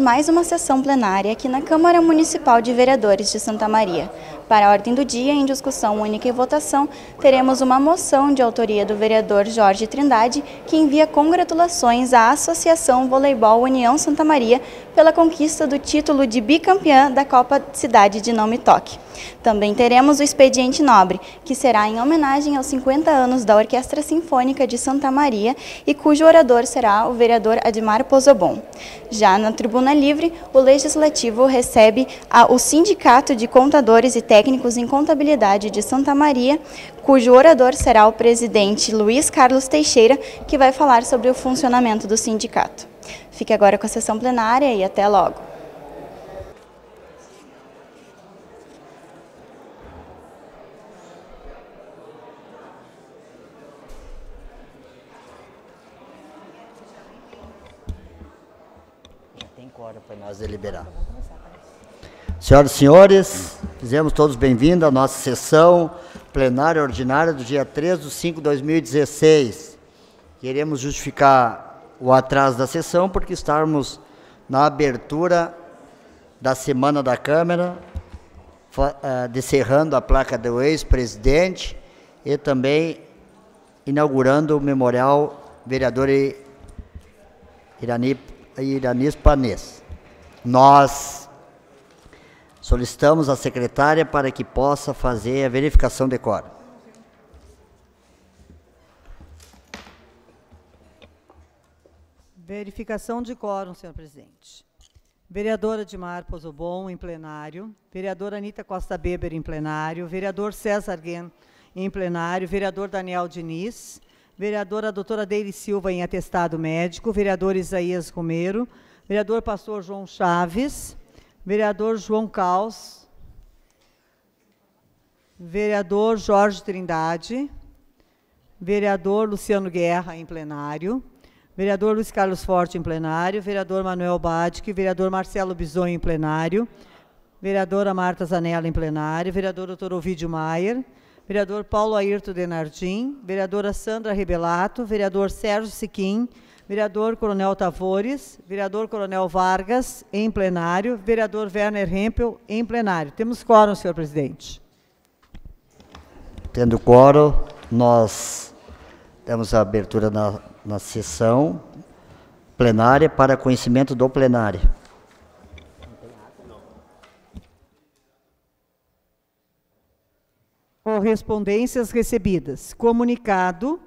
mais uma sessão plenária aqui na Câmara Municipal de Vereadores de Santa Maria. Para a ordem do dia, em discussão única e votação, teremos uma moção de autoria do vereador Jorge Trindade, que envia congratulações à Associação Voleibol União Santa Maria pela conquista do título de bicampeã da Copa Cidade de Não Me Toque. Também teremos o Expediente Nobre, que será em homenagem aos 50 anos da Orquestra Sinfônica de Santa Maria e cujo orador será o vereador Admar Pozobon. Já na Tribuna Livre, o Legislativo recebe a, o Sindicato de Contadores e Técnicos em Contabilidade de Santa Maria, cujo orador será o presidente Luiz Carlos Teixeira, que vai falar sobre o funcionamento do sindicato. Fique agora com a sessão plenária e até logo. Já tem quórum para nós deliberar. Senhoras e senhores, fizemos todos bem-vindos à nossa sessão plenária ordinária do dia 3 de 5 de 2016. Queremos justificar o atraso da sessão, porque estarmos na abertura da Semana da Câmara, eh, descerrando a placa do ex-presidente e também inaugurando o memorial vereador Irani, Iranis Panês. Nós solicitamos à secretária para que possa fazer a verificação de quórum. Verificação de quórum, senhor presidente. Vereadora Dimar Pozobon, em plenário. Vereadora Anita Costa Beber, em plenário. Vereador César Guen, em plenário. Vereador Daniel Diniz. Vereadora doutora Deire Silva, em atestado médico. Vereador Isaías Romero. Vereador pastor João Chaves. Vereador João Caos. Vereador Jorge Trindade. Vereador Luciano Guerra, em plenário. Vereador Luiz Carlos Forte em plenário, vereador Manuel Badic, vereador Marcelo Bisonho em plenário, vereadora Marta Zanella em plenário, vereador doutor Ovidio Maier, vereador Paulo Ayrton Denardim, vereadora Sandra Rebelato, vereador Sérgio Siquim, vereador Coronel Tavores, vereador Coronel Vargas em plenário, vereador Werner Hempel em plenário. Temos quórum, senhor presidente. Tendo quórum, nós damos a abertura na na sessão plenária para conhecimento do plenário. Correspondências recebidas. Comunicado.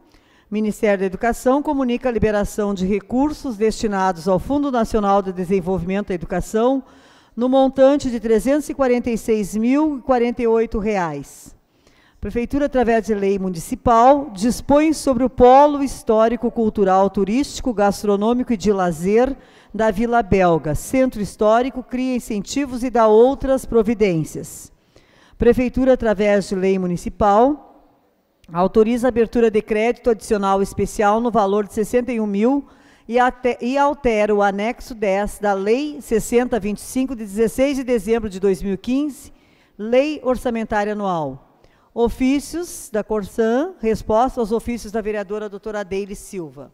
Ministério da Educação comunica a liberação de recursos destinados ao Fundo Nacional de Desenvolvimento da Educação no montante de R$ 346.048. Prefeitura, através de lei municipal, dispõe sobre o polo histórico, cultural, turístico, gastronômico e de lazer da Vila Belga. Centro Histórico cria incentivos e dá outras providências. Prefeitura, através de lei municipal, autoriza a abertura de crédito adicional especial no valor de 61 mil e, até, e altera o anexo 10 da Lei 6025 de 16 de dezembro de 2015, Lei Orçamentária Anual Ofícios da Corsã, resposta aos ofícios da vereadora doutora Deile Silva.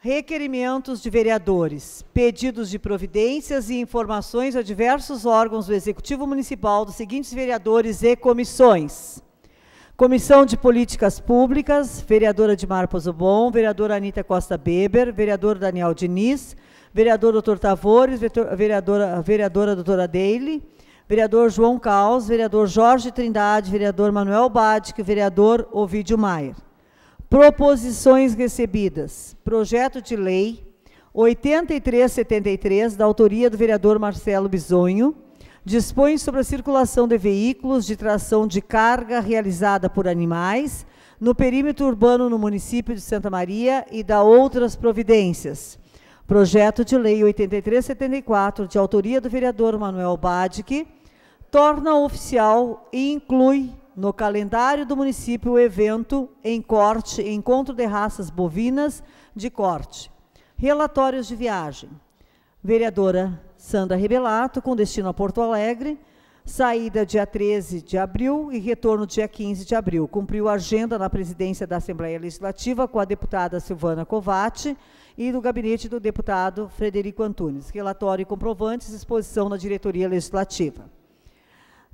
Requerimentos de vereadores, pedidos de providências e informações a diversos órgãos do Executivo Municipal dos seguintes vereadores e comissões. Comissão de Políticas Públicas, vereadora Dimar Pozobon, vereadora Anita Costa Beber, vereador Daniel Diniz, vereador Dr. Tavores, vereadora, vereadora doutora Deile, vereador João Caos, vereador Jorge Trindade, vereador Manuel Badic, vereador Ovídio Maier. Proposições recebidas. Projeto de lei 8373, da autoria do vereador Marcelo Bisonho, dispõe sobre a circulação de veículos de tração de carga realizada por animais no perímetro urbano no município de Santa Maria e da outras providências. Projeto de Lei 8374, de autoria do vereador Manuel Badic, torna oficial e inclui no calendário do município o evento em corte, encontro de raças bovinas de corte. Relatórios de viagem. Vereadora Sandra Rebelato, com destino a Porto Alegre, saída dia 13 de abril e retorno dia 15 de abril. Cumpriu agenda na presidência da Assembleia Legislativa com a deputada Silvana Covatti e do gabinete do deputado Frederico Antunes. Relatório e comprovantes, exposição na diretoria legislativa.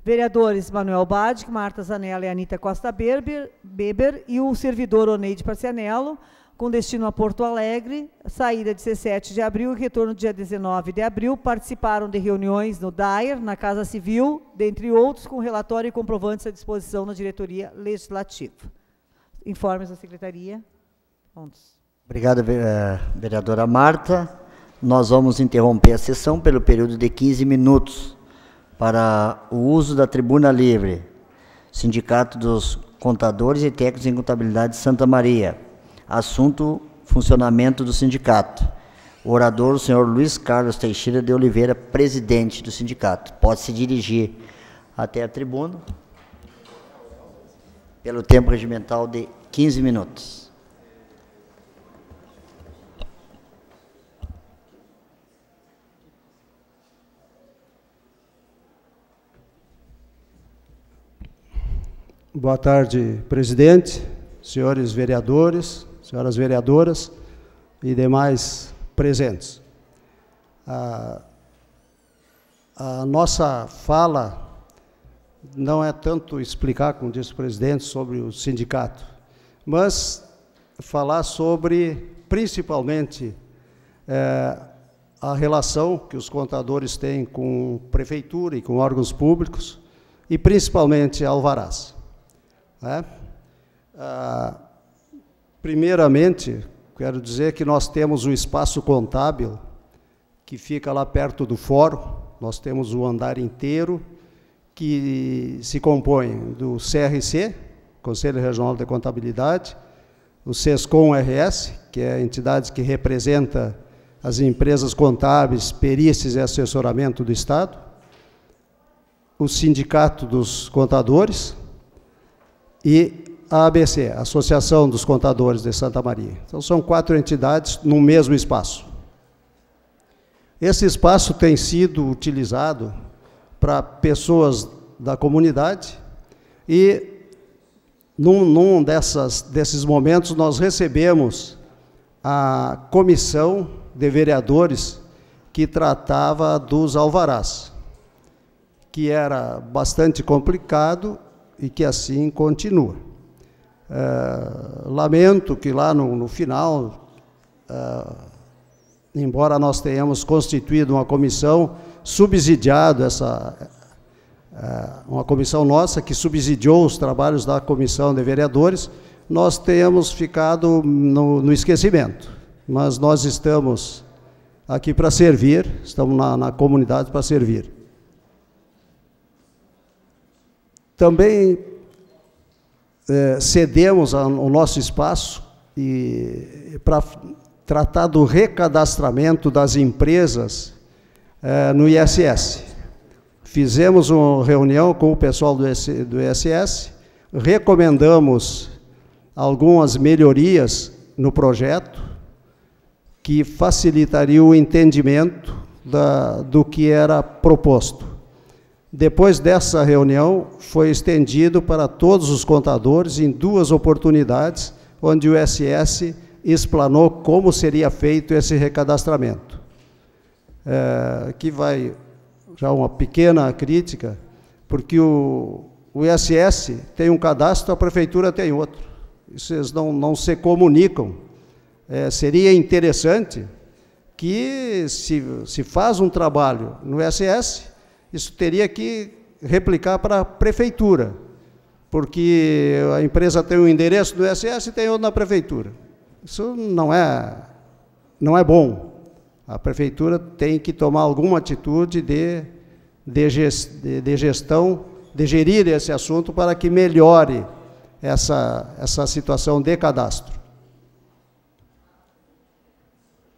Vereadores Manuel Badic, Marta Zanella e Anitta Costa Beber, Beber e o servidor Oneide Parcianello, com destino a Porto Alegre, saída 17 de abril e retorno dia 19 de abril, participaram de reuniões no DAIR, na Casa Civil, dentre outros, com relatório e comprovantes à disposição na diretoria legislativa. Informes da secretaria. Pontos. Obrigado, eh, vereadora Marta. Nós vamos interromper a sessão pelo período de 15 minutos para o uso da tribuna livre, Sindicato dos Contadores e Técnicos em Contabilidade de Santa Maria. Assunto: funcionamento do sindicato. O orador, o senhor Luiz Carlos Teixeira de Oliveira, presidente do sindicato. Pode se dirigir até a tribuna pelo tempo regimental de 15 minutos. Boa tarde, presidente, senhores vereadores, senhoras vereadoras e demais presentes. A, a nossa fala não é tanto explicar, como disse o presidente, sobre o sindicato, mas falar sobre, principalmente, é, a relação que os contadores têm com prefeitura e com órgãos públicos, e principalmente Alvarás. Né? Ah, primeiramente, quero dizer que nós temos o espaço contábil, que fica lá perto do fórum, nós temos o andar inteiro, que se compõe do CRC, Conselho Regional de Contabilidade, o SESCOM-RS, que é a entidade que representa as empresas contábeis, perícias e assessoramento do Estado, o Sindicato dos Contadores, e a ABC, Associação dos Contadores de Santa Maria. Então são quatro entidades no mesmo espaço. Esse espaço tem sido utilizado para pessoas da comunidade e num, num dessas, desses momentos nós recebemos a comissão de vereadores que tratava dos alvarás, que era bastante complicado e que assim continua. Uh, lamento que lá no, no final, uh, embora nós tenhamos constituído uma comissão, subsidiado essa, uh, uma comissão nossa que subsidiou os trabalhos da comissão de vereadores, nós tenhamos ficado no, no esquecimento. Mas nós estamos aqui para servir, estamos na, na comunidade para servir. Também é, cedemos o nosso espaço e para tratar do recadastramento das empresas é, no ISS. Fizemos uma reunião com o pessoal do, do ISS, recomendamos algumas melhorias no projeto que facilitaria o entendimento da, do que era proposto. Depois dessa reunião, foi estendido para todos os contadores em duas oportunidades, onde o SS explanou como seria feito esse recadastramento. É, aqui vai já uma pequena crítica, porque o, o ISS tem um cadastro, a prefeitura tem outro. Vocês não, não se comunicam. É, seria interessante que se, se faz um trabalho no ISS isso teria que replicar para a prefeitura, porque a empresa tem um endereço do SS e tem outro na prefeitura. Isso não é, não é bom. A prefeitura tem que tomar alguma atitude de, de, de gestão, de gerir esse assunto para que melhore essa, essa situação de cadastro.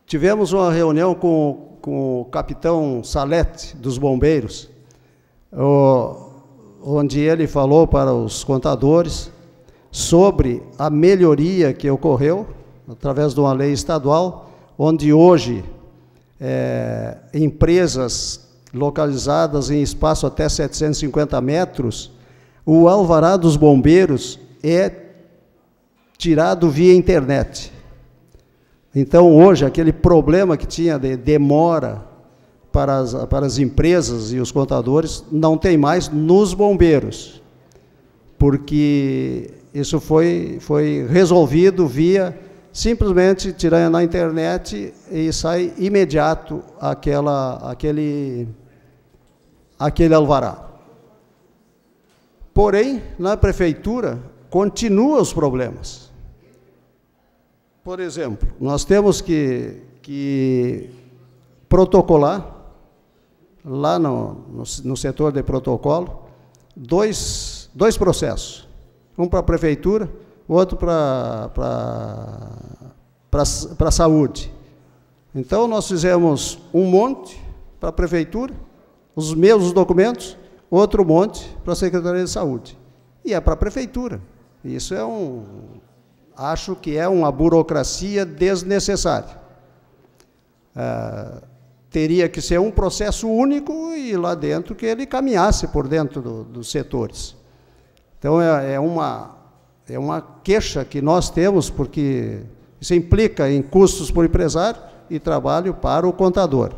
Tivemos uma reunião com, com o capitão Salete dos Bombeiros, onde ele falou para os contadores sobre a melhoria que ocorreu através de uma lei estadual, onde hoje é, empresas localizadas em espaço até 750 metros, o alvará dos bombeiros é tirado via internet. Então, hoje, aquele problema que tinha de demora para as, para as empresas e os contadores não tem mais nos bombeiros, porque isso foi, foi resolvido via simplesmente tirando na internet e sai imediato aquela, aquele, aquele alvará. Porém, na prefeitura, continuam os problemas. Por exemplo, nós temos que, que protocolar, lá no, no, no setor de protocolo, dois, dois processos. Um para a prefeitura, outro para a saúde. Então, nós fizemos um monte para a prefeitura, os mesmos documentos, outro monte para a Secretaria de Saúde. E é para a prefeitura. Isso é um, acho que é uma burocracia desnecessária. É, teria que ser um processo único e lá dentro que ele caminhasse por dentro do, dos setores. Então é, é, uma, é uma queixa que nós temos, porque isso implica em custos para o empresário e trabalho para o contador.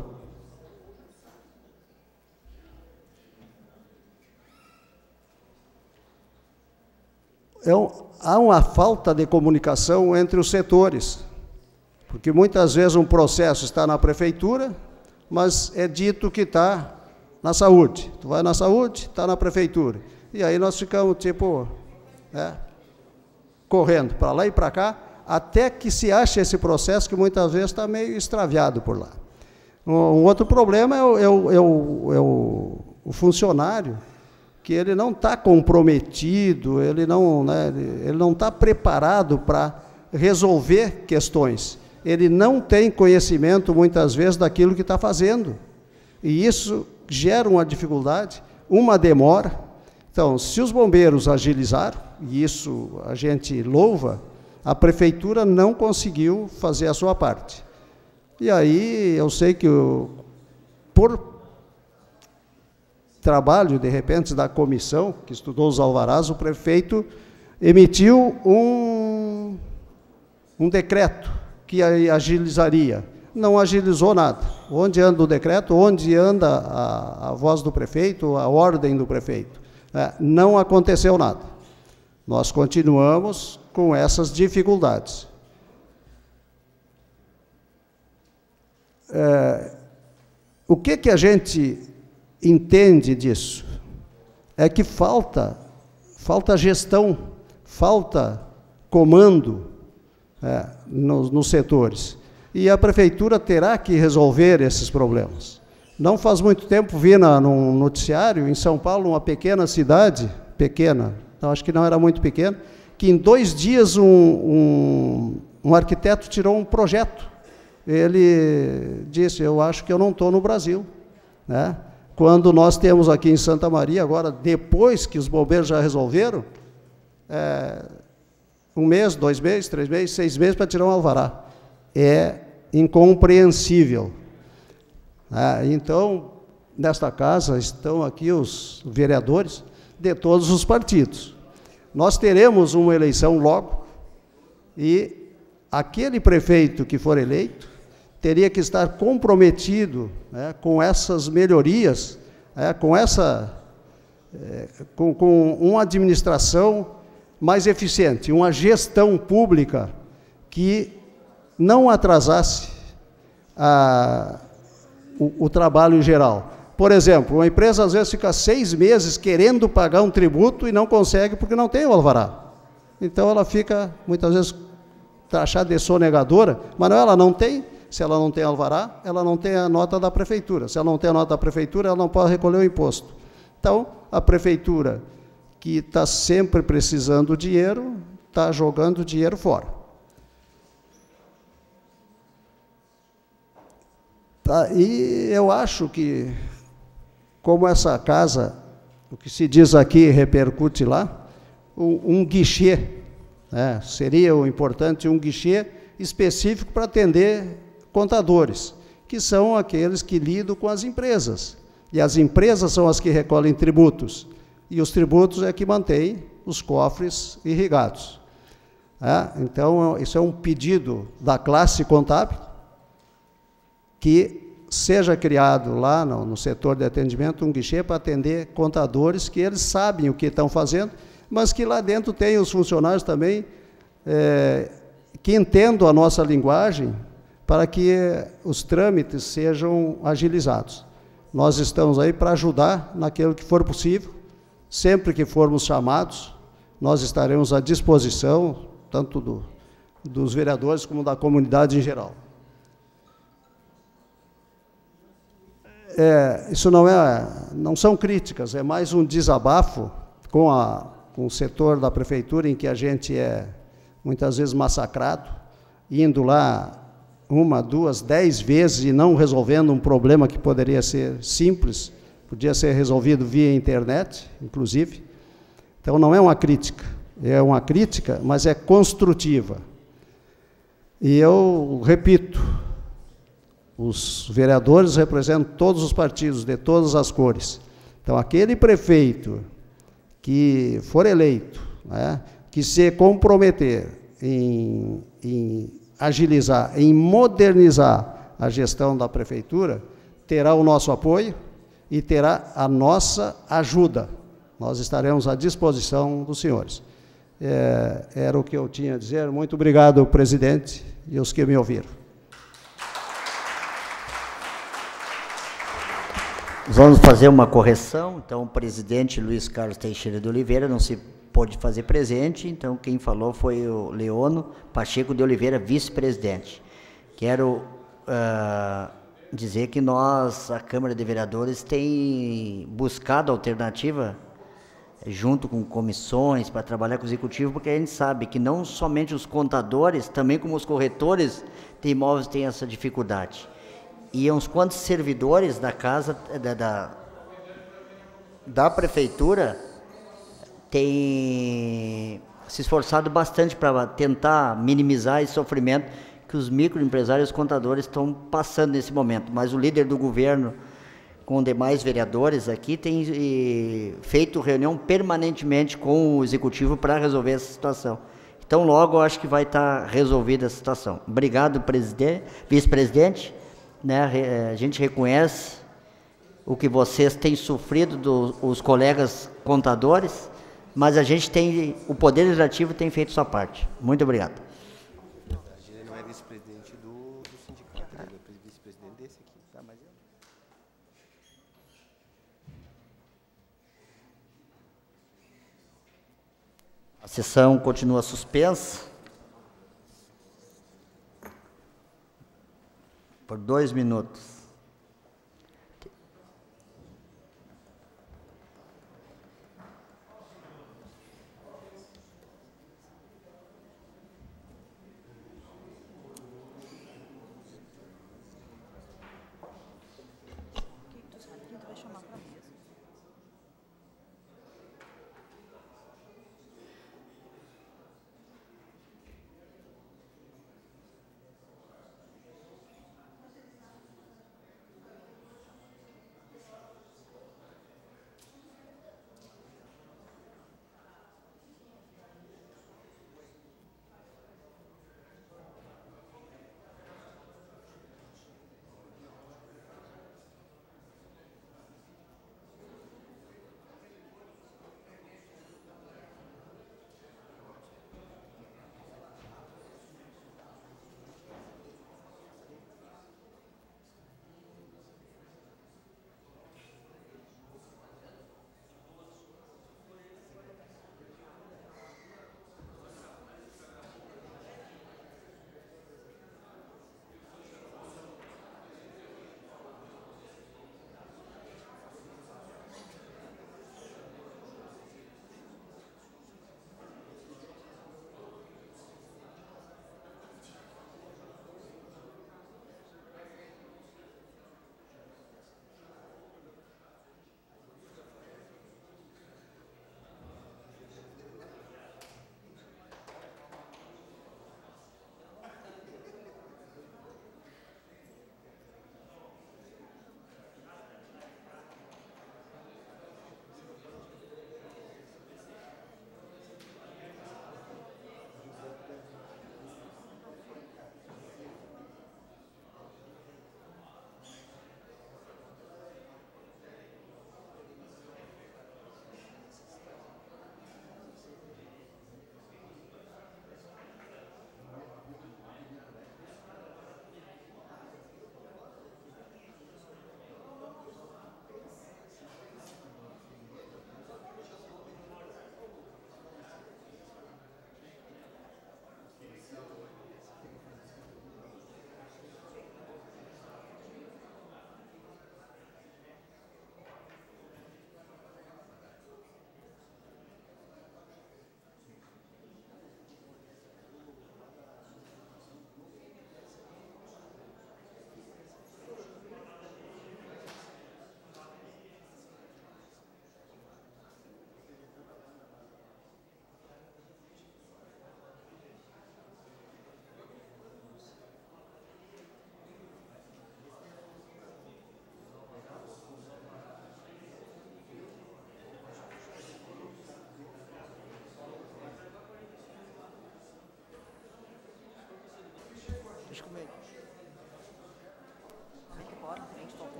É um, há uma falta de comunicação entre os setores, porque muitas vezes um processo está na prefeitura, mas é dito que está na saúde. Tu vai na saúde, está na prefeitura. E aí nós ficamos, tipo, né, correndo para lá e para cá, até que se ache esse processo que muitas vezes está meio extraviado por lá. Um outro problema é o, é o, é o, é o funcionário que ele não está comprometido, ele não né, ele não está preparado para resolver questões. Ele não tem conhecimento muitas vezes daquilo que está fazendo e isso gera uma dificuldade, uma demora. Então, se os bombeiros agilizaram e isso a gente louva, a prefeitura não conseguiu fazer a sua parte. E aí eu sei que o, por trabalho, de repente, da comissão que estudou os alvarás, o prefeito emitiu um, um decreto que agilizaria. Não agilizou nada. Onde anda o decreto, onde anda a, a voz do prefeito, a ordem do prefeito. É, não aconteceu nada. Nós continuamos com essas dificuldades. É, o que, que a gente entende disso é que falta falta gestão, falta comando é, nos, nos setores. E a prefeitura terá que resolver esses problemas. Não faz muito tempo vi na, num noticiário em São Paulo, uma pequena cidade, pequena, acho que não era muito pequena, que em dois dias um, um, um arquiteto tirou um projeto. Ele disse: Eu acho que eu não estou no Brasil. Né? quando nós temos aqui em Santa Maria, agora, depois que os bombeiros já resolveram, é, um mês, dois meses, três meses, seis meses para tirar um alvará. É incompreensível. É, então, nesta casa estão aqui os vereadores de todos os partidos. Nós teremos uma eleição logo e aquele prefeito que for eleito teria que estar comprometido né, com essas melhorias, é, com essa, é, com, com uma administração mais eficiente, uma gestão pública que não atrasasse a, o, o trabalho geral. Por exemplo, uma empresa às vezes fica seis meses querendo pagar um tributo e não consegue porque não tem o alvará. Então ela fica, muitas vezes, taxada de sonegadora, mas não, ela não tem, se ela não tem alvará, ela não tem a nota da prefeitura. Se ela não tem a nota da prefeitura, ela não pode recolher o imposto. Então, a prefeitura, que está sempre precisando de dinheiro, está jogando dinheiro fora. Tá, e eu acho que, como essa casa, o que se diz aqui repercute lá, um, um guichê, né, seria o importante um guichê específico para atender contadores, que são aqueles que lidam com as empresas. E as empresas são as que recolhem tributos. E os tributos é que mantêm os cofres irrigados. É? Então, isso é um pedido da classe contábil que seja criado lá no, no setor de atendimento um guichê para atender contadores que eles sabem o que estão fazendo, mas que lá dentro tem os funcionários também é, que entendam a nossa linguagem para que os trâmites sejam agilizados. Nós estamos aí para ajudar naquilo que for possível. Sempre que formos chamados, nós estaremos à disposição, tanto do, dos vereadores como da comunidade em geral. É, isso não é, não são críticas, é mais um desabafo com, a, com o setor da prefeitura em que a gente é muitas vezes massacrado, indo lá uma, duas, dez vezes e não resolvendo um problema que poderia ser simples, podia ser resolvido via internet, inclusive. Então não é uma crítica, é uma crítica, mas é construtiva. E eu repito, os vereadores representam todos os partidos de todas as cores. Então aquele prefeito que for eleito, né, que se comprometer em, em agilizar, em modernizar a gestão da prefeitura, terá o nosso apoio e terá a nossa ajuda. Nós estaremos à disposição dos senhores. É, era o que eu tinha a dizer. Muito obrigado, presidente, e os que me ouviram. Vamos fazer uma correção. Então, o presidente Luiz Carlos Teixeira de Oliveira não se pôde fazer presente, então quem falou foi o Leono Pacheco de Oliveira, vice-presidente. Quero uh, dizer que nós, a Câmara de Vereadores, tem buscado alternativa junto com comissões para trabalhar com o executivo, porque a gente sabe que não somente os contadores, também como os corretores de imóveis têm essa dificuldade. E uns quantos servidores da casa da, da, da prefeitura tem se esforçado bastante para tentar minimizar esse sofrimento que os microempresários e os contadores estão passando nesse momento. Mas o líder do governo, com demais vereadores aqui, tem eh, feito reunião permanentemente com o executivo para resolver essa situação. Então, logo eu acho que vai estar tá resolvida a situação. Obrigado, vice-presidente. Né, eh, a gente reconhece o que vocês têm sofrido dos colegas contadores mas a gente tem, o Poder Legislativo tem feito sua parte. Muito obrigado. Ele não é vice-presidente do, do, sindicato, ele é vice-presidente desse aqui. Tá, mas eu... A sessão continua suspensa. Por dois minutos.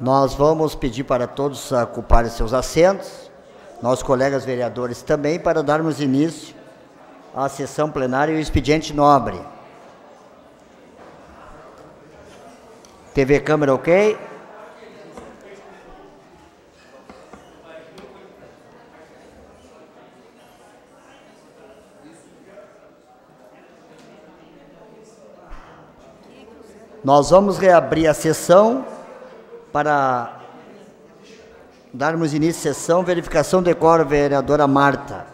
Nós vamos pedir para todos ocuparem seus assentos, nós colegas vereadores também, para darmos início à sessão plenária e o expediente nobre. TV câmera ok? Nós vamos reabrir a sessão para darmos início à sessão, verificação de coro, vereadora Marta.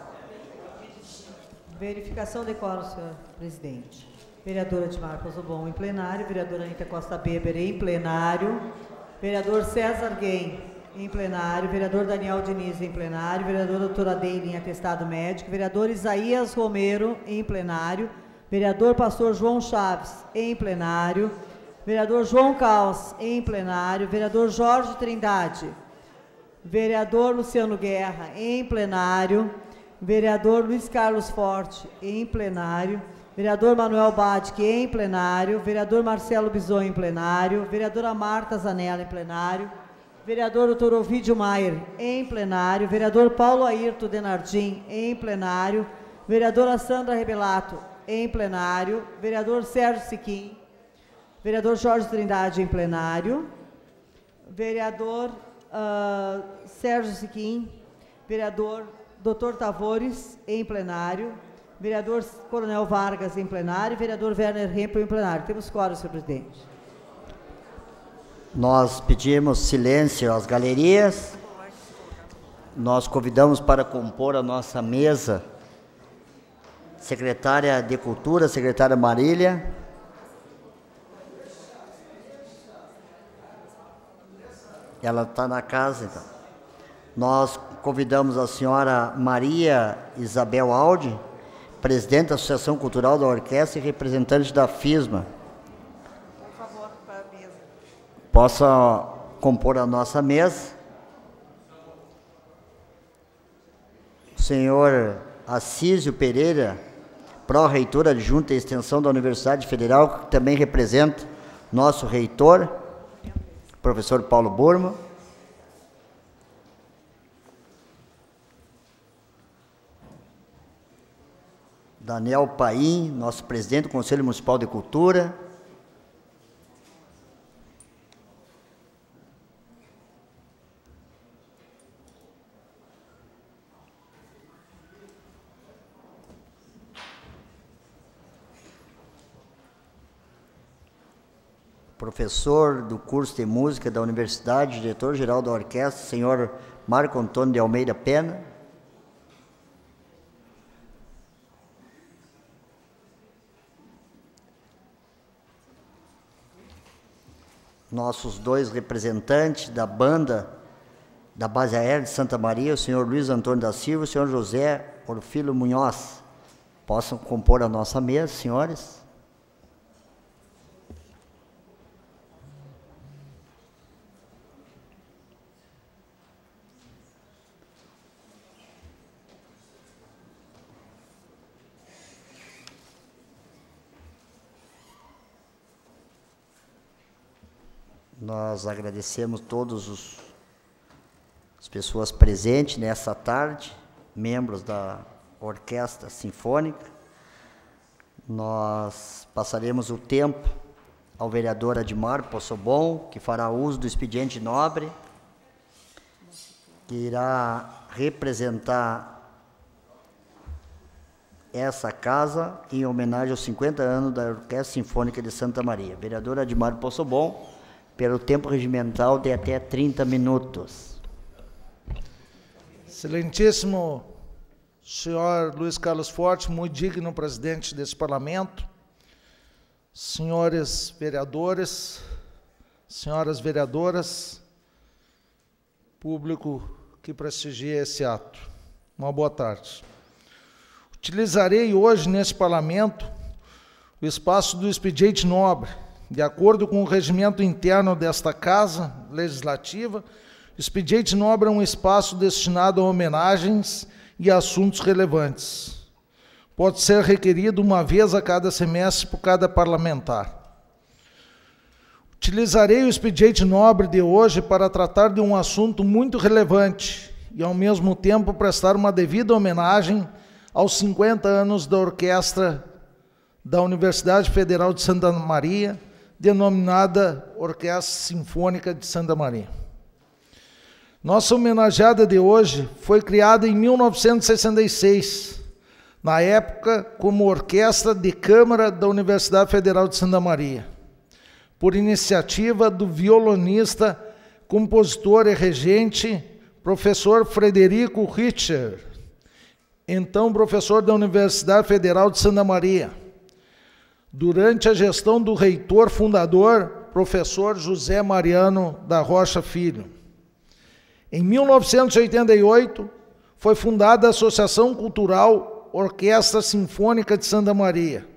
Verificação de coro, senhor presidente. Vereadora de Marcos Obon em plenário, vereadora Anitta Costa Beber em plenário, vereador César Guem em plenário, vereador Daniel Diniz em plenário, vereadora doutora Deine em atestado médico, vereador Isaías Romero em plenário, vereador pastor João Chaves em plenário, Vereador João Caos, em plenário. Vereador Jorge Trindade. Vereador Luciano Guerra, em plenário. Vereador Luiz Carlos Forte, em plenário. Vereador Manuel Badic, em plenário. Vereador Marcelo Bison, em plenário. Vereadora Marta Zanella, em plenário. Vereador Dr. Ovidio Maier, em plenário. Vereador Paulo Ayrton Denardim, em plenário. Vereadora Sandra Rebelato, em plenário. Vereador Sérgio Siquim, Vereador Jorge Trindade em plenário. Vereador uh, Sérgio Siquim. Vereador Dr. Tavores em plenário. Vereador Coronel Vargas em plenário. Vereador Werner Rempel em plenário. Temos quórum, senhor presidente. Nós pedimos silêncio às galerias. Nós convidamos para compor a nossa mesa secretária de Cultura, secretária Marília. Ela está na casa, então. Nós convidamos a senhora Maria Isabel Aldi, presidente da Associação Cultural da Orquestra e representante da FISMA. Por favor, para a mesa. Possa compor a nossa mesa. O senhor Assísio Pereira, pró-reitor adjunto e extensão da Universidade Federal, que também representa nosso reitor professor Paulo Borma. Daniel Paim, nosso presidente do Conselho Municipal de Cultura. professor do curso de música da Universidade, diretor-geral da orquestra, senhor Marco Antônio de Almeida Pena. Nossos dois representantes da banda da Base Aérea de Santa Maria, o senhor Luiz Antônio da Silva e o senhor José Orfilo Munhoz. Possam compor a nossa mesa, senhores. Nós agradecemos todos os as pessoas presentes nessa tarde, membros da Orquestra Sinfônica. Nós passaremos o tempo ao vereador Admar Possobon, que fará uso do expediente nobre, que irá representar essa casa em homenagem aos 50 anos da Orquestra Sinfônica de Santa Maria. Vereador Admar Possobon pelo tempo regimental de até 30 minutos. Excelentíssimo senhor Luiz Carlos Forte, muito digno presidente desse parlamento, senhores vereadores, senhoras vereadoras, público que prestigia esse ato. Uma boa tarde. Utilizarei hoje nesse parlamento o espaço do expediente nobre de acordo com o regimento interno desta Casa Legislativa, expediente nobre é um espaço destinado a homenagens e assuntos relevantes. Pode ser requerido uma vez a cada semestre por cada parlamentar. Utilizarei o expediente nobre de hoje para tratar de um assunto muito relevante e, ao mesmo tempo, prestar uma devida homenagem aos 50 anos da orquestra da Universidade Federal de Santa Maria, denominada Orquestra Sinfônica de Santa Maria. Nossa homenageada de hoje foi criada em 1966, na época como Orquestra de Câmara da Universidade Federal de Santa Maria, por iniciativa do violonista, compositor e regente, professor Frederico Richter, então professor da Universidade Federal de Santa Maria durante a gestão do reitor fundador, professor José Mariano da Rocha Filho. Em 1988, foi fundada a Associação Cultural Orquestra Sinfônica de Santa Maria,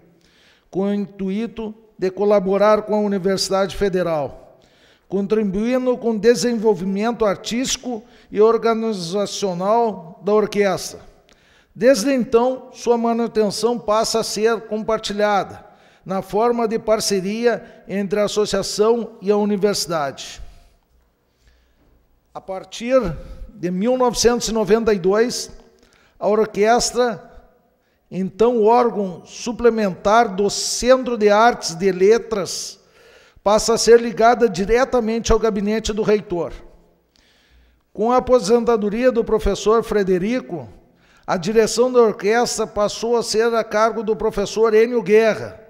com o intuito de colaborar com a Universidade Federal, contribuindo com o desenvolvimento artístico e organizacional da orquestra. Desde então, sua manutenção passa a ser compartilhada na forma de parceria entre a associação e a universidade. A partir de 1992, a orquestra, então órgão suplementar do Centro de Artes de Letras, passa a ser ligada diretamente ao gabinete do reitor. Com a aposentadoria do professor Frederico, a direção da orquestra passou a ser a cargo do professor Enio Guerra,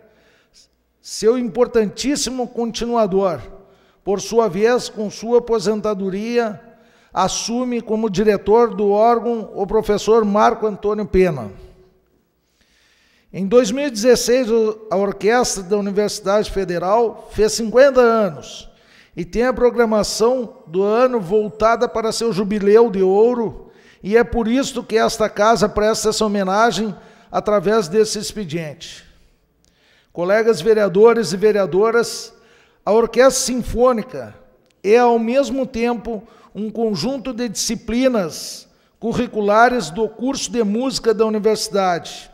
seu importantíssimo continuador, por sua vez, com sua aposentadoria, assume como diretor do órgão o professor Marco Antônio Pena. Em 2016, a orquestra da Universidade Federal fez 50 anos e tem a programação do ano voltada para seu jubileu de ouro, e é por isso que esta casa presta essa homenagem através desse expediente colegas vereadores e vereadoras, a Orquestra Sinfônica é, ao mesmo tempo, um conjunto de disciplinas curriculares do curso de música da universidade,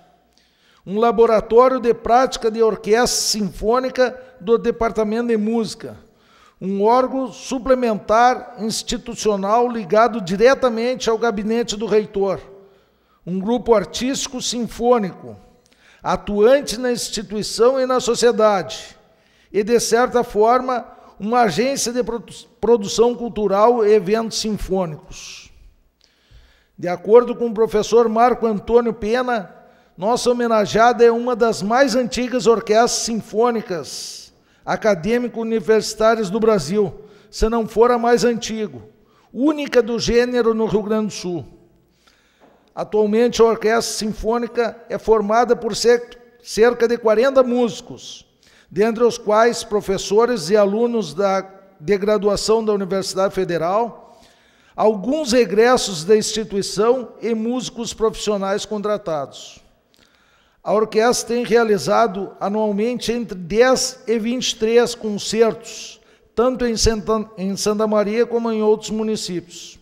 um laboratório de prática de orquestra sinfônica do Departamento de Música, um órgão suplementar institucional ligado diretamente ao gabinete do reitor, um grupo artístico sinfônico, atuante na instituição e na sociedade, e, de certa forma, uma agência de produção cultural e eventos sinfônicos. De acordo com o professor Marco Antônio Pena, nossa homenageada é uma das mais antigas orquestras sinfônicas acadêmico-universitárias do Brasil, se não for a mais antiga, única do gênero no Rio Grande do Sul. Atualmente a Orquestra Sinfônica é formada por cerca de 40 músicos, dentre os quais professores e alunos da, de graduação da Universidade Federal, alguns egressos da instituição e músicos profissionais contratados. A orquestra tem realizado anualmente entre 10 e 23 concertos, tanto em Santa, em Santa Maria como em outros municípios.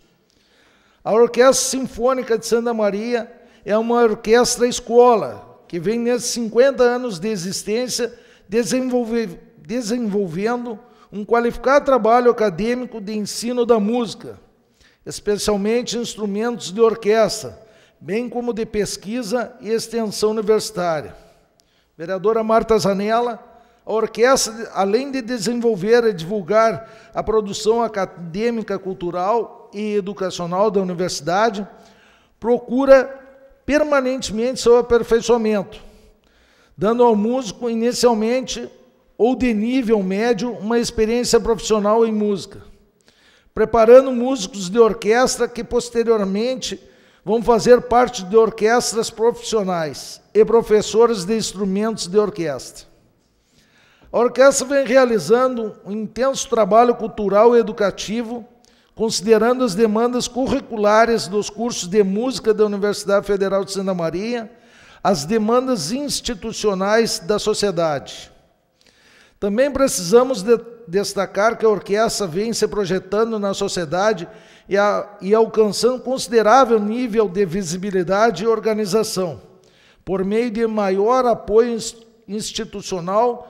A Orquestra Sinfônica de Santa Maria é uma orquestra escola que vem nesses 50 anos de existência desenvolvendo um qualificado trabalho acadêmico de ensino da música, especialmente instrumentos de orquestra, bem como de pesquisa e extensão universitária. Vereadora Marta Zanella, a orquestra, além de desenvolver e divulgar a produção acadêmica cultural, e educacional da universidade procura permanentemente seu aperfeiçoamento, dando ao músico inicialmente ou de nível médio uma experiência profissional em música, preparando músicos de orquestra que posteriormente vão fazer parte de orquestras profissionais e professores de instrumentos de orquestra. A orquestra vem realizando um intenso trabalho cultural e educativo considerando as demandas curriculares dos cursos de música da Universidade Federal de Santa Maria, as demandas institucionais da sociedade. Também precisamos de destacar que a orquestra vem se projetando na sociedade e, a, e alcançando considerável nível de visibilidade e organização, por meio de maior apoio institucional,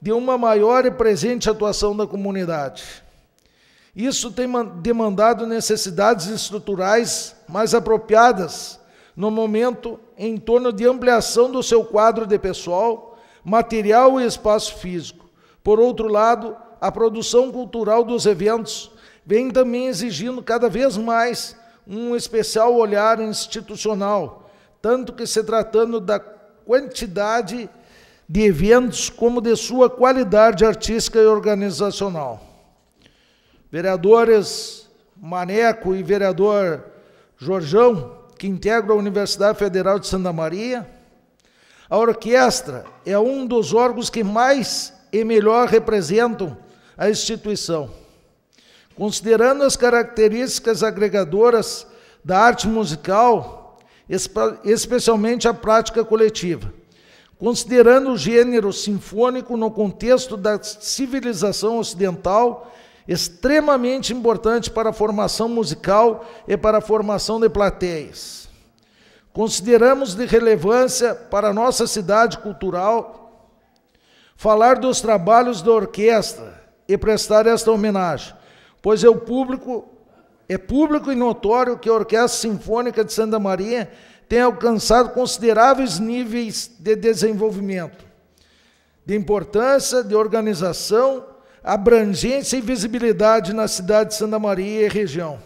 de uma maior e presente atuação da comunidade. Isso tem demandado necessidades estruturais mais apropriadas no momento em torno de ampliação do seu quadro de pessoal, material e espaço físico. Por outro lado, a produção cultural dos eventos vem também exigindo cada vez mais um especial olhar institucional, tanto que se tratando da quantidade de eventos como de sua qualidade artística e organizacional. Vereadores Maneco e vereador Jorjão, que integram a Universidade Federal de Santa Maria. A orquestra é um dos órgãos que mais e melhor representam a instituição. Considerando as características agregadoras da arte musical, especialmente a prática coletiva, considerando o gênero sinfônico no contexto da civilização ocidental extremamente importante para a formação musical e para a formação de plateias. Consideramos de relevância para a nossa cidade cultural falar dos trabalhos da orquestra e prestar esta homenagem, pois é o público é público e notório que a Orquestra Sinfônica de Santa Maria tem alcançado consideráveis níveis de desenvolvimento, de importância, de organização abrangência e visibilidade na cidade de Santa Maria e região,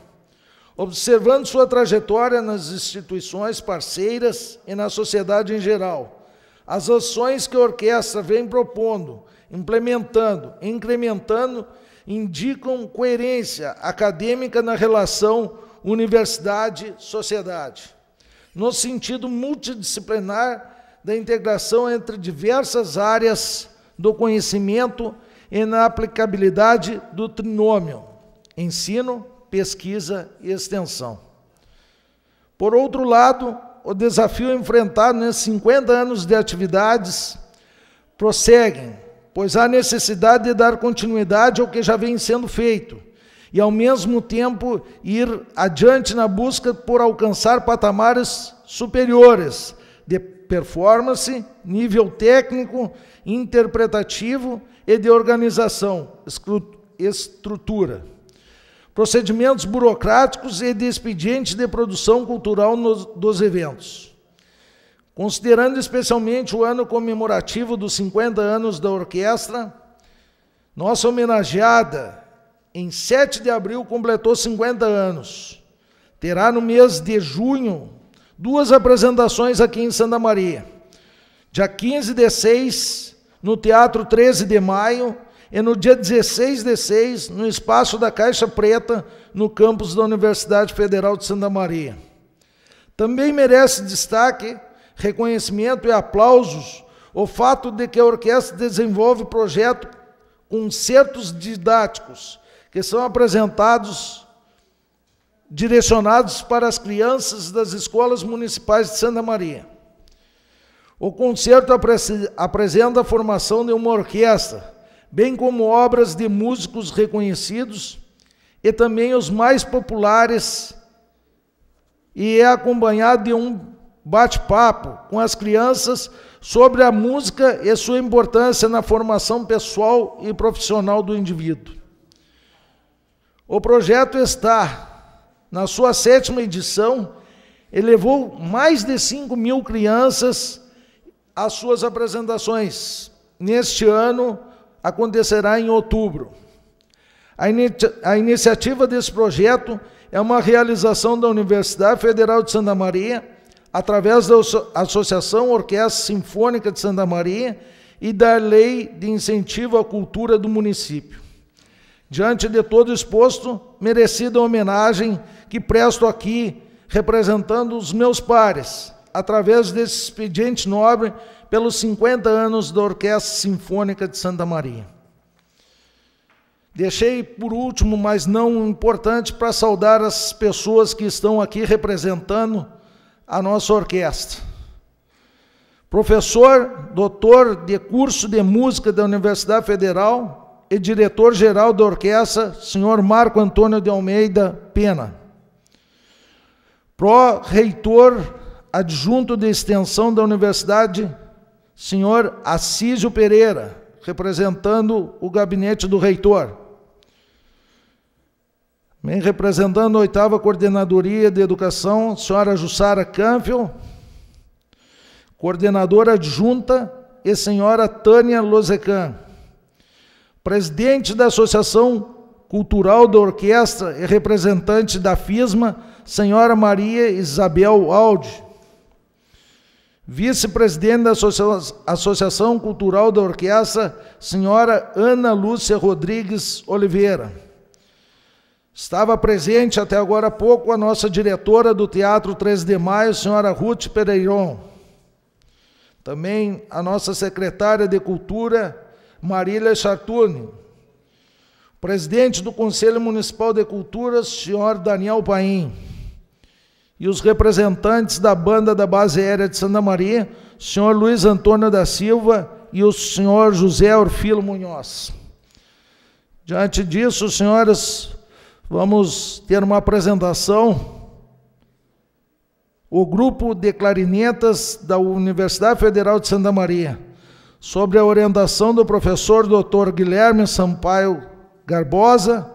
observando sua trajetória nas instituições parceiras e na sociedade em geral. As ações que a orquestra vem propondo, implementando e incrementando indicam coerência acadêmica na relação universidade-sociedade, no sentido multidisciplinar da integração entre diversas áreas do conhecimento e na aplicabilidade do trinômio ensino, pesquisa e extensão. Por outro lado, o desafio enfrentado nesses 50 anos de atividades prossegue, pois há necessidade de dar continuidade ao que já vem sendo feito e, ao mesmo tempo, ir adiante na busca por alcançar patamares superiores de performance, nível técnico, interpretativo e de organização, estrutura, procedimentos burocráticos e de expediente de produção cultural nos, dos eventos. Considerando especialmente o ano comemorativo dos 50 anos da orquestra, nossa homenageada, em 7 de abril, completou 50 anos. Terá no mês de junho duas apresentações aqui em Santa Maria. Dia 15 de 6 no Teatro 13 de Maio e no dia 16 de 6, no espaço da Caixa Preta, no campus da Universidade Federal de Santa Maria. Também merece destaque, reconhecimento e aplausos o fato de que a orquestra desenvolve projeto concertos didáticos que são apresentados direcionados para as crianças das escolas municipais de Santa Maria. O concerto apresenta a formação de uma orquestra, bem como obras de músicos reconhecidos e também os mais populares, e é acompanhado de um bate-papo com as crianças sobre a música e sua importância na formação pessoal e profissional do indivíduo. O projeto está na sua sétima edição elevou mais de 5 mil crianças as suas apresentações. Neste ano, acontecerá em outubro. A, a iniciativa desse projeto é uma realização da Universidade Federal de Santa Maria, através da Associação Orquestra Sinfônica de Santa Maria e da Lei de Incentivo à Cultura do município. Diante de todo exposto, merecida homenagem que presto aqui, representando os meus pares, através desse expediente nobre, pelos 50 anos da Orquestra Sinfônica de Santa Maria. Deixei por último, mas não importante, para saudar as pessoas que estão aqui representando a nossa orquestra. Professor, doutor de curso de música da Universidade Federal e diretor-geral da orquestra, senhor Marco Antônio de Almeida Pena. Pró-reitor adjunto de extensão da Universidade, senhor Assísio Pereira, representando o gabinete do reitor. Bem, representando a oitava Coordenadoria de Educação, senhora Jussara Canfiel, coordenadora adjunta e senhora Tânia Lozecan, presidente da Associação Cultural da Orquestra e representante da FISMA, senhora Maria Isabel Aldi, Vice-presidente da Associação Cultural da Orquestra, senhora Ana Lúcia Rodrigues Oliveira. Estava presente até agora há pouco a nossa diretora do Teatro 13 de Maio, senhora Ruth Pereiron. Também a nossa secretária de Cultura, Marília Chartuni. Presidente do Conselho Municipal de Cultura, senhor Daniel Paim e os representantes da banda da Base Aérea de Santa Maria, senhor Luiz Antônio da Silva e o senhor José Orfilo Munhoz. Diante disso, senhores, vamos ter uma apresentação. O grupo de clarinetas da Universidade Federal de Santa Maria, sobre a orientação do professor Dr. Guilherme Sampaio Garbosa,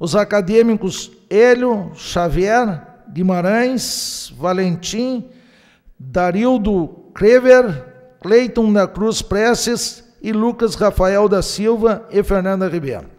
os acadêmicos Hélio Xavier, Guimarães, Valentim, Darildo Crever, Cleiton da Cruz Prestes e Lucas Rafael da Silva e Fernanda Ribeiro.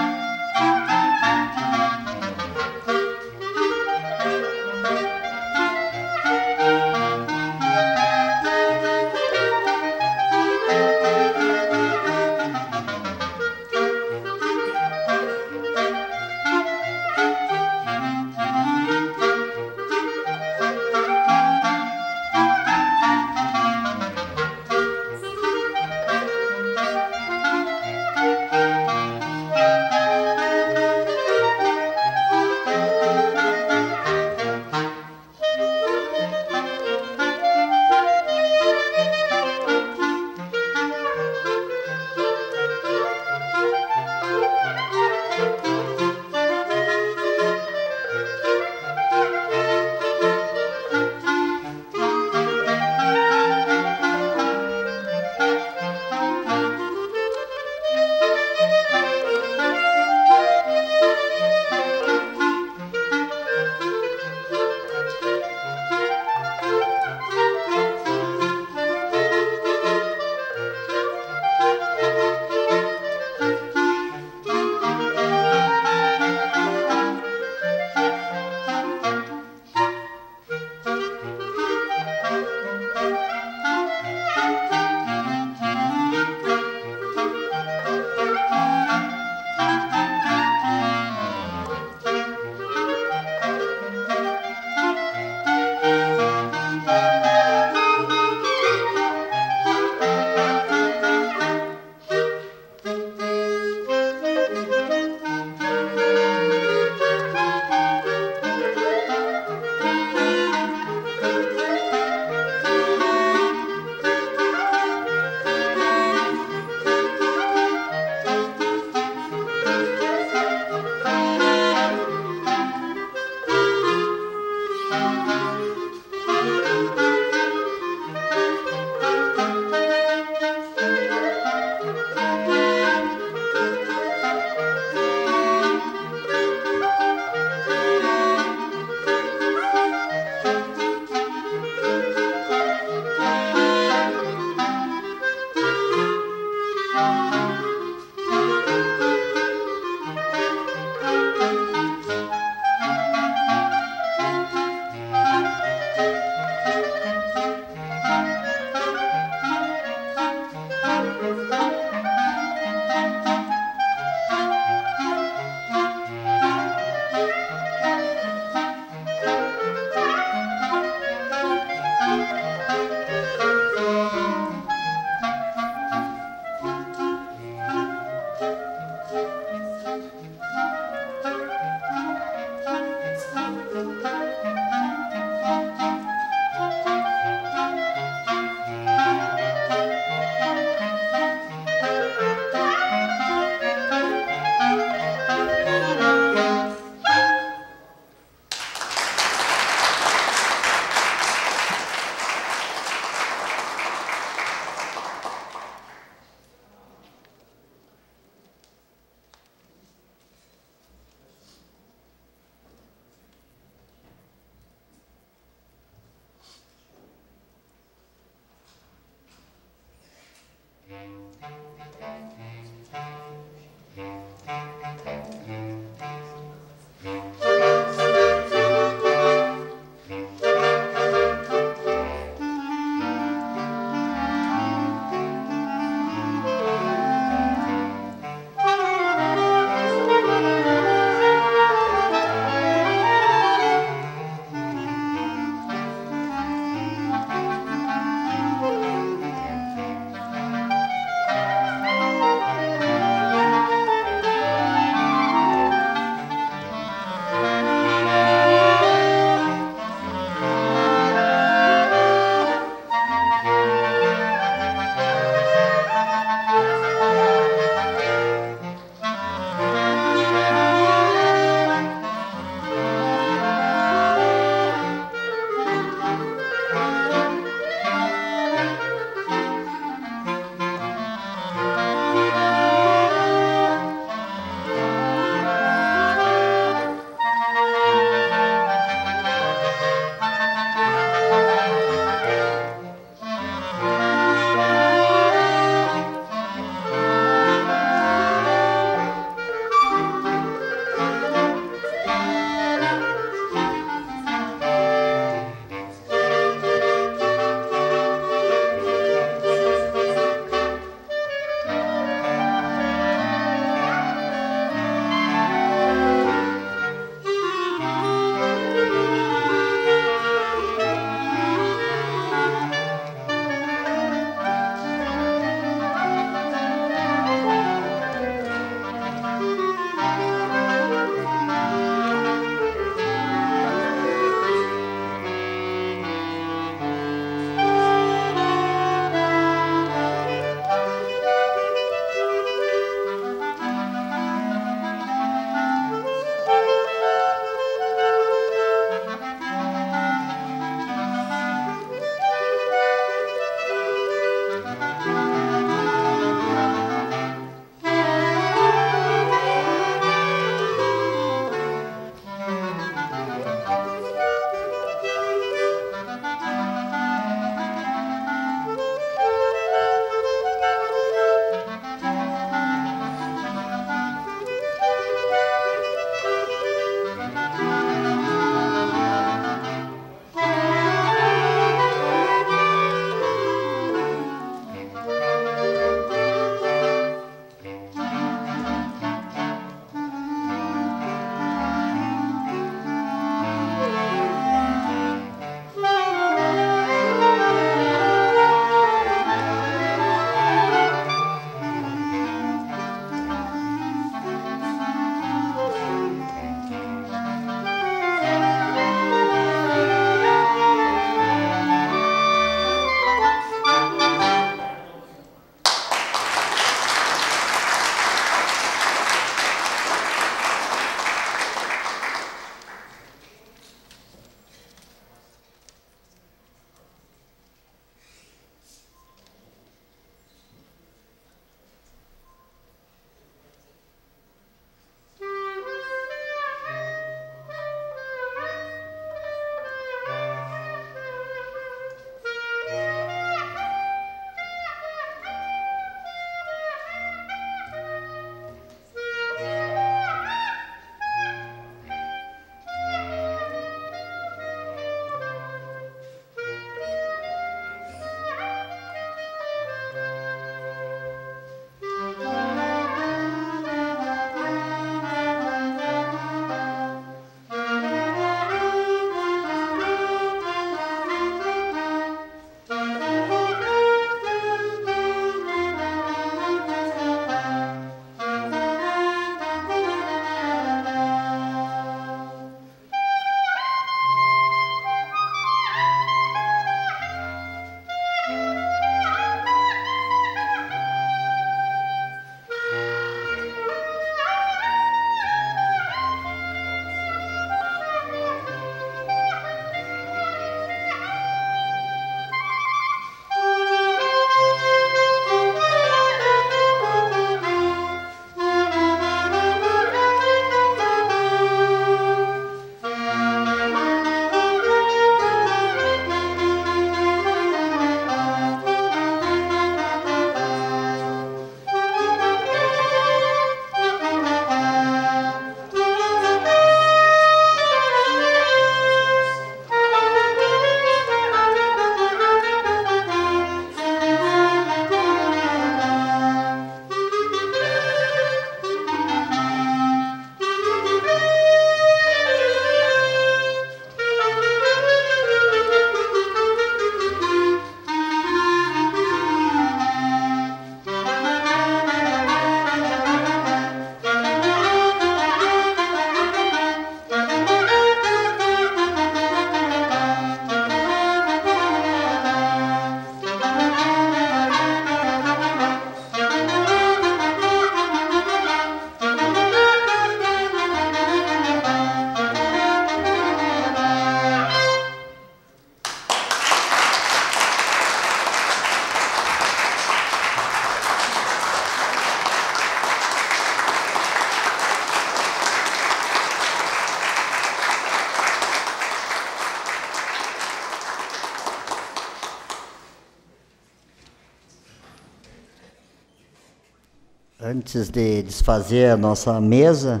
Antes de desfazer a nossa mesa,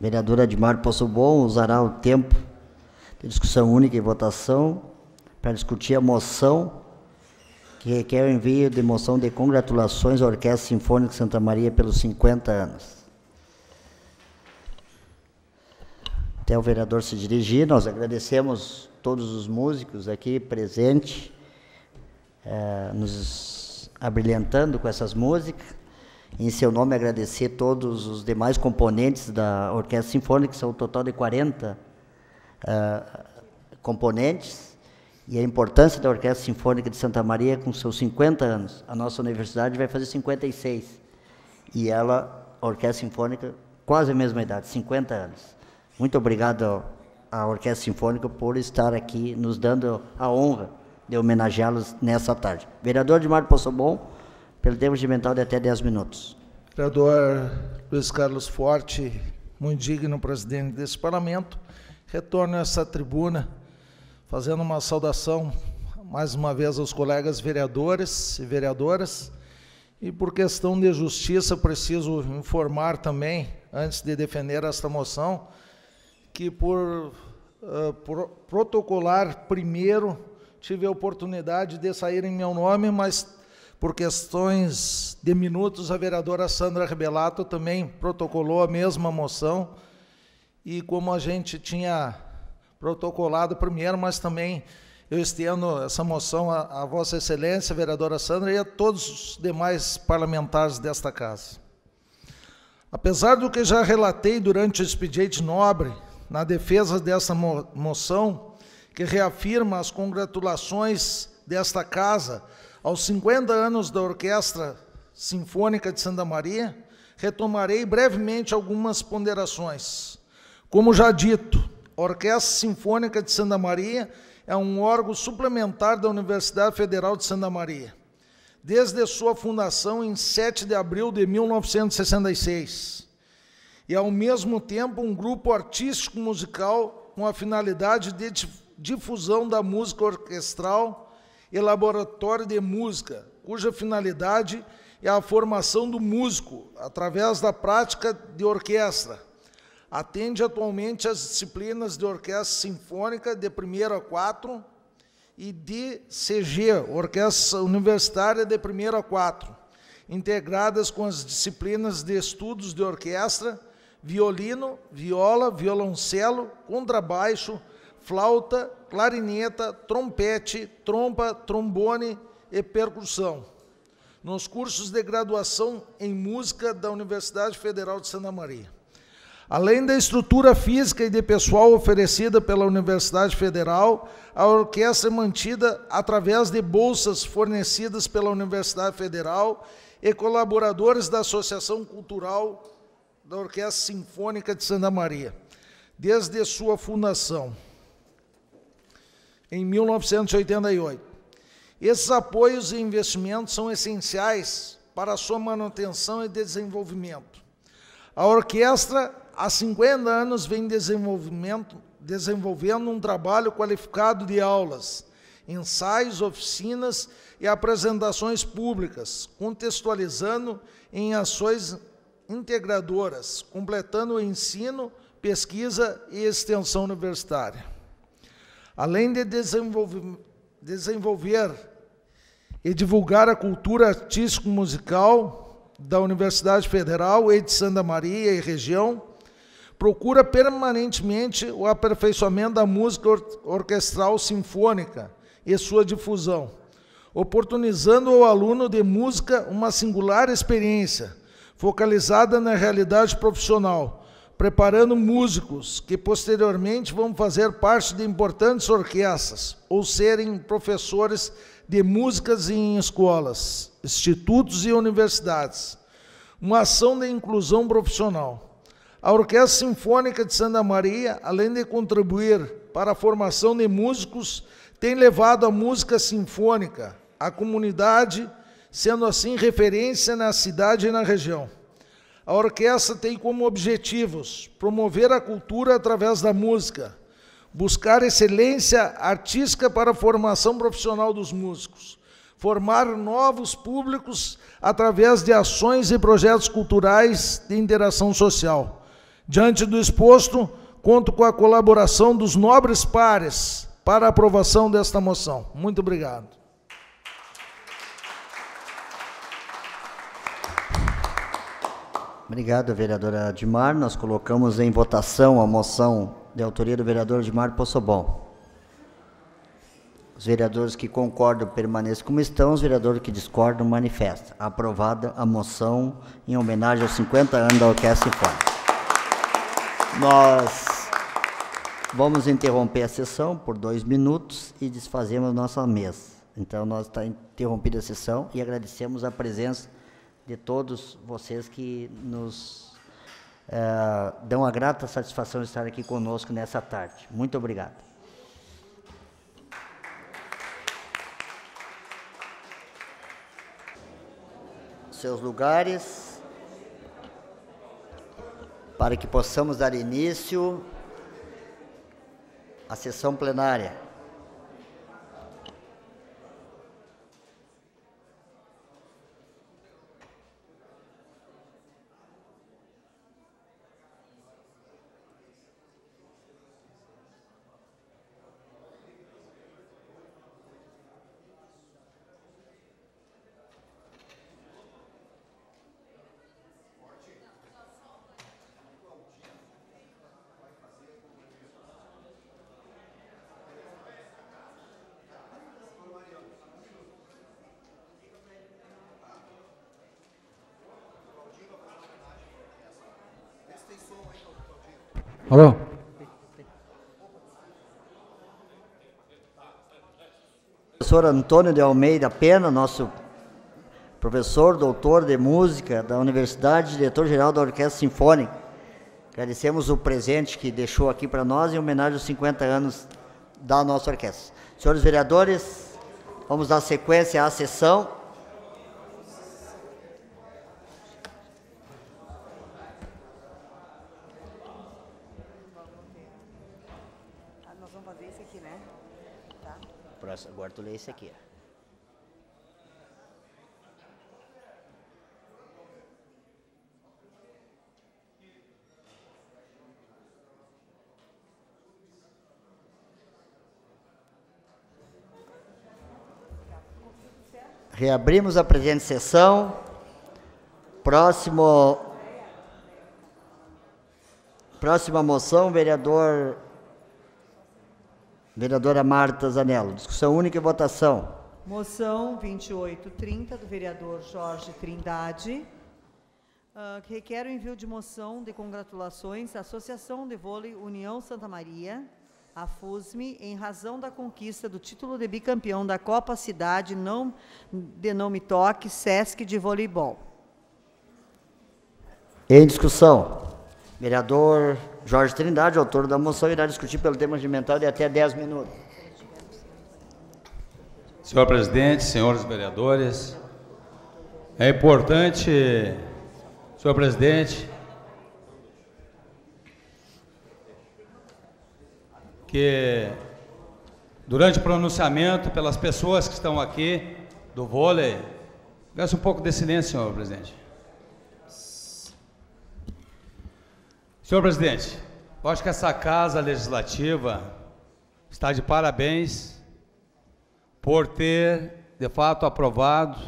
a vereadora Admar bom usará o tempo de discussão única e votação para discutir a moção que requer o envio de moção de congratulações à Orquestra Sinfônica Santa Maria pelos 50 anos. Até o vereador se dirigir, nós agradecemos todos os músicos aqui presentes, eh, nos abrilhantando com essas músicas em seu nome agradecer todos os demais componentes da Orquestra Sinfônica, que são um total de 40 uh, ah, componentes, e a importância da Orquestra Sinfônica de Santa Maria com seus 50 anos. A nossa universidade vai fazer 56, e ela, a Orquestra Sinfônica, quase a mesma idade, 50 anos. Muito obrigado à Orquestra Sinfônica por estar aqui nos dando a honra de homenageá-los nessa tarde. Vereador de Mário Poçobon, pelo tempo de mental de até 10 minutos. Vereador Luiz Carlos Forte, muito digno presidente desse parlamento, retorno a essa tribuna fazendo uma saudação mais uma vez aos colegas vereadores e vereadoras. E por questão de justiça, preciso informar também, antes de defender esta moção, que por, uh, ah, por protocolar primeiro, tive a oportunidade de sair em meu nome, mas por questões de minutos, a vereadora Sandra Rebelato também protocolou a mesma moção. E como a gente tinha protocolado primeiro, mas também eu estendo essa moção à, Vossa Excelência, vereadora Sandra, e a todos os demais parlamentares desta casa. Apesar do que já relatei durante o expediente nobre, na defesa dessa mo moção, que reafirma as congratulações desta casa aos 50 anos da Orquestra Sinfônica de Santa Maria, retomarei brevemente algumas ponderações. Como já dito, a Orquestra Sinfônica de Santa Maria é um órgão suplementar da Universidade Federal de Santa Maria. Desde sua fundação em 7 de abril de 1966, e ao mesmo tempo um grupo artístico musical com a finalidade de difusão da música orquestral e laboratório de música, cuja finalidade é a formação do músico através da prática de orquestra. Atende atualmente as disciplinas de orquestra sinfônica de 1 a 4 e de CG, Orquestra Universitária de 1 a 4, integradas com as disciplinas de estudos de orquestra, violino, viola, violoncelo, contrabaixo, flauta clarineta, trompete, trompa, trombone e percussão, nos cursos de graduação em música da Universidade Federal de Santa Maria. Além da estrutura física e de pessoal oferecida pela Universidade Federal, a orquestra é mantida através de bolsas fornecidas pela Universidade Federal e colaboradores da Associação Cultural da Orquestra Sinfônica de Santa Maria, desde sua fundação em 1988. Esses apoios e investimentos são essenciais para a sua manutenção e desenvolvimento. A orquestra, há 50 anos, vem desenvolvendo um trabalho qualificado de aulas, ensaios, oficinas e apresentações públicas, contextualizando em ações integradoras, completando o ensino, pesquisa e extensão universitária além de desenvolver, desenvolver e divulgar a cultura artístico-musical da Universidade Federal e de Santa Maria e região, procura permanentemente o aperfeiçoamento da música or orquestral sinfônica e sua difusão, oportunizando ao aluno de música uma singular experiência, focalizada na realidade profissional, preparando músicos que posteriormente vão fazer parte de importantes orquestras ou serem professores de músicas em escolas, institutos e universidades. Uma ação de inclusão profissional. A Orquestra Sinfônica de Santa Maria, além de contribuir para a formação de músicos, tem levado a música sinfônica à comunidade, sendo assim referência na cidade e na região. A orquestra tem como objetivos promover a cultura através da música, buscar excelência artística para a formação profissional dos músicos, formar novos públicos através de ações e projetos culturais de interação social. Diante do exposto, conto com a colaboração dos nobres pares para a aprovação desta moção. Muito obrigado. Obrigado, vereadora Admar. Nós colocamos em votação a moção de autoria do vereador Admar Possobon. Os vereadores que concordam permanecem como estão, os vereadores que discordam manifestam. Aprovada a moção em homenagem aos 50 anos da Orquestra Sinfônica. Nós vamos interromper a sessão por dois minutos e desfazemos nossa mesa. Então, nós está interrompida a sessão e agradecemos a presença de todos vocês que nos é, dão a grata satisfação de estar aqui conosco nessa tarde. Muito obrigado. Seus lugares, para que possamos dar início à sessão plenária. Alô? Professor Antônio de Almeida Pena, nosso professor, doutor de música da Universidade, diretor-geral da Orquestra Sinfônica. Agradecemos o presente que deixou aqui para nós em homenagem aos 50 anos da nossa orquestra. Senhores vereadores, vamos dar sequência à sessão. próximo. Agora tu lê esse aqui. Reabrimos a presente sessão. Próximo, próxima moção, vereador Vereadora Marta Zanello. Discussão única e votação. Moção 2830 do vereador Jorge Trindade, uh, que requer o envio de moção de congratulações à Associação de Vôlei União Santa Maria, a FUSME, em razão da conquista do título de bicampeão da Copa Cidade não, de Não Me Toque Sesc de Voleibol. Em discussão, vereador Jorge Trindade, autor da moção, irá discutir pelo tema regimental de até 10 minutos. Senhor presidente, senhores vereadores, é importante, senhor presidente, que durante o pronunciamento, pelas pessoas que estão aqui do vôlei, peço um pouco de silêncio, senhor presidente. Senhor presidente, eu acho que essa casa legislativa está de parabéns por ter, de fato, aprovado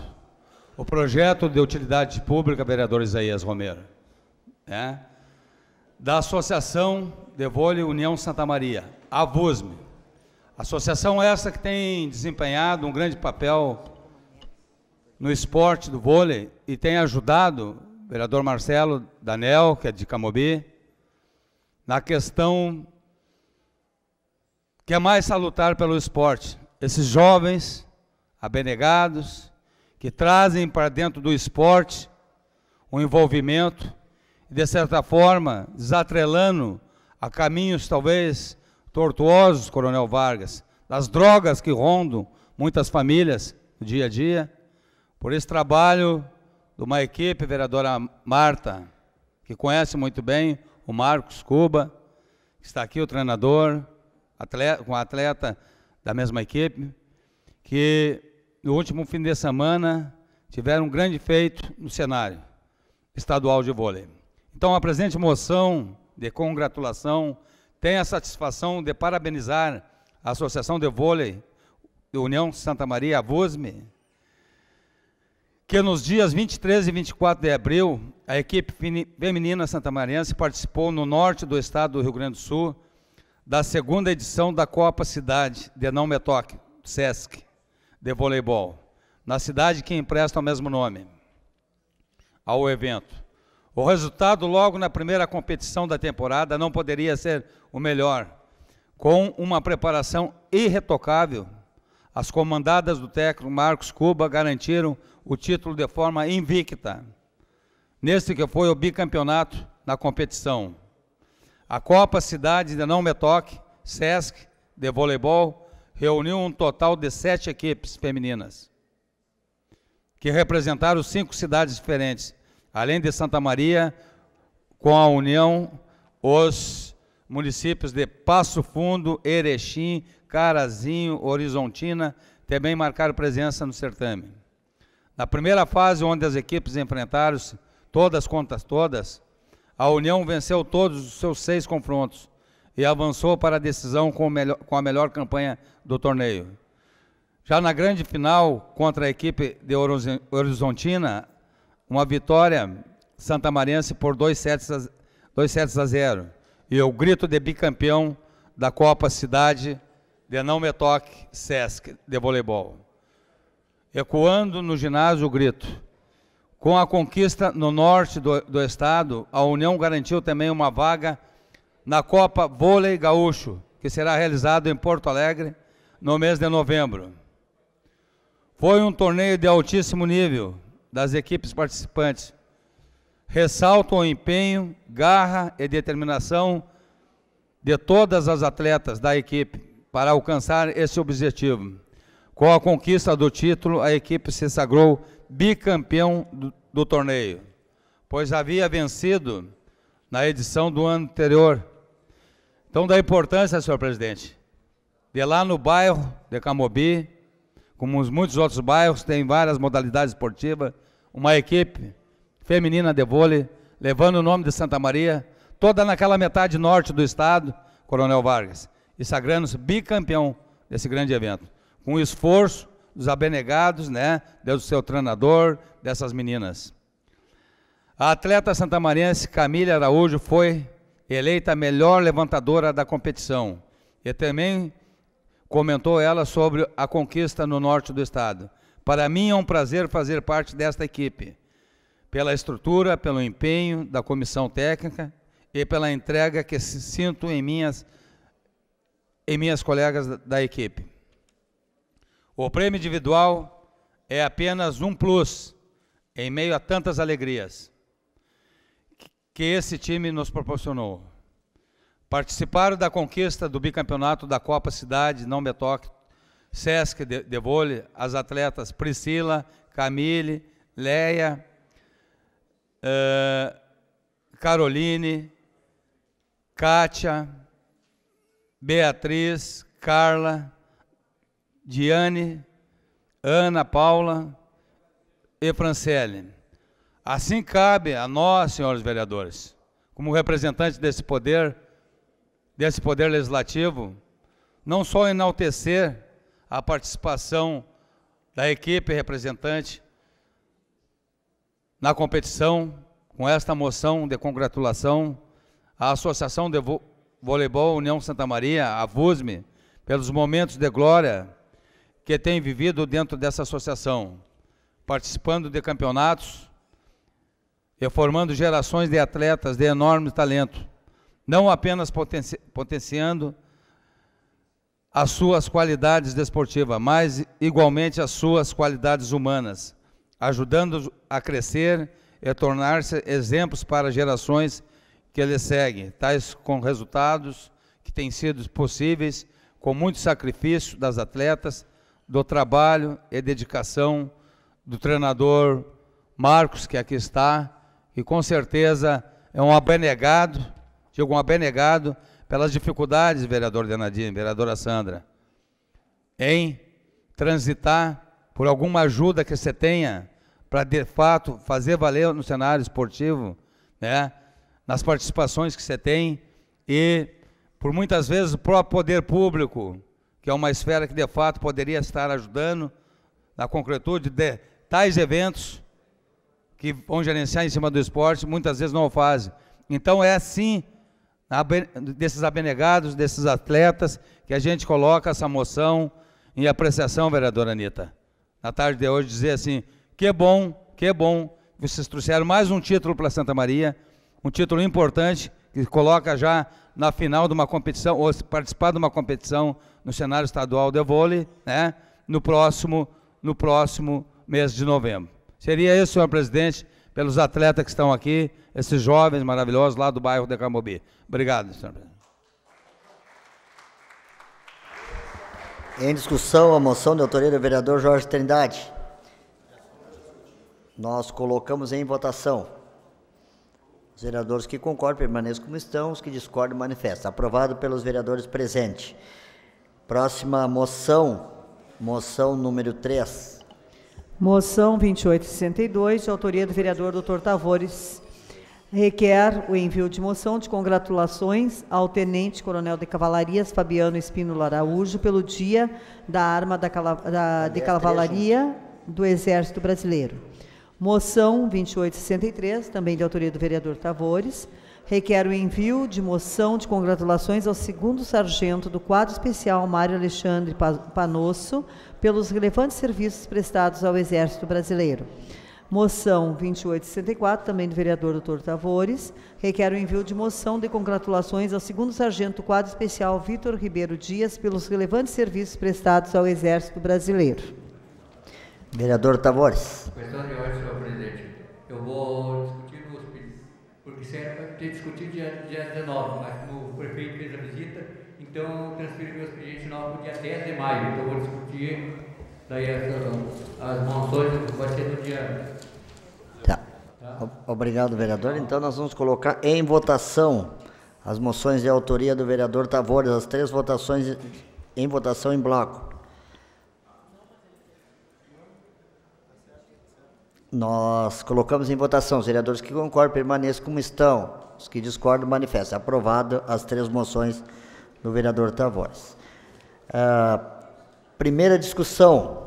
o projeto de utilidade pública, vereador Isaías Romero, né, da Associação de Vôlei União Santa Maria, a VUSME. Associação essa que tem desempenhado um grande papel no esporte do vôlei e tem ajudado o vereador Marcelo Danel, que é de Camobi, na questão que é mais salutar pelo esporte. Esses jovens abenegados que trazem para dentro do esporte um envolvimento e, de certa forma, desatrelando a caminhos talvez tortuosos, Coronel Vargas, das drogas que rondam muitas famílias no dia a dia, por esse trabalho de uma equipe, vereadora Marta, que conhece muito bem o Marcos Cuba, está aqui o treinador, atleta, com um atleta da mesma equipe, que no último fim de semana tiveram um grande feito no cenário estadual de vôlei. Então, a presente moção de congratulação tem a satisfação de parabenizar a Associação de Vôlei União Santa Maria, a VUSME, que nos dias 23 e 24 de abril, a equipe feminina santamariense participou no norte do estado do Rio Grande do Sul da segunda edição da Copa Cidade de Não Metoque SESC, de voleibol, na cidade que empresta o mesmo nome ao evento. O resultado logo na primeira competição da temporada não poderia ser o melhor. Com uma preparação irretocável, as comandadas do técnico Marcos Cuba garantiram o título de forma invicta, nesse que foi o bicampeonato na competição. A Copa Cidade de Não Metoque, SESC, de voleibol, reuniu um total de sete equipes femininas, que representaram cinco cidades diferentes, além de Santa Maria, com a união, os municípios de Passo Fundo, Erechim, Carazinho, Horizontina, também marcaram presença no certame. Na primeira fase, onde as equipes enfrentaram-se todas contra todas, a União venceu todos os seus seis confrontos e avançou para a decisão com, melhor, com a melhor campanha do torneio. Já na grande final, contra a equipe de Horizontina, uma vitória santamarense por 2 sets, a, 2 sets a 0. E o grito de bicampeão da Copa Cidade de Não Me Toque Sesc de voleibol ecoando no ginásio o grito. Com a conquista no norte do, do estado, a União garantiu também uma vaga na Copa Vôlei Gaúcho, que será realizada em Porto Alegre no mês de novembro. Foi um torneio de altíssimo nível das equipes participantes. Ressalto o empenho, garra e determinação de todas as atletas da equipe para alcançar esse objetivo. Com a conquista do título, a equipe se sagrou bicampeão do, do torneio, pois havia vencido na edição do ano anterior. Então, da importância, senhor presidente, de lá no bairro de Camobi, como os muitos outros bairros, tem várias modalidades esportivas, uma equipe feminina de vôlei, levando o nome de Santa Maria, toda naquela metade norte do estado, Coronel Vargas, e sagrando-se bicampeão desse grande evento com o esforço dos abenegados, né? do seu treinador, dessas meninas. A atleta santamarense Camila Araújo foi eleita a melhor levantadora da competição. E também comentou ela sobre a conquista no norte do estado. Para mim é um prazer fazer parte desta equipe, pela estrutura, pelo empenho da comissão técnica e pela entrega que sinto em minhas, em minhas colegas da, da equipe. O prêmio individual é apenas um plus em meio a tantas alegrias que esse time nos proporcionou. Participaram da conquista do bicampeonato da Copa Cidade Não Betoque, Sesc de, vôlei, as atletas Priscila, Camille, Leia, uh, Caroline, Kátia, Beatriz, Carla, Diane, Ana Paula e Franciele. Assim cabe a nós, senhores vereadores, como representantes desse poder, desse poder legislativo, não só enaltecer a participação da equipe representante na competição, com esta moção de congratulação à Associação de Voleibol União Santa Maria, a VUSME, pelos momentos de glória que tem vivido dentro dessa associação, participando de campeonatos e formando gerações de atletas de enorme talento, não apenas potenci potenciando as suas qualidades desportivas, mas igualmente as suas qualidades humanas, ajudando a crescer e tornar-se exemplos para gerações que lhe seguem, tais com resultados que têm sido possíveis com muito sacrifício das atletas do trabalho e dedicação do treinador Marcos, que aqui está, e com certeza é um abenegado, digo um abenegado, pelas dificuldades, vereador Denadim, vereadora Sandra, em transitar por alguma ajuda que você tenha para, de fato, fazer valer no cenário esportivo, né, nas participações que você tem e, por muitas vezes, o próprio poder público, que é uma esfera que de fato poderia estar ajudando na concretude de tais eventos que vão gerenciar em cima do esporte, muitas vezes não o fazem. Então é assim desses abnegados, desses atletas, que a gente coloca essa moção em apreciação, vereadora Anitta. Na tarde de hoje dizer assim, que bom, que bom, vocês trouxeram mais um título para Santa Maria, um título importante, que coloca já na final de uma competição, ou participar de uma competição no cenário estadual de vôlei, né, no próximo, no próximo mês de novembro. Seria isso, senhor presidente, pelos atletas que estão aqui, esses jovens maravilhosos lá do bairro de Camobi. Obrigado, senhor presidente. Em discussão, a moção de autoria do vereador Jorge Trindade. Nós colocamos em votação. Os vereadores que concordam permaneçam como estão, os que discordam manifestam. Aprovado pelos vereadores presentes. Próxima moção, moção número 3. Moção 2862, de autoria do vereador Dr. Tavores, requer o envio de moção de congratulações ao Tenente Coronel de Cavalarias Fabiano Espino Araújo pelo Dia da Arma da, da de Cavalaria do Exército Brasileiro. Moção 2863, também de autoria do vereador Tavores, requer o envio de moção de congratulações ao segundo sargento do quadro especial Mário Alexandre Panosso pelos relevantes serviços prestados ao Exército Brasileiro. Moção 2864, também do vereador doutor Tavores, requer o envio de moção de congratulações ao segundo sargento do quadro especial Vitor Ribeiro Dias pelos relevantes serviços prestados ao Exército Brasileiro. Vereador Tavares. Questão de ordem, senhor presidente. Eu vou discutir no hospício, porque isso para é, ter discutido dia, dia 19, mas como o prefeito fez a visita, então eu transferi meu expediente novo para o dia 10 de maio. Então eu vou discutir daí as, as que vai ser no dia. tá. Obrigado, vereador. Então nós vamos colocar em votação as moções de autoria do vereador Tavares, as três votações em votação em bloco. Nós colocamos em votação os vereadores que concordam permaneçam como estão. Os que discordam manifestam. Aprovado as três moções do vereador Tavares. Ah, primeira discussão.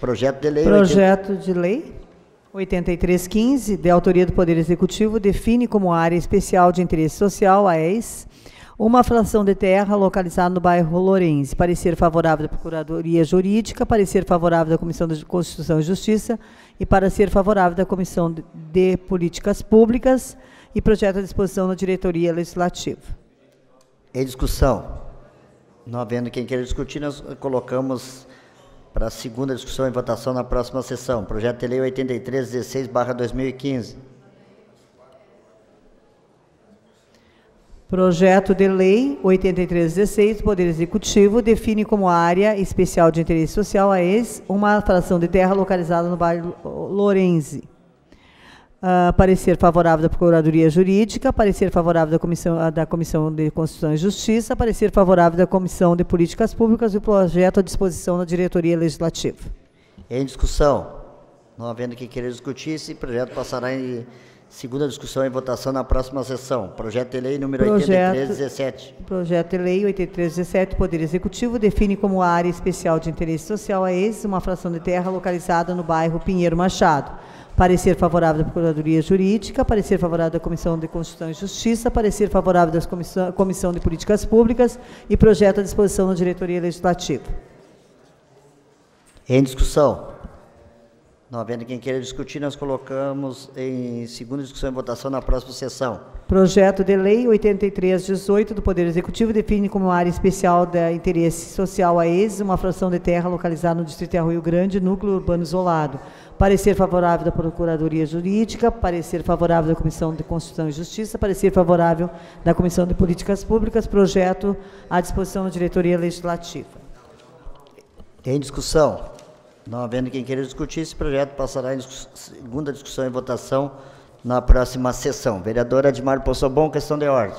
Projeto de lei. Projeto 80... de lei 8315, de autoria do Poder Executivo, define como área especial de interesse social, a EIS, uma fração de terra localizada no bairro Lourenço. Parecer favorável da Procuradoria Jurídica, parecer favorável da Comissão de Constituição e Justiça, e para ser favorável da Comissão de Políticas Públicas e projeto à disposição da diretoria legislativa. Em discussão, não havendo quem queira discutir, nós colocamos para a segunda discussão e votação na próxima sessão. Projeto de Lei 8316, 2015. Projeto de Lei 8316, Poder Executivo, define como área especial de interesse social a ex uma fração de terra localizada no bairro Lorenzi. Uh, parecer favorável da Procuradoria Jurídica, parecer favorável da Comissão, da Comissão de Constituição e Justiça, parecer favorável da Comissão de Políticas Públicas e o projeto à disposição da Diretoria Legislativa. Em discussão. Não havendo quem querer discutir, esse projeto passará em Segunda discussão e votação na próxima sessão. Projeto de lei número 8317. Projeto de lei 8317, Poder Executivo define como área especial de interesse social a ex uma fração de terra localizada no bairro Pinheiro Machado. Parecer favorável da Procuradoria Jurídica, parecer favorável da Comissão de Constituição e Justiça, parecer favorável da Comissão de Políticas Públicas e projeto à disposição da Diretoria Legislativa. Em discussão. Não havendo quem queira discutir, nós colocamos em segunda discussão e votação na próxima sessão. Projeto de Lei 8318 do Poder Executivo define como área especial de interesse social a ex uma fração de terra localizada no Distrito de Arroio Grande, núcleo urbano isolado. Parecer favorável da Procuradoria Jurídica, parecer favorável da Comissão de Constituição e Justiça, parecer favorável da Comissão de Políticas Públicas, projeto à disposição da Diretoria Legislativa. Tem discussão? Não havendo quem queira discutir, esse projeto passará em segunda discussão e votação na próxima sessão. Vereador Admar Poçobon, questão de ordem.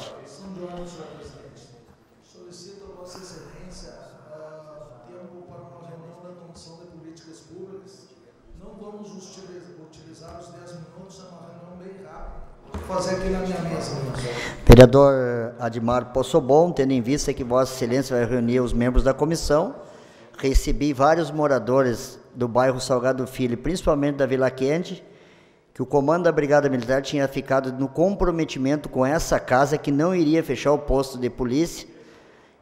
fazer aqui na minha mesa. Vereador Admar Poçobon, tendo em vista que Vossa Excelência vai reunir os membros da comissão, recebi vários moradores do bairro Salgado Filho, principalmente da Vila Quente, que o comando da Brigada Militar tinha ficado no comprometimento com essa casa que não iria fechar o posto de polícia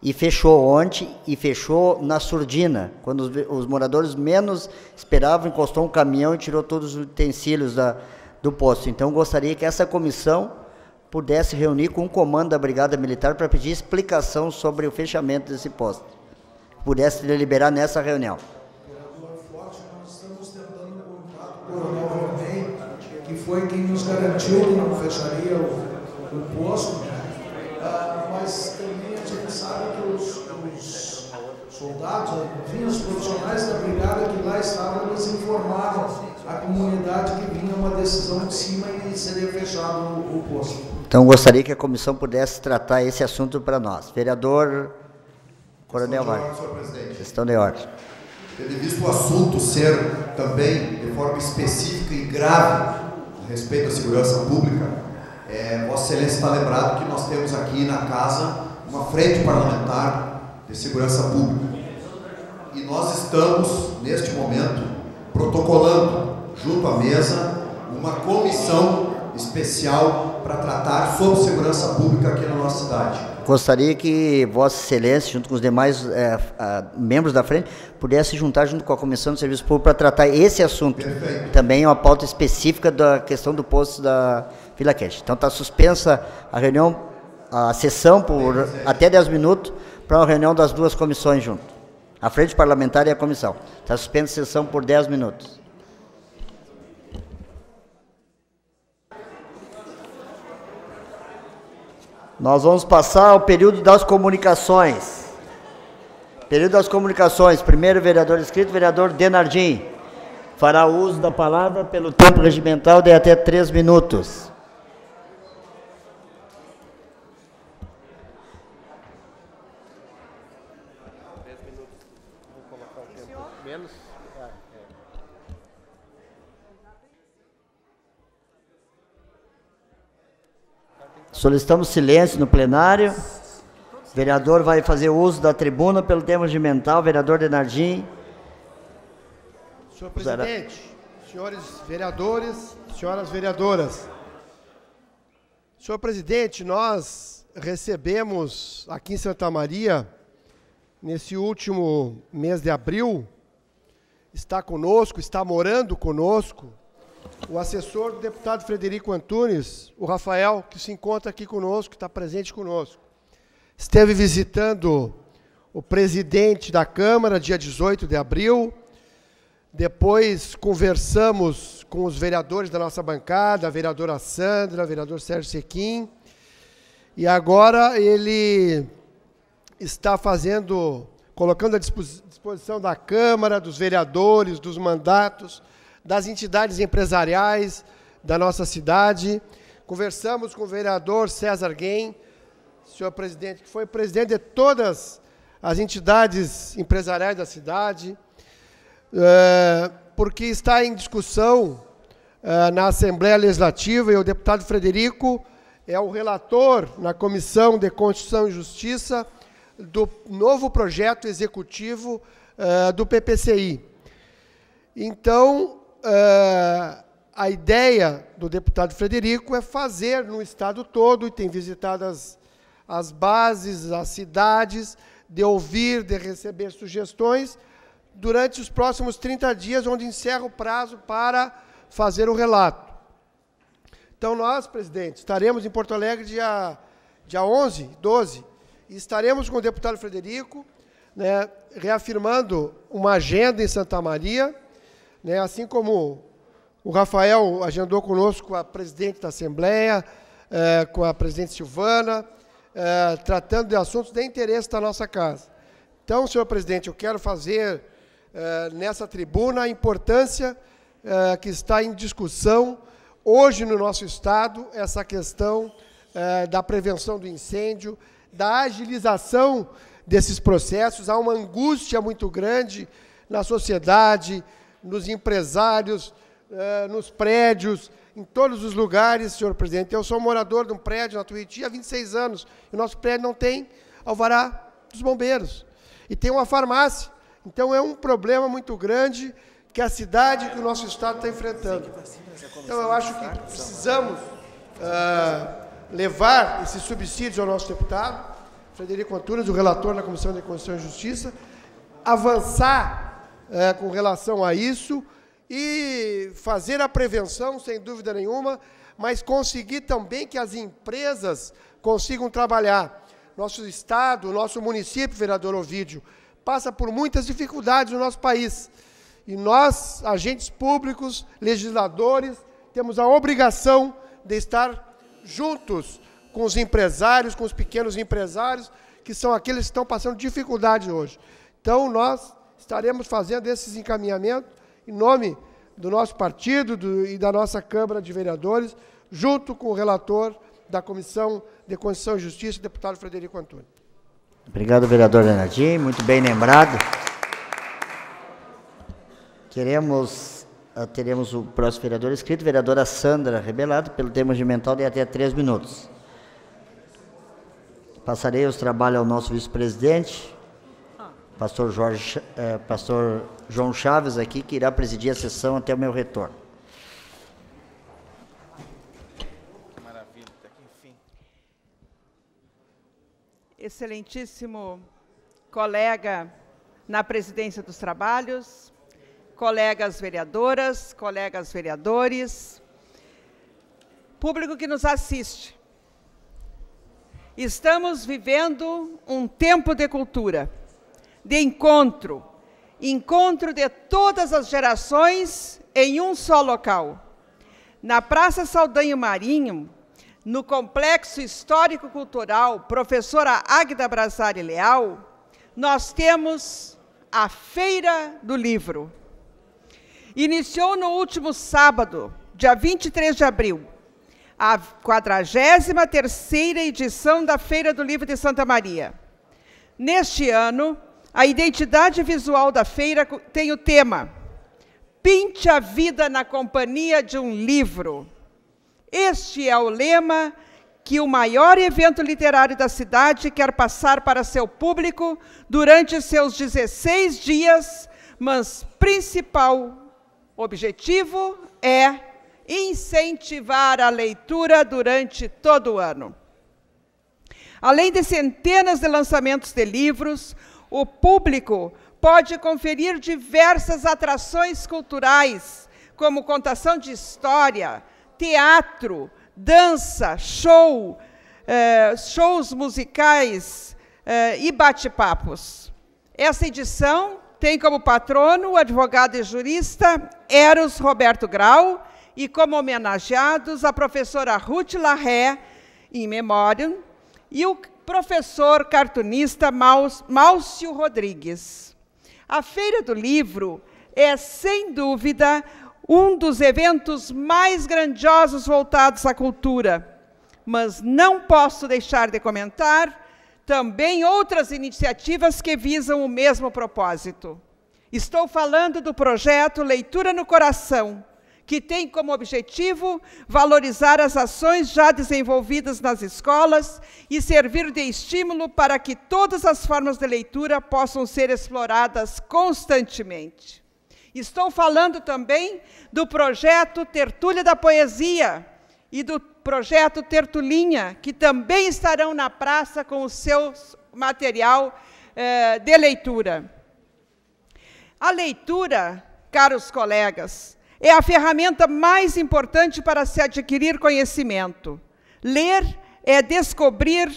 e fechou ontem e fechou na surdina, quando os, os moradores menos esperavam, encostou um caminhão e tirou todos os utensílios da, do posto. Então gostaria que essa comissão pudesse reunir com o comando da Brigada Militar para pedir explicação sobre o fechamento desse posto pudesse deliberar nessa reunião. que foi quem nos garantiu que não fecharia o, o posto, né? ah, mas também a gente sabe que os, os soldados, enfim, os profissionais da brigada que lá estavam, eles informavam a comunidade que vinha uma decisão de cima e seria fechado o, o posto. Então, gostaria que a comissão pudesse tratar esse assunto para nós. Vereador Coronel Mário. Questão de ordem. Tendo visto o assunto ser também de forma específica e grave a respeito da segurança pública, é, Vossa Excelência está lembrado que nós temos aqui na casa uma frente parlamentar de segurança pública. E nós estamos, neste momento, protocolando junto à mesa uma comissão especial para tratar sobre segurança pública aqui na nossa cidade. Gostaria que Vossa Excelência, junto com os demais é, eh, a, ah, membros da frente, pudesse juntar junto com a Comissão do Serviço Público para tratar esse assunto. Perfeito. Também uma pauta específica da questão do posto da Vila Quente. Então está suspensa a reunião, a sessão por Bem, até 10 minutos para uma reunião das duas comissões junto. A frente parlamentar e a comissão. Está suspensa a sessão por 10 minutos. Nós vamos passar ao período das comunicações. Período das comunicações. Primeiro vereador inscrito, vereador Denardim. Fará uso da palavra pelo tempo regimental de até três minutos. Solicitamos silêncio no plenário. O vereador vai fazer uso da tribuna pelo tema regimental. Vereador Denardim. Senhor presidente, senhores vereadores, senhoras vereadoras. Senhor presidente, nós recebemos aqui em Santa Maria, nesse último mês de abril, está conosco, está morando conosco, o assessor do deputado Frederico Antunes, o Rafael, que se encontra aqui conosco, que está presente conosco, esteve visitando o presidente da Câmara, dia 18 de abril. Depois conversamos com os vereadores da nossa bancada, a vereadora Sandra, o vereador Sérgio Sequim. E agora ele está fazendo, colocando à disposição da Câmara, dos vereadores, dos mandatos, das entidades empresariais da nossa cidade. Conversamos com o vereador César Guem, senhor presidente, que foi presidente de todas as entidades empresariais da cidade, eh, porque está em discussão eh, na Assembleia Legislativa e o deputado Frederico é o relator na Comissão de Constituição e Justiça do novo projeto executivo eh, do PPCI. Então, uh, a ideia do deputado Frederico é fazer no Estado todo, e tem visitado as, as bases, as cidades, de ouvir, de receber sugestões, durante os próximos 30 dias, onde encerra o prazo para fazer o relato. Então, nós, presidente, estaremos em Porto Alegre dia, dia 11, 12, e estaremos com o deputado Frederico, né, reafirmando uma agenda em Santa Maria, né? Assim como o Rafael agendou conosco com a presidente da Assembleia, eh, com a presidente Silvana, eh, tratando de assuntos de interesse da nossa casa. Então, senhor presidente, eu quero fazer eh, nessa tribuna a importância que está em discussão hoje no nosso Estado, essa questão da prevenção do incêndio, da agilização desses processos. Há uma angústia muito grande na sociedade, nos empresários, eh, nos prédios, em todos os lugares, senhor presidente. Eu sou morador de um prédio na Tuiuti há 26 anos, e o nosso prédio não tem alvará dos bombeiros. E tem uma farmácia. Então é um problema muito grande que a cidade, que o nosso Estado está enfrentando. Então eu acho que precisamos uh, levar esses subsídios ao nosso deputado, Frederico Antunes, o relator da Comissão de Constituição e Justiça, avançar é, com relação a isso e fazer a prevenção, sem dúvida nenhuma, mas conseguir também que as empresas consigam trabalhar. Nosso Estado, nosso município, vereador Ovídio, passa por muitas dificuldades no nosso país. E nós, agentes públicos, legisladores, temos a obrigação de estar juntos com os empresários, com os pequenos empresários, que são aqueles que estão passando dificuldades hoje. Então, nós estaremos fazendo esses encaminhamentos em nome do nosso partido do, e da nossa Câmara de Vereadores, junto com o relator da Comissão de Constituição e Justiça, deputado Frederico Antônio. Obrigado, vereador Renatinho, muito bem lembrado. Queremos, ah, teremos o próximo vereador escrito, vereadora Sandra Rebelado, pelo tema regimental de até três minutos. Passarei os trabalhos ao nosso vice-presidente, pastor, Jorge, eh, pastor João Chaves aqui, que irá presidir a sessão até o meu retorno. Tá Excelentíssimo colega na presidência dos trabalhos, colegas vereadoras, colegas vereadores, público que nos assiste. Estamos vivendo um tempo de cultura de encontro encontro de todas as gerações em um só local. Na Praça Saldanho Marinho, no Complexo Histórico Cultural Professora Águida Brasari Leal, nós temos a Feira do Livro. Iniciou no último sábado, dia 23 de abril, a 43ª edição da Feira do Livro de Santa Maria. Neste ano, a identidade visual da feira tem o tema Pinte a vida na companhia de um livro. Este é o lema que o maior evento literário da cidade quer passar para seu público durante seus 16 dias, mas principal objetivo é incentivar a leitura durante todo o ano. Além de centenas de lançamentos de livros, o público pode conferir diversas atrações culturais, como contação de história, teatro, dança, show, eh, shows musicais eh, e bate-papos. Essa edição tem como patrono o advogado e jurista Eros Roberto Grau e como homenageados a professora Ruth Larré, em memória, e o professor cartunista Márcio Rodrigues. A Feira do Livro é, sem dúvida, um dos eventos mais grandiosos voltados à cultura, mas não posso deixar de comentar também outras iniciativas que visam o mesmo propósito. Estou falando do projeto Leitura no Coração, que tem como objetivo valorizar as ações já desenvolvidas nas escolas e servir de estímulo para que todas as formas de leitura possam ser exploradas constantemente. Estou falando também do projeto Tertúlia da Poesia e do projeto Tertulinha, que também estarão na praça com o seu material eh, de leitura. A leitura, caros colegas, é a ferramenta mais importante para se adquirir conhecimento. Ler é descobrir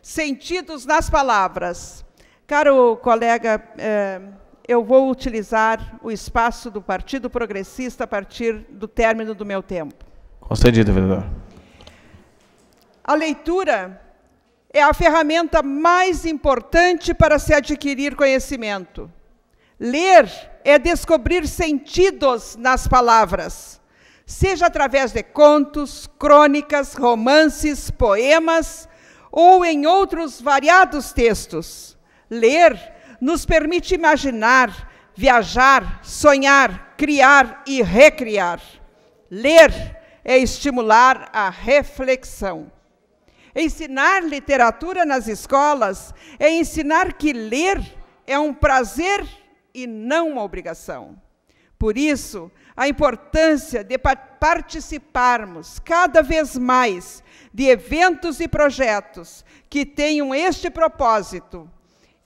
sentidos nas palavras. Caro colega, eh, eu vou utilizar o espaço do Partido Progressista a partir do término do meu tempo. Concedido, vereador. A leitura é a ferramenta mais importante para se adquirir conhecimento. Ler é descobrir sentidos nas palavras, seja através de contos, crônicas, romances, poemas ou em outros variados textos. Ler nos permite imaginar, viajar, sonhar, criar e recriar. Ler é estimular a reflexão. Ensinar literatura nas escolas é ensinar que ler é um prazer e não uma obrigação. Por isso, a importância de participarmos cada vez mais de eventos e projetos que tenham este propósito.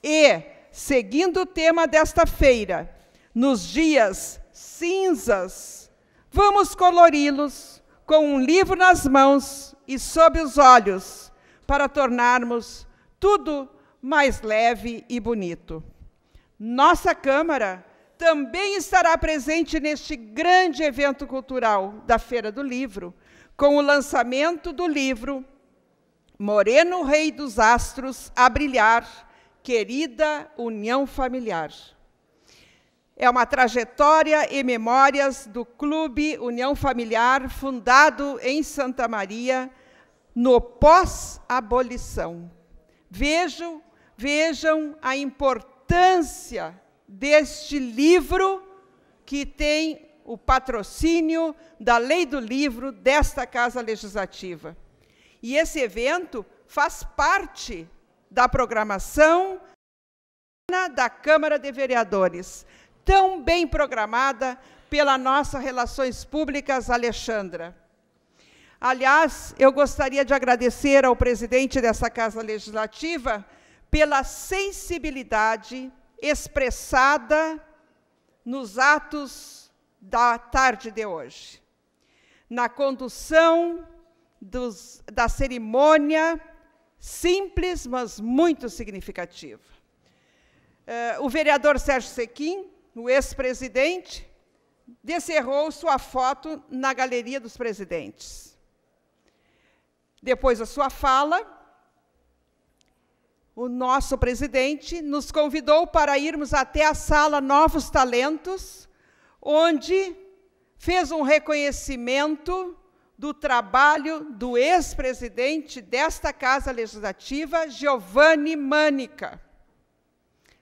E, seguindo o tema desta feira, nos dias cinzas, vamos colori-los com um livro nas mãos e sob os olhos, para tornarmos tudo mais leve e bonito. Nossa Câmara também estará presente neste grande evento cultural da Feira do Livro, com o lançamento do livro Moreno Rei dos Astros a Brilhar, Querida União Familiar. É uma trajetória e memórias do Clube União Familiar, fundado em Santa Maria, no pós-abolição. Vejam, vejam a importância importância deste livro que tem o patrocínio da Lei do Livro desta Casa Legislativa. E esse evento faz parte da programação da Câmara de Vereadores, tão bem programada pela nossa Relações Públicas Alexandra. Aliás, eu gostaria de agradecer ao presidente dessa Casa Legislativa, pela sensibilidade expressada nos atos da tarde de hoje, na condução dos, da cerimônia simples, mas muito significativa. Eh, o vereador Sérgio Sequim, o ex-presidente, descerrou sua foto na Galeria dos Presidentes. Depois a sua fala, o nosso presidente nos convidou para irmos até a sala Novos Talentos, onde fez um reconhecimento do trabalho do ex-presidente desta Casa Legislativa, Giovanni Mânica,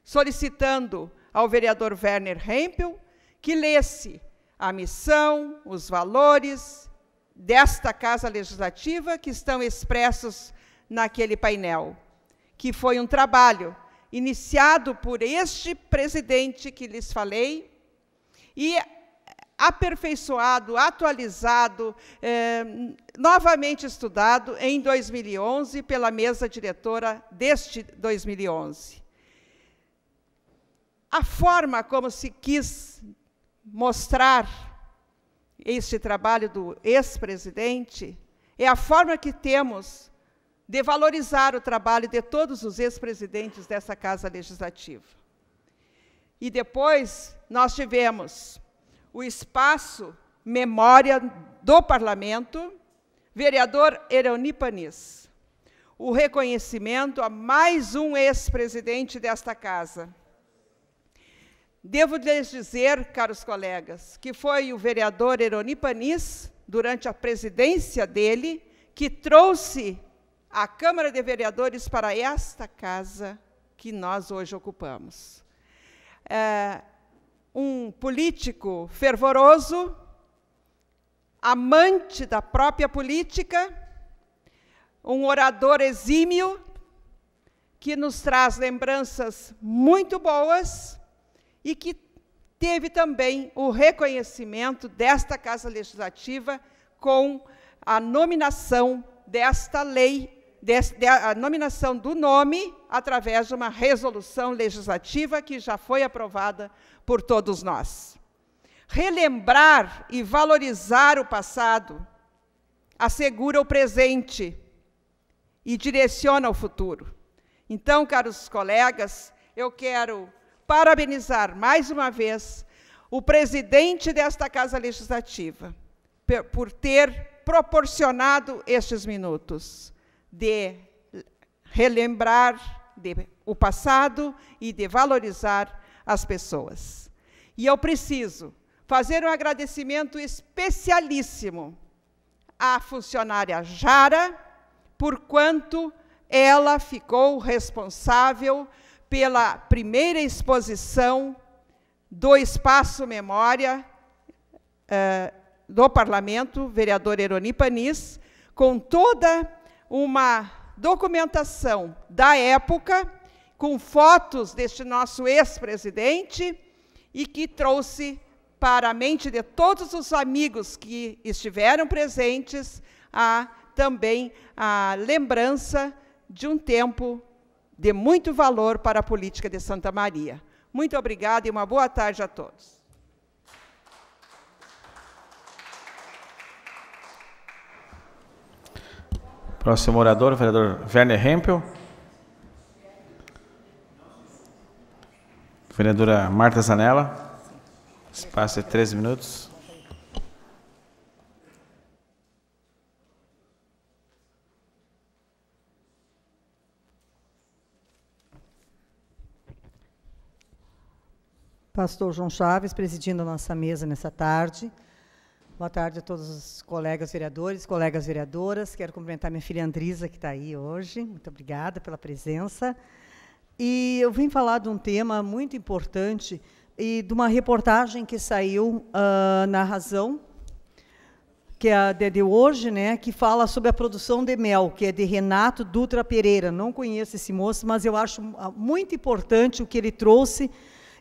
solicitando ao vereador Werner Hempel que lesse a missão, os valores desta Casa Legislativa que estão expressos naquele painel que foi um trabalho iniciado por este presidente que lhes falei e aperfeiçoado, atualizado, eh, novamente estudado em 2011 pela mesa diretora deste 2011. A forma como se quis mostrar este trabalho do ex-presidente é a forma que temos de valorizar o trabalho de todos os ex-presidentes dessa Casa Legislativa. E depois nós tivemos o espaço Memória do Parlamento, vereador Eroni Panis, o reconhecimento a mais um ex-presidente desta Casa. Devo lhes dizer, caros colegas, que foi o vereador Eroni Panis, durante a presidência dele, que trouxe a Câmara de Vereadores para esta casa que nós hoje ocupamos. É, um político fervoroso, amante da própria política, um orador exímio, que nos traz lembranças muito boas e que teve também o reconhecimento desta Casa Legislativa com a nominação desta lei a nominação do nome através de uma resolução legislativa que já foi aprovada por todos nós. Relembrar e valorizar o passado assegura o presente e direciona o futuro. Então, caros colegas, eu quero parabenizar mais uma vez o presidente desta Casa Legislativa por ter proporcionado estes minutos de relembrar de o passado e de valorizar as pessoas. E eu preciso fazer um agradecimento especialíssimo à funcionária Jara, por quanto ela ficou responsável pela primeira exposição do Espaço Memória eh, do Parlamento, vereador Eroni Panis, com toda uma documentação da época, com fotos deste nosso ex-presidente, e que trouxe para a mente de todos os amigos que estiveram presentes a, também a lembrança de um tempo de muito valor para a política de Santa Maria. Muito obrigada e uma boa tarde a todos. Próximo orador, o vereador Werner Hempel. Vereadora Marta Zanella. Espaço de três minutos. Pastor João Chaves presidindo a nossa mesa nessa tarde. Boa tarde a todos os colegas vereadores, colegas vereadoras. Quero cumprimentar minha filha Andrisa, que está aí hoje. Muito obrigada pela presença. E eu vim falar de um tema muito importante e de uma reportagem que saiu uh, na Razão, que é a de, hoje, né, que fala sobre a produção de mel, que é de Renato Dutra Pereira. Não conheço esse moço, mas eu acho ah, muito importante o que ele trouxe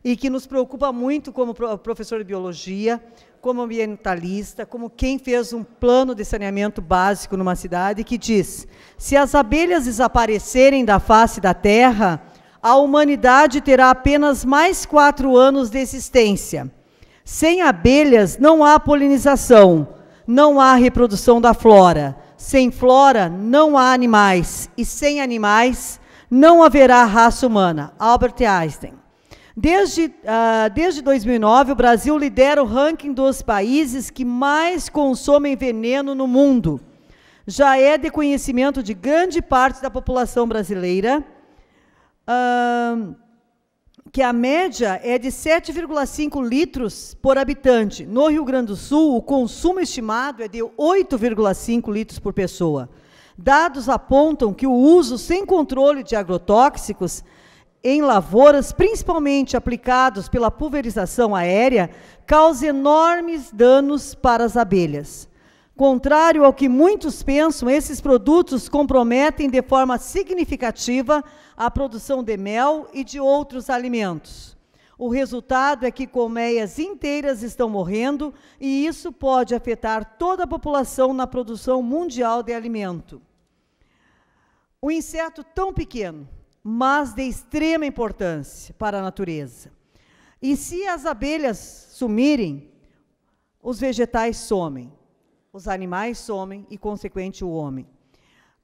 e que nos preocupa muito como professor de biologia, como ambientalista, como quem fez um plano de saneamento básico numa cidade que diz: se as abelhas desaparecerem da face da terra, a humanidade terá apenas mais quatro anos de existência. Sem abelhas não há polinização, não há reprodução da flora. Sem flora não há animais, e sem animais não haverá raça humana. Albert Einstein. Desde, uh, desde 2009, o Brasil lidera o ranking dos países que mais consomem veneno no mundo. Já é de conhecimento de grande parte da população brasileira uh, que a média é de 7,5 litros por habitante. No Rio Grande do Sul, o consumo estimado é de 8,5 litros por pessoa. Dados apontam que o uso sem controle de agrotóxicos em lavouras, principalmente aplicados pela pulverização aérea, causa enormes danos para as abelhas. Contrário ao que muitos pensam, esses produtos comprometem de forma significativa a produção de mel e de outros alimentos. O resultado é que colmeias inteiras estão morrendo e isso pode afetar toda a população na produção mundial de alimento. O inseto tão pequeno, mas de extrema importância para a natureza. E se as abelhas sumirem, os vegetais somem, os animais somem e, consequente, o homem.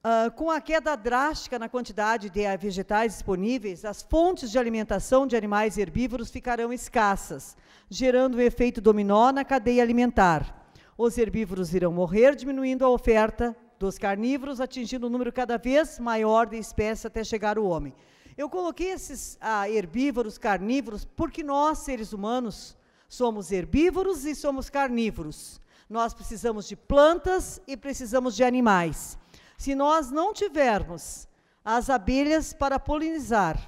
Uh, com a queda drástica na quantidade de eh, vegetais disponíveis, as fontes de alimentação de animais herbívoros ficarão escassas, gerando um efeito dominó na cadeia alimentar. Os herbívoros irão morrer, diminuindo a oferta dos carnívoros, atingindo um número cada vez maior de espécies até chegar o homem. Eu coloquei esses ah, herbívoros, carnívoros, porque nós, seres humanos, somos herbívoros e somos carnívoros. Nós precisamos de plantas e precisamos de animais. Se nós não tivermos as abelhas para polinizar,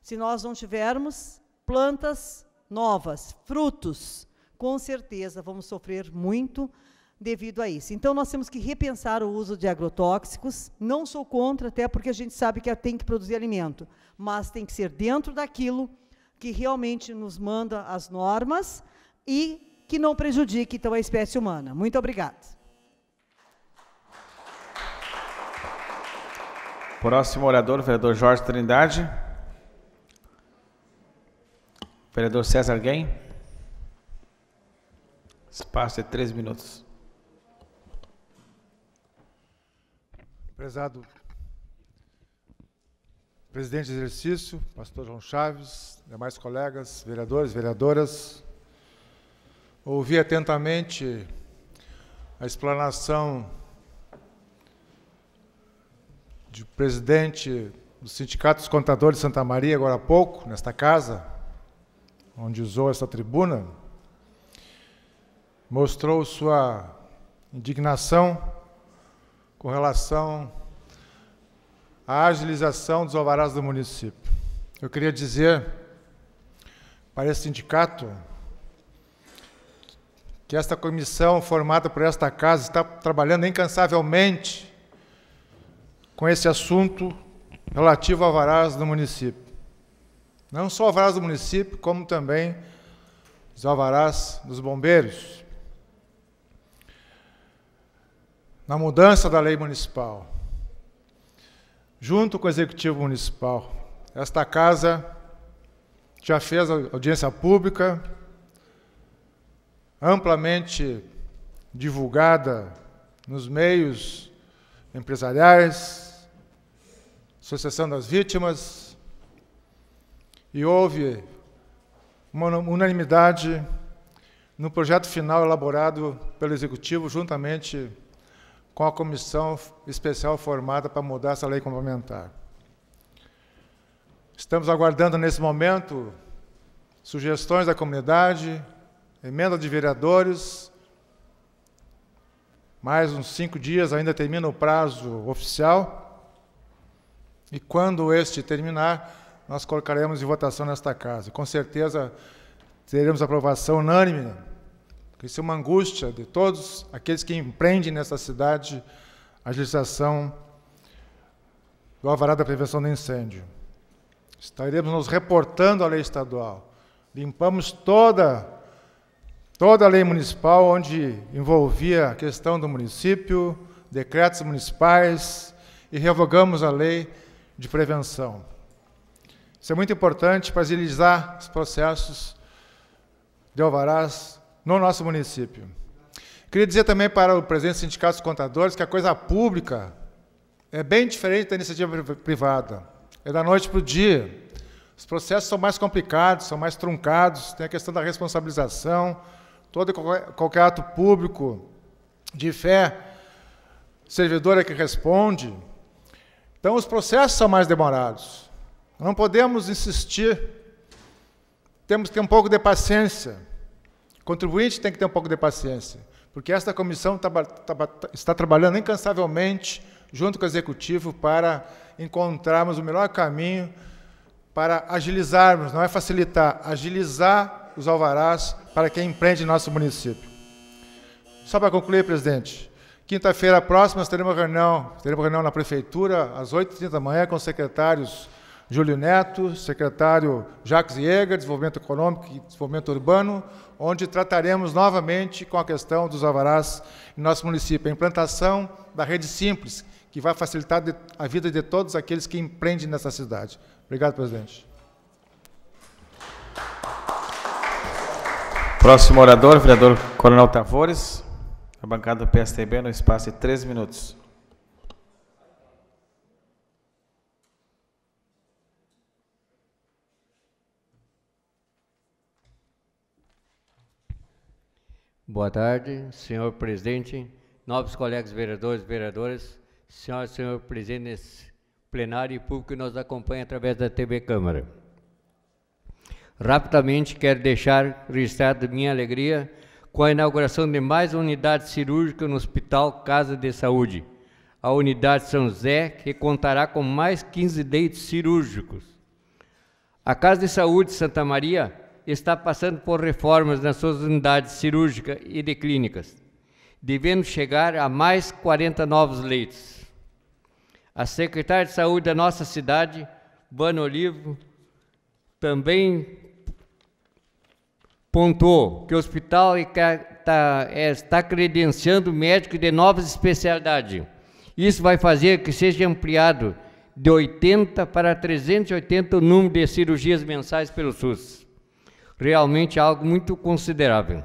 se nós não tivermos plantas novas, frutos, com certeza vamos sofrer muito devido a isso. Então, nós temos que repensar o uso de agrotóxicos. Não sou contra, até porque a gente sabe que tem que produzir alimento, mas tem que ser dentro daquilo que realmente nos manda as normas e que não prejudique, então, a espécie humana. Muito obrigada. Próximo orador, vereador Jorge Trindade. Vereador César Guem. Espaço de três minutos. Prezado presidente de exercício, pastor João Chaves, demais colegas, vereadores, vereadoras, ouvi atentamente a explanação de presidente do Sindicato dos Contadores de Santa Maria, agora há pouco, nesta casa, onde usou esta tribuna, mostrou sua indignação com relação à agilização dos alvarás do município. Eu queria dizer para esse sindicato que esta comissão formada por esta casa está trabalhando incansavelmente com esse assunto relativo ao alvarás do município. Não só alvarás do município, como também os alvarás dos bombeiros. na mudança da lei municipal, junto com o executivo municipal. Esta casa já fez audiência pública, amplamente divulgada nos meios empresariais, Associação das Vítimas, e houve uma unanimidade no projeto final elaborado pelo Executivo juntamente com a comissão especial formada para mudar essa lei complementar. Estamos aguardando nesse momento sugestões da comunidade, emenda de vereadores. Mais uns cinco dias ainda termina o prazo oficial. E quando este terminar, nós colocaremos em votação nesta casa. Com certeza teremos aprovação unânime isso é uma angústia de todos aqueles que empreendem nessa cidade a legislação do alvará da prevenção de incêndio. Estaremos nos reportando à lei estadual. Limpamos toda toda a lei municipal onde envolvia a questão do município, decretos municipais e revogamos a lei de prevenção. Isso é muito importante para agilizar os processos de alvarás no nosso município. Queria dizer também para o presidente do Sindicato dos Contadores que a coisa pública é bem diferente da iniciativa privada. É da noite para o dia. Os processos são mais complicados, são mais truncados, tem a questão da responsabilização. Todo qualquer, qualquer ato público de fé, servidor é que responde. Então, os processos são mais demorados. Não podemos insistir. Temos que ter um pouco de paciência. Contribuinte tem que ter um pouco de paciência, porque esta comissão tá tá tá, está trabalhando incansavelmente junto com o executivo para encontrarmos o melhor caminho para agilizarmos, não é facilitar, agilizar os alvarás para quem empreende em nosso município. Só para concluir, presidente, quinta-feira próxima nós teremos reunião, teremos reunião na prefeitura às 8h30 da manhã com os secretários Júlio Neto, secretário Jacques Jäger, Desenvolvimento Econômico e Desenvolvimento Urbano, onde trataremos novamente com a questão dos alvarás em nosso município, a implantação da rede simples, que vai facilitar a vida de todos aqueles que empreendem nessa cidade. Obrigado, presidente. Próximo orador, vereador Coronel Tavares, a bancada do PSTB, no espaço de três minutos. Boa tarde, senhor presidente, novos colegas vereadores, vereadoras, senhora e senhor presidente nesse plenário e público que nos acompanha através da TV Câmara. Rapidamente quero deixar registrado minha alegria com a inauguração de mais unidade cirúrgica no Hospital Casa de Saúde, a Unidade São José, que contará com mais 15 leitos cirúrgicos. A Casa de Saúde Santa Maria está passando por reformas nas suas unidades cirúrgicas e de clínicas, devendo chegar a mais 40 novos leitos. A secretária de saúde da nossa cidade, Bano Olivo, também pontuou que o hospital tá, é, está credenciando médicos de novas especialidades. Isso vai fazer que seja ampliado de 80 para 380 o número de cirurgias mensais pelo SUS realmente algo muito considerável.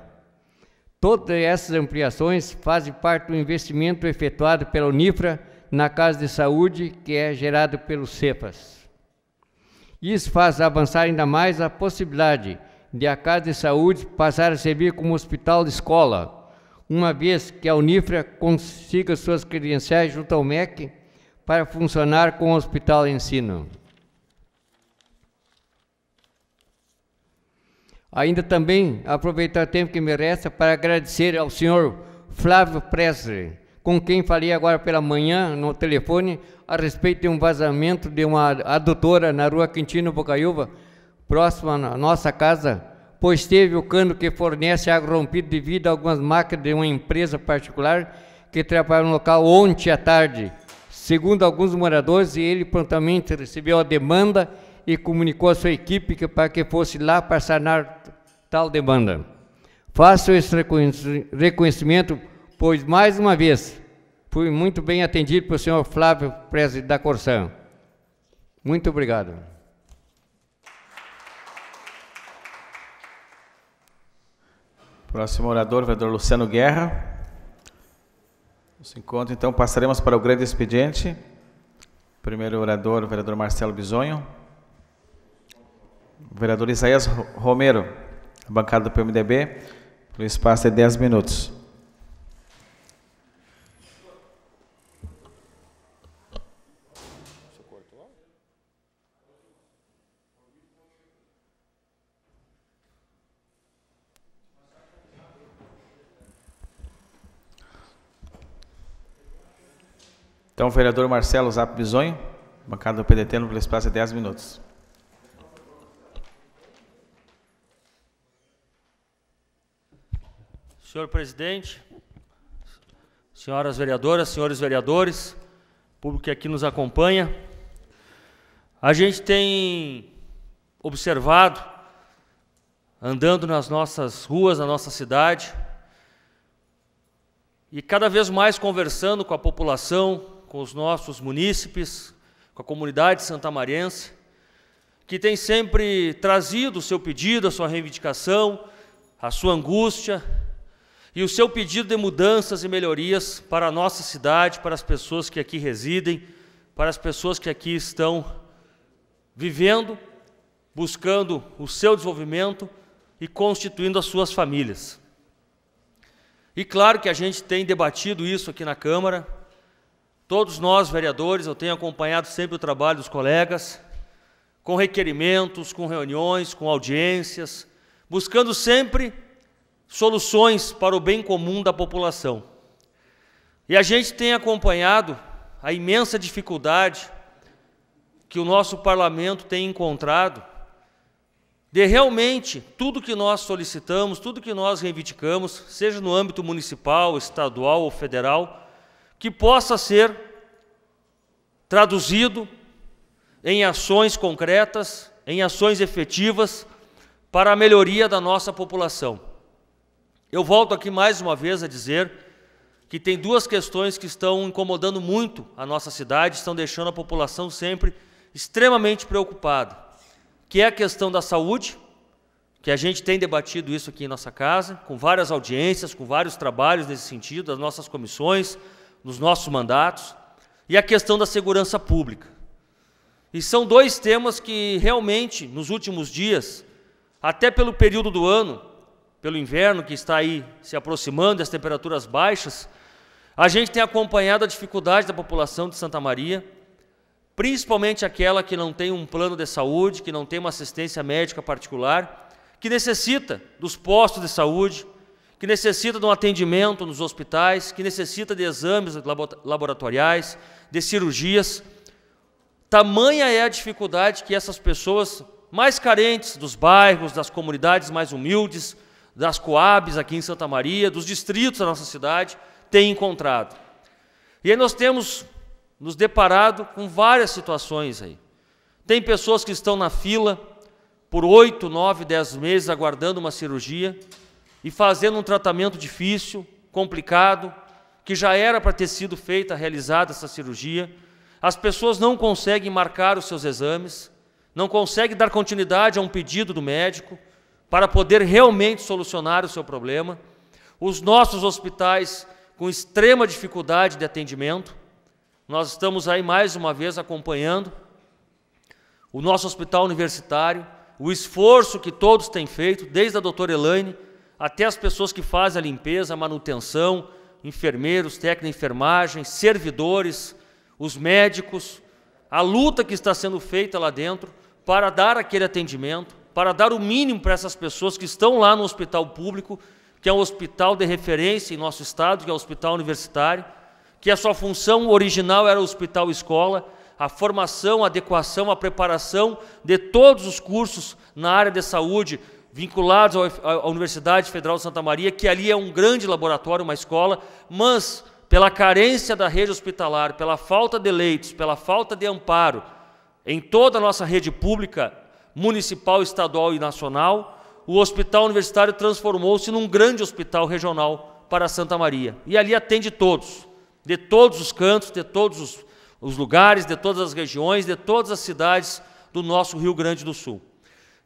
Todas essas ampliações fazem parte do investimento efetuado pela Unifra na Casa de Saúde, que é gerado pelo CEFAS. Isso faz avançar ainda mais a possibilidade de a Casa de Saúde passar a servir como hospital de escola, uma vez que a Unifra consiga suas credenciais junto ao MEC para funcionar com o hospital ensino. Ainda também aproveitar o tempo que me resta para agradecer ao senhor Flávio Presley, com quem falei agora pela manhã no telefone a respeito de um vazamento de uma adutora na rua Quintino Bocaiúva, próxima à nossa casa, pois teve o cano que fornece água rompido devido a algumas máquinas de uma empresa particular que trabalha no local ontem à tarde. Segundo alguns moradores, ele prontamente recebeu a demanda e comunicou à sua equipe que, para que fosse lá para sanar tal demanda. Faço esse reconhecimento, pois, mais uma vez, fui muito bem atendido pelo senhor Flávio Presidente da Corsã. Muito obrigado. Próximo orador, vereador Luciano Guerra. Nos encontro, então, passaremos para o grande expediente. Primeiro orador, vereador Marcelo Bisonho. Vereador Isaías Romero a bancada do PMDB, pelo espaço é de 10 minutos. Então, vereador Marcelo Zap Bisonho, bancada do PDT, no espaço é de 10 minutos. Senhor presidente, senhoras vereadoras, senhores vereadores, público que aqui nos acompanha, a gente tem observado, andando nas nossas ruas, na nossa cidade, e cada vez mais conversando com a população, com os nossos munícipes, com a comunidade santamariense, que tem sempre trazido o seu pedido, a sua reivindicação, a sua angústia, e o seu pedido de mudanças e melhorias para a nossa cidade, para as pessoas que aqui residem, para as pessoas que aqui estão vivendo, buscando o seu desenvolvimento e constituindo as suas famílias. E claro que a gente tem debatido isso aqui na Câmara. Todos nós, vereadores, eu tenho acompanhado sempre o trabalho dos colegas, com requerimentos, com reuniões, com audiências, buscando sempre soluções para o bem comum da população. E a gente tem acompanhado a imensa dificuldade que o nosso parlamento tem encontrado de realmente tudo que nós solicitamos, tudo que nós reivindicamos, seja no âmbito municipal, estadual ou federal, que possa ser traduzido em ações concretas, em ações efetivas para a melhoria da nossa população. Eu volto aqui mais uma vez a dizer que tem duas questões que estão incomodando muito a nossa cidade, estão deixando a população sempre extremamente preocupada, que é a questão da saúde, que a gente tem debatido isso aqui em nossa casa, com várias audiências, com vários trabalhos nesse sentido, das nossas comissões, nos nossos mandatos, e a questão da segurança pública. E são dois temas que realmente, nos últimos dias, até pelo período do ano, pelo inverno que está aí se aproximando, as temperaturas baixas, a gente tem acompanhado a dificuldade da população de Santa Maria, principalmente aquela que não tem um plano de saúde, que não tem uma assistência médica particular, que necessita dos postos de saúde, que necessita de um atendimento nos hospitais, que necessita de exames laboratoriais, de cirurgias. Tamanha é a dificuldade que essas pessoas mais carentes dos bairros, das comunidades mais humildes, das Coabs aqui em Santa Maria, dos distritos da nossa cidade, têm encontrado. E aí nós temos nos deparado com várias situações aí. Tem pessoas que estão na fila por oito, nove, dez meses aguardando uma cirurgia e fazendo um tratamento difícil, complicado, que já era para ter sido feita, realizada essa cirurgia. As pessoas não conseguem marcar os seus exames, não conseguem dar continuidade a um pedido do médico, para poder realmente solucionar o seu problema, os nossos hospitais com extrema dificuldade de atendimento, nós estamos aí mais uma vez acompanhando o nosso hospital universitário, o esforço que todos têm feito, desde a doutora Elaine até as pessoas que fazem a limpeza, a manutenção, enfermeiros, técnicos de enfermagem, servidores, os médicos, a luta que está sendo feita lá dentro para dar aquele atendimento para dar o mínimo para essas pessoas que estão lá no hospital público, que é um hospital de referência em nosso estado, que é o hospital universitário, que a sua função original era o hospital escola, a formação, a adequação, a preparação de todos os cursos na área de saúde vinculados à Universidade Federal de Santa Maria, que ali é um grande laboratório, uma escola, mas pela carência da rede hospitalar, pela falta de leitos, pela falta de amparo em toda a nossa rede pública municipal, estadual e nacional, o Hospital Universitário transformou-se num grande hospital regional para Santa Maria. E ali atende todos, de todos os cantos, de todos os, os lugares, de todas as regiões, de todas as cidades do nosso Rio Grande do Sul.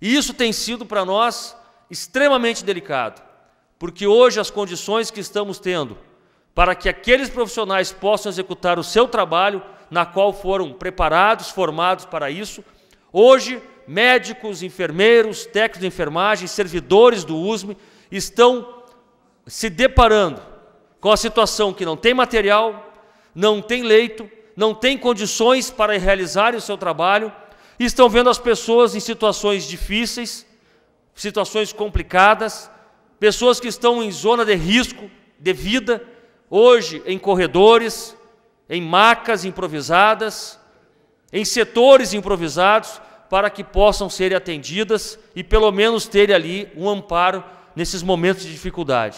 E isso tem sido para nós extremamente delicado, porque hoje as condições que estamos tendo para que aqueles profissionais possam executar o seu trabalho, na qual foram preparados, formados para isso, hoje médicos, enfermeiros, técnicos de enfermagem, servidores do USME estão se deparando com a situação que não tem material, não tem leito, não tem condições para realizar o seu trabalho, e estão vendo as pessoas em situações difíceis, situações complicadas, pessoas que estão em zona de risco de vida, hoje em corredores, em macas improvisadas, em setores improvisados, para que possam ser atendidas e pelo menos ter ali um amparo nesses momentos de dificuldade.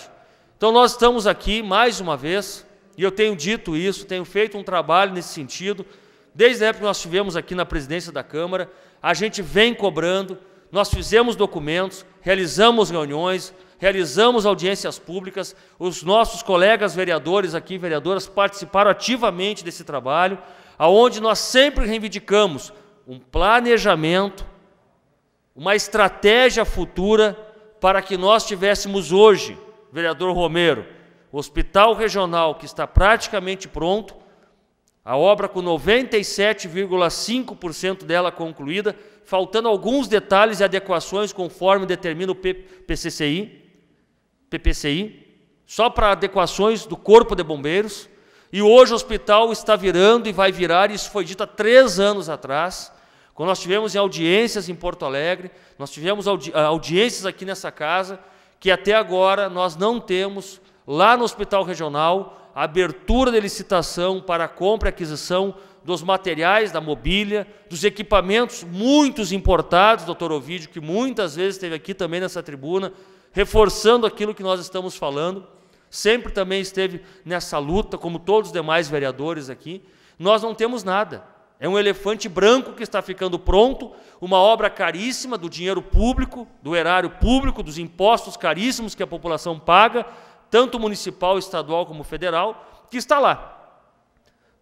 Então nós estamos aqui mais uma vez, e eu tenho dito isso, tenho feito um trabalho nesse sentido, desde a época que nós estivemos aqui na presidência da Câmara, a gente vem cobrando, nós fizemos documentos, realizamos reuniões, realizamos audiências públicas, os nossos colegas vereadores aqui, vereadoras, participaram ativamente desse trabalho, aonde nós sempre reivindicamos um planejamento, uma estratégia futura para que nós tivéssemos hoje, vereador Romero, o hospital regional que está praticamente pronto, a obra com 97,5% dela concluída, faltando alguns detalhes e adequações conforme determina o PPCI, PPCI, só para adequações do Corpo de Bombeiros. E hoje o hospital está virando e vai virar, isso foi dito há três anos atrás, quando nós tivemos em audiências em Porto Alegre, nós tivemos audi ah, audiências aqui nessa casa, que até agora nós não temos, lá no Hospital Regional, a abertura de licitação para a compra e aquisição dos materiais, da mobília, dos equipamentos, muitos importados, doutor Ovidio, que muitas vezes esteve aqui também nessa tribuna, reforçando aquilo que nós estamos falando, sempre também esteve nessa luta, como todos os demais vereadores aqui. Nós não temos nada. É um elefante branco que está ficando pronto, uma obra caríssima do dinheiro público, do erário público, dos impostos caríssimos que a população paga, tanto municipal, estadual como federal, que está lá.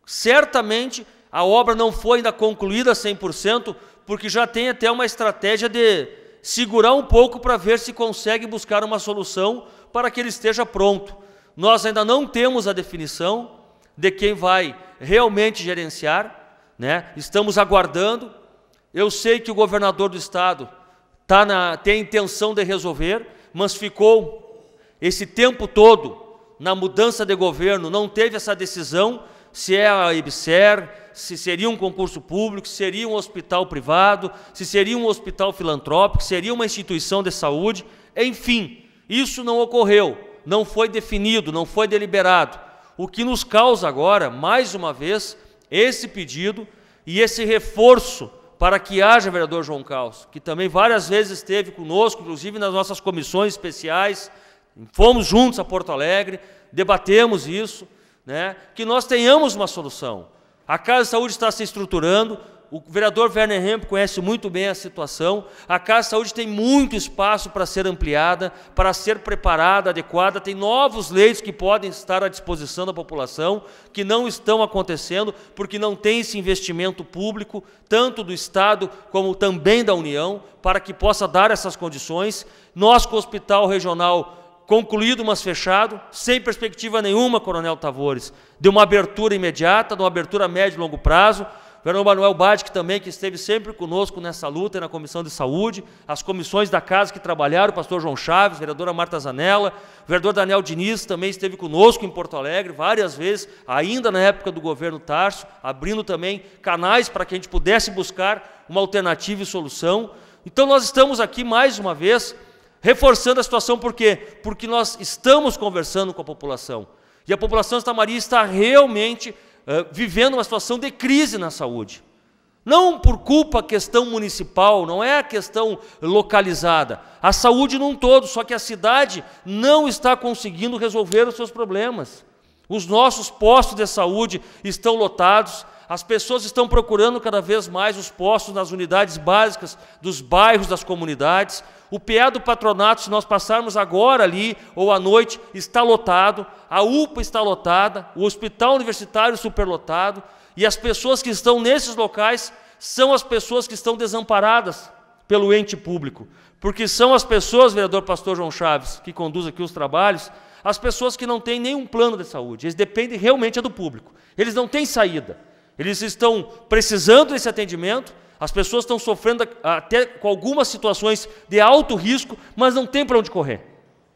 Certamente a obra não foi ainda concluída 100%, porque já tem até uma estratégia de segurar um pouco para ver se consegue buscar uma solução para que ele esteja pronto. Nós ainda não temos a definição de quem vai realmente gerenciar, né? Estamos aguardando. Eu sei que o governador do estado tá na, tem a intenção de resolver, mas ficou esse tempo todo na mudança de governo, não teve essa decisão se é a IBSER, se seria um concurso público, se seria um hospital privado, se seria um hospital filantrópico, se seria uma instituição de saúde, enfim, isso não ocorreu, não foi definido, não foi deliberado. O que nos causa agora, mais uma vez, esse pedido e esse reforço para que haja vereador João Calço, que também várias vezes esteve conosco, inclusive nas nossas comissões especiais, fomos juntos a Porto Alegre, debatemos isso, né, que nós tenhamos uma solução. A Casa de Saúde está se estruturando, o vereador Werner Hemp conhece muito bem a situação. A Casa de Saúde tem muito espaço para ser ampliada, para ser preparada, adequada. Tem novos leitos que podem estar à disposição da população, que não estão acontecendo, porque não tem esse investimento público, tanto do Estado como também da União, para que possa dar essas condições. Nós, com o Hospital Regional concluído, mas fechado, sem perspectiva nenhuma, Coronel Tavores, de uma abertura imediata, de uma abertura a médio e longo prazo. Verão Manuel Badic também, que esteve sempre conosco nessa luta na Comissão de Saúde, as comissões da casa que trabalharam, o pastor João Chaves, vereadora Marta Zanella, o vereador Daniel Diniz também esteve conosco em Porto Alegre várias vezes, ainda na época do governo Tarso, abrindo também canais para que a gente pudesse buscar uma alternativa e solução. Então nós estamos aqui mais uma vez reforçando a situação, por quê? Porque nós estamos conversando com a população. E a população de Santa Maria está realmente vivendo uma situação de crise na saúde. Não por culpa questão municipal, não é a questão localizada. A saúde num todo, só que a cidade não está conseguindo resolver os seus problemas. Os nossos postos de saúde estão lotados, as pessoas estão procurando cada vez mais os postos nas unidades básicas dos bairros, das comunidades, o PA do patronato, se nós passarmos agora ali ou à noite, está lotado, a UPA está lotada, o hospital universitário superlotado, e as pessoas que estão nesses locais são as pessoas que estão desamparadas pelo ente público, porque são as pessoas, vereador pastor João Chaves, que conduz aqui os trabalhos, as pessoas que não têm nenhum plano de saúde, eles dependem realmente é do público. Eles não têm saída. Eles estão precisando desse atendimento as pessoas estão sofrendo até com algumas situações de alto risco, mas não tem para onde correr.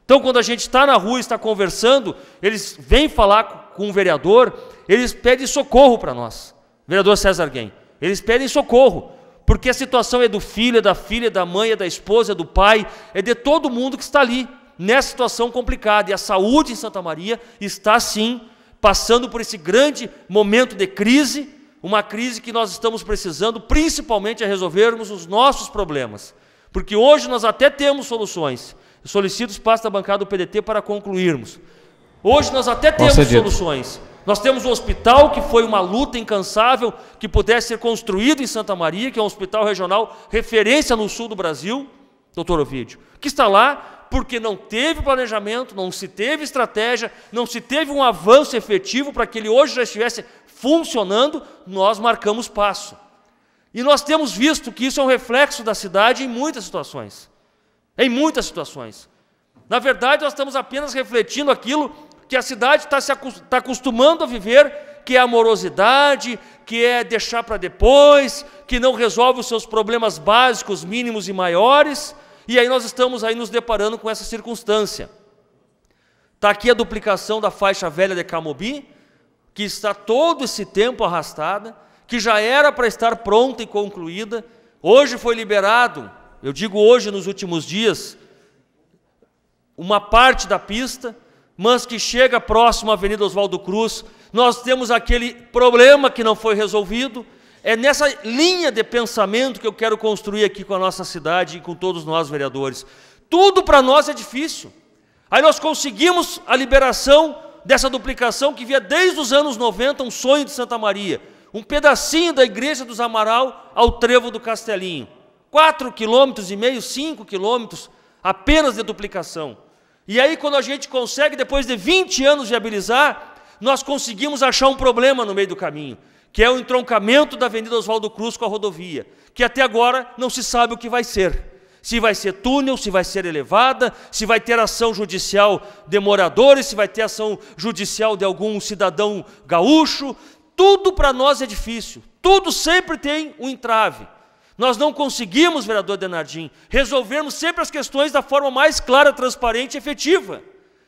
Então, quando a gente está na rua, está conversando, eles vêm falar com o vereador, eles pedem socorro para nós. Vereador César Guem, eles pedem socorro, porque a situação é do filho, é da filha, é da mãe, é da esposa, é do pai, é de todo mundo que está ali nessa situação complicada. E a saúde em Santa Maria está sim passando por esse grande momento de crise uma crise que nós estamos precisando, principalmente a resolvermos os nossos problemas. Porque hoje nós até temos soluções. Eu solicito espaço da bancada do PDT para concluirmos. Hoje nós até temos Concedido. soluções. Nós temos o um hospital, que foi uma luta incansável, que pudesse ser construído em Santa Maria, que é um hospital regional referência no sul do Brasil, doutor Ovidio, que está lá porque não teve planejamento, não se teve estratégia, não se teve um avanço efetivo para que ele hoje já estivesse funcionando, nós marcamos passo. E nós temos visto que isso é um reflexo da cidade em muitas situações. Em muitas situações. Na verdade, nós estamos apenas refletindo aquilo que a cidade está se está acostumando a viver, que é amorosidade, que é deixar para depois, que não resolve os seus problemas básicos, mínimos e maiores. E aí nós estamos aí nos deparando com essa circunstância. Está aqui a duplicação da faixa velha de Camobi, que está todo esse tempo arrastada, que já era para estar pronta e concluída, hoje foi liberado, eu digo hoje nos últimos dias, uma parte da pista, mas que chega próximo à Avenida Oswaldo Cruz, nós temos aquele problema que não foi resolvido. É nessa linha de pensamento que eu quero construir aqui com a nossa cidade e com todos nós, vereadores. Tudo para nós é difícil. Aí nós conseguimos a liberação dessa duplicação que via desde os anos 90 um sonho de Santa Maria, um pedacinho da igreja dos Amaral ao trevo do Castelinho. quatro quilômetros e meio, cinco quilômetros, apenas de duplicação. E aí quando a gente consegue, depois de 20 anos viabilizar, nós conseguimos achar um problema no meio do caminho, que é o entroncamento da Avenida Oswaldo Cruz com a rodovia, que até agora não se sabe o que vai ser se vai ser túnel, se vai ser elevada, se vai ter ação judicial de moradores, se vai ter ação judicial de algum cidadão gaúcho. Tudo para nós é difícil, tudo sempre tem um entrave. Nós não conseguimos, vereador Denardim, resolvermos sempre as questões da forma mais clara, transparente e efetiva.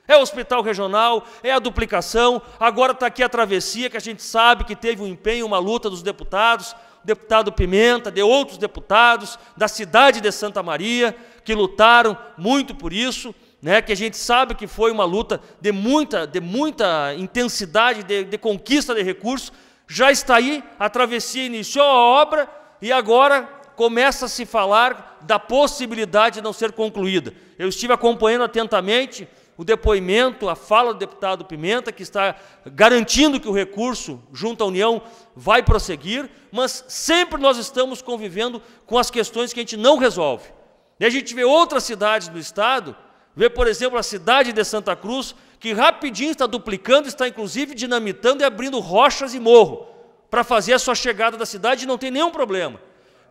É o hospital regional, é a duplicação, agora está aqui a travessia, que a gente sabe que teve um empenho, uma luta dos deputados, deputado Pimenta, de outros deputados da cidade de Santa Maria, que lutaram muito por isso, né, que a gente sabe que foi uma luta de muita, de muita intensidade, de, de conquista de recursos. Já está aí, a travessia iniciou a obra e agora começa a se falar da possibilidade de não ser concluída. Eu estive acompanhando atentamente o depoimento, a fala do deputado Pimenta, que está garantindo que o recurso junto à União vai prosseguir, mas sempre nós estamos convivendo com as questões que a gente não resolve. E a gente vê outras cidades do Estado, vê, por exemplo, a cidade de Santa Cruz, que rapidinho está duplicando, está inclusive dinamitando e abrindo rochas e morro para fazer a sua chegada da cidade e não tem nenhum problema.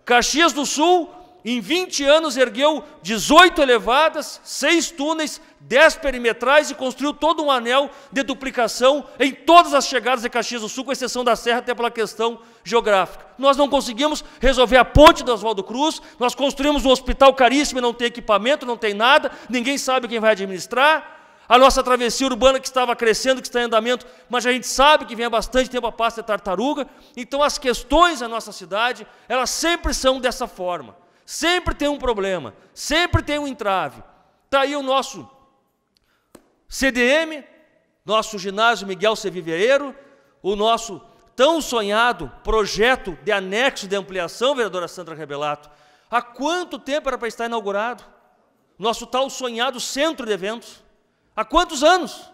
Caxias do Sul em 20 anos ergueu 18 elevadas, 6 túneis, 10 perimetrais e construiu todo um anel de duplicação em todas as chegadas de Caxias do Sul, com exceção da Serra, até pela questão geográfica. Nós não conseguimos resolver a ponte do Oswaldo Cruz, nós construímos um hospital caríssimo e não tem equipamento, não tem nada, ninguém sabe quem vai administrar. A nossa travessia urbana que estava crescendo, que está em andamento, mas a gente sabe que vem há bastante tempo a pasta de é tartaruga. Então as questões da nossa cidade, elas sempre são dessa forma. Sempre tem um problema, sempre tem um entrave. Está aí o nosso CDM, nosso ginásio Miguel Seviveiro, o nosso tão sonhado projeto de anexo de ampliação, vereadora Sandra Rebelato. Há quanto tempo era para estar inaugurado? Nosso tal sonhado centro de eventos. Há quantos anos?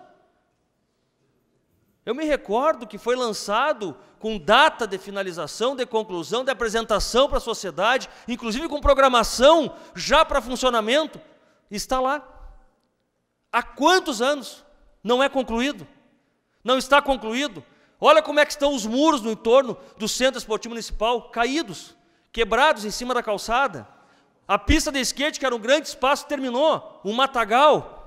Eu me recordo que foi lançado com data de finalização, de conclusão, de apresentação para a sociedade, inclusive com programação já para funcionamento, está lá. Há quantos anos não é concluído? Não está concluído? Olha como é que estão os muros no entorno do Centro Esportivo Municipal, caídos, quebrados em cima da calçada. A pista de skate, que era um grande espaço, terminou, um matagal,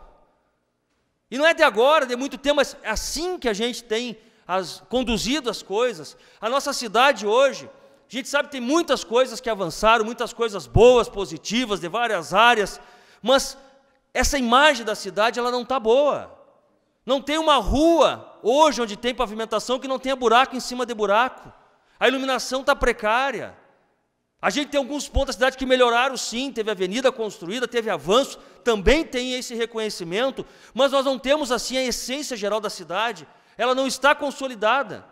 e não é de agora, de muito tempo, mas é assim que a gente tem as, conduzido as coisas. A nossa cidade hoje, a gente sabe que tem muitas coisas que avançaram, muitas coisas boas, positivas, de várias áreas, mas essa imagem da cidade ela não está boa. Não tem uma rua hoje onde tem pavimentação que não tenha buraco em cima de buraco. A iluminação está precária. A gente tem alguns pontos da cidade que melhoraram, sim, teve avenida construída, teve avanço, também tem esse reconhecimento, mas nós não temos assim a essência geral da cidade, ela não está consolidada.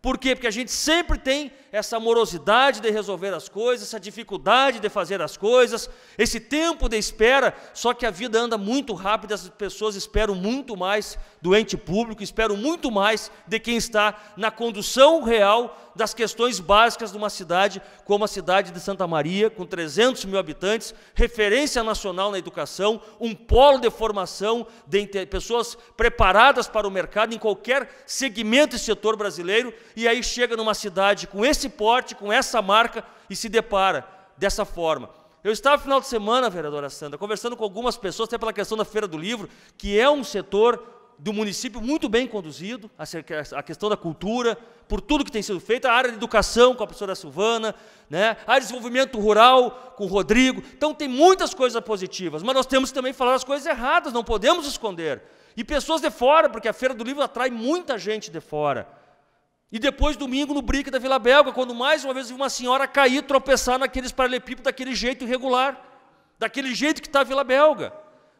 Por quê? Porque a gente sempre tem essa morosidade de resolver as coisas, essa dificuldade de fazer as coisas, esse tempo de espera, só que a vida anda muito rápido, as pessoas esperam muito mais do ente público, esperam muito mais de quem está na condução real das questões básicas de uma cidade como a cidade de Santa Maria, com 300 mil habitantes, referência nacional na educação, um polo de formação de pessoas preparadas para o mercado em qualquer segmento e setor brasileiro, e aí chega numa cidade com esse porte, com essa marca, e se depara dessa forma. Eu estava no final de semana, vereadora Sandra, conversando com algumas pessoas, até pela questão da Feira do Livro, que é um setor do município muito bem conduzido, a questão da cultura, por tudo que tem sido feito, a área de educação com a professora Silvana, né? a área de desenvolvimento rural com o Rodrigo. Então tem muitas coisas positivas, mas nós temos que também falar as coisas erradas, não podemos esconder. E pessoas de fora, porque a Feira do Livro atrai muita gente de fora. E depois, domingo, no Brick da Vila Belga, quando mais uma vez vi uma senhora cair, tropeçar naqueles paralelepípedos daquele jeito irregular, daquele jeito que está a Vila Belga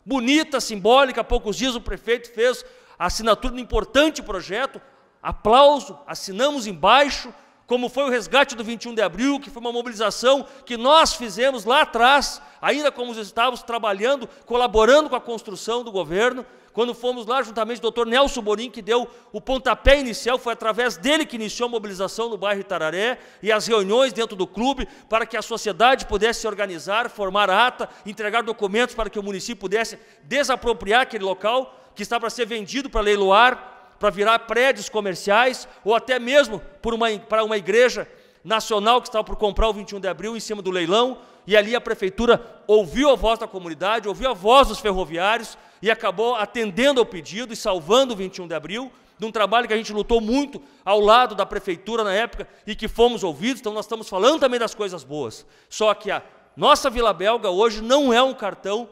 bonita, simbólica. Há poucos dias o prefeito fez a assinatura de um importante projeto. Aplauso, assinamos embaixo, como foi o resgate do 21 de abril, que foi uma mobilização que nós fizemos lá atrás, ainda como estávamos trabalhando, colaborando com a construção do governo quando fomos lá juntamente com o doutor Nelson Borim, que deu o pontapé inicial, foi através dele que iniciou a mobilização no bairro Itararé e as reuniões dentro do clube para que a sociedade pudesse se organizar, formar ata, entregar documentos para que o município pudesse desapropriar aquele local que está para ser vendido para leiloar, para virar prédios comerciais ou até mesmo uma, para uma igreja nacional que estava por comprar o 21 de abril em cima do leilão, e ali a prefeitura ouviu a voz da comunidade, ouviu a voz dos ferroviários e acabou atendendo ao pedido e salvando o 21 de abril, de um trabalho que a gente lutou muito ao lado da prefeitura na época e que fomos ouvidos, então nós estamos falando também das coisas boas. Só que a nossa Vila Belga hoje não é um cartão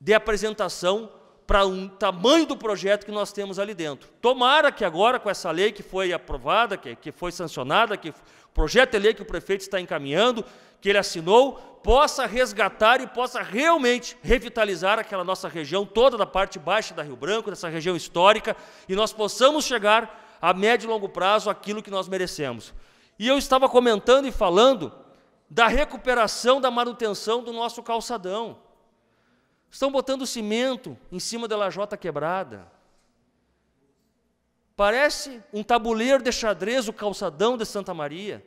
de apresentação para um tamanho do projeto que nós temos ali dentro. Tomara que agora, com essa lei que foi aprovada, que, que foi sancionada, que o projeto de lei que o prefeito está encaminhando, que ele assinou, possa resgatar e possa realmente revitalizar aquela nossa região toda da parte baixa da Rio Branco, dessa região histórica, e nós possamos chegar a médio e longo prazo aquilo que nós merecemos. E eu estava comentando e falando da recuperação da manutenção do nosso calçadão. Estão botando cimento em cima da lajota quebrada. Parece um tabuleiro de xadrez, o calçadão de Santa Maria,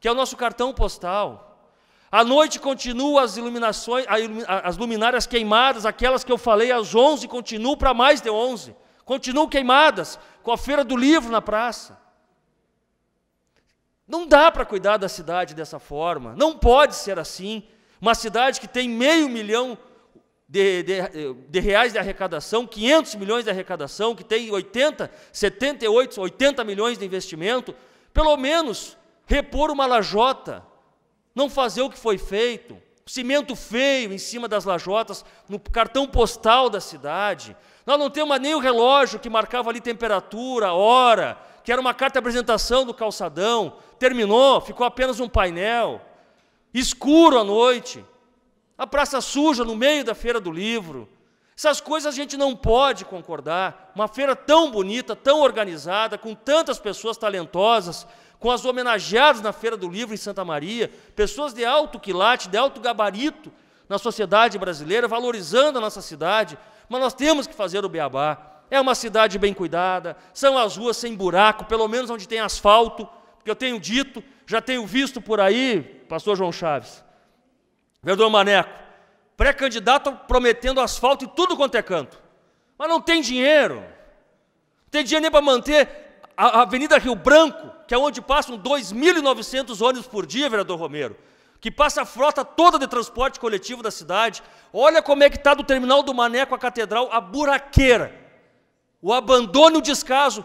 que é o nosso cartão postal. À noite continuam as iluminações, as luminárias queimadas, aquelas que eu falei às 11, continuam para mais de 11. Continuam queimadas, com a feira do livro na praça. Não dá para cuidar da cidade dessa forma, não pode ser assim. Uma cidade que tem meio milhão de, de, de, reais de arrecadação, 500 milhões de arrecadação, que tem 80, 78, 80 milhões de investimento, pelo menos repor uma lajota, não fazer o que foi feito, cimento feio em cima das lajotas, no cartão postal da cidade. Nós não temos nem o relógio que marcava ali temperatura, hora, que era uma carta de apresentação do calçadão, terminou, ficou apenas um painel, escuro à noite a praça suja no meio da feira do livro. Essas coisas a gente não pode concordar. Uma feira tão bonita, tão organizada, com tantas pessoas talentosas, com as homenageadas na Feira do Livro em Santa Maria, pessoas de alto quilate, de alto gabarito na sociedade brasileira, valorizando a nossa cidade. Mas nós temos que fazer o beabá. É uma cidade bem cuidada, são as ruas sem buraco, pelo menos onde tem asfalto, porque eu tenho dito, já tenho visto por aí, pastor João Chaves, Vereador Maneco, pré-candidato prometendo asfalto e tudo quanto é canto. Mas não tem dinheiro. Não tem dinheiro nem para manter a Avenida Rio Branco, que é onde passam 2.900 ônibus por dia, vereador Romero que passa a frota toda de transporte coletivo da cidade. Olha como é que está do terminal do Maneco à Catedral a buraqueira. O abandono e o descaso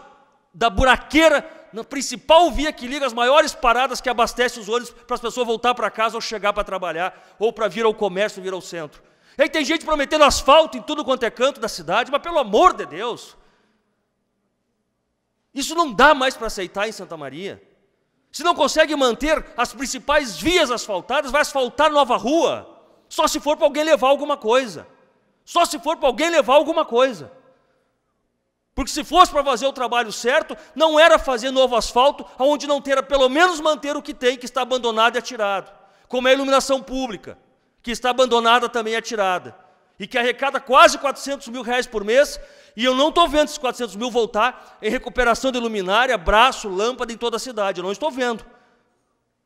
da buraqueira na principal via que liga as maiores paradas que abastece os ônibus para as pessoas voltar para casa ou chegar para trabalhar, ou para vir ao comércio, vir ao centro. E aí tem gente prometendo asfalto em tudo quanto é canto da cidade, mas pelo amor de Deus, isso não dá mais para aceitar em Santa Maria. Se não consegue manter as principais vias asfaltadas, vai asfaltar nova rua, só se for para alguém levar alguma coisa. Só se for para alguém levar alguma coisa. Porque se fosse para fazer o trabalho certo, não era fazer novo asfalto, onde não terá pelo menos manter o que tem, que está abandonado e atirado. Como é a iluminação pública, que está abandonada também e é atirada. E que arrecada quase 400 mil reais por mês, e eu não estou vendo esses 400 mil voltar em recuperação de luminária, braço, lâmpada em toda a cidade. Eu não estou vendo.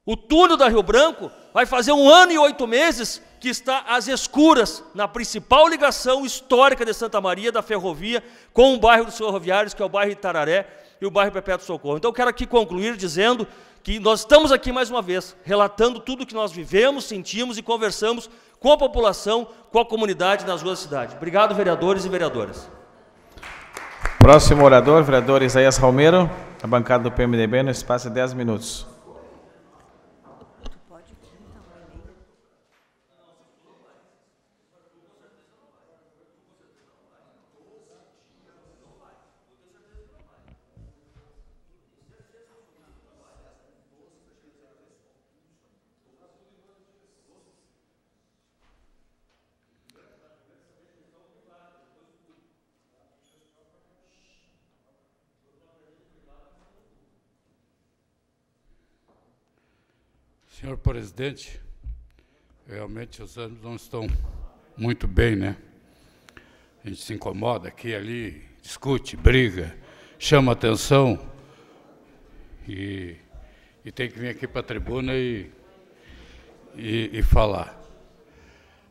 O túnel da Rio Branco vai fazer um ano e oito meses que está às escuras na principal ligação histórica de Santa Maria da ferrovia com o bairro dos ferroviários, que é o bairro Itararé e o bairro Perpétuo Socorro. Então, eu quero aqui concluir dizendo que nós estamos aqui mais uma vez relatando tudo o que nós vivemos, sentimos e conversamos com a população, com a comunidade nas ruas da cidade. Obrigado, vereadores e vereadoras. Próximo orador, vereador Isaías Romero, a bancada do PMDB, no espaço de 10 minutos. Senhor presidente, realmente os anos não estão muito bem, né? A gente se incomoda aqui ali, discute, briga, chama atenção e, e tem que vir aqui para a tribuna e, e, e falar.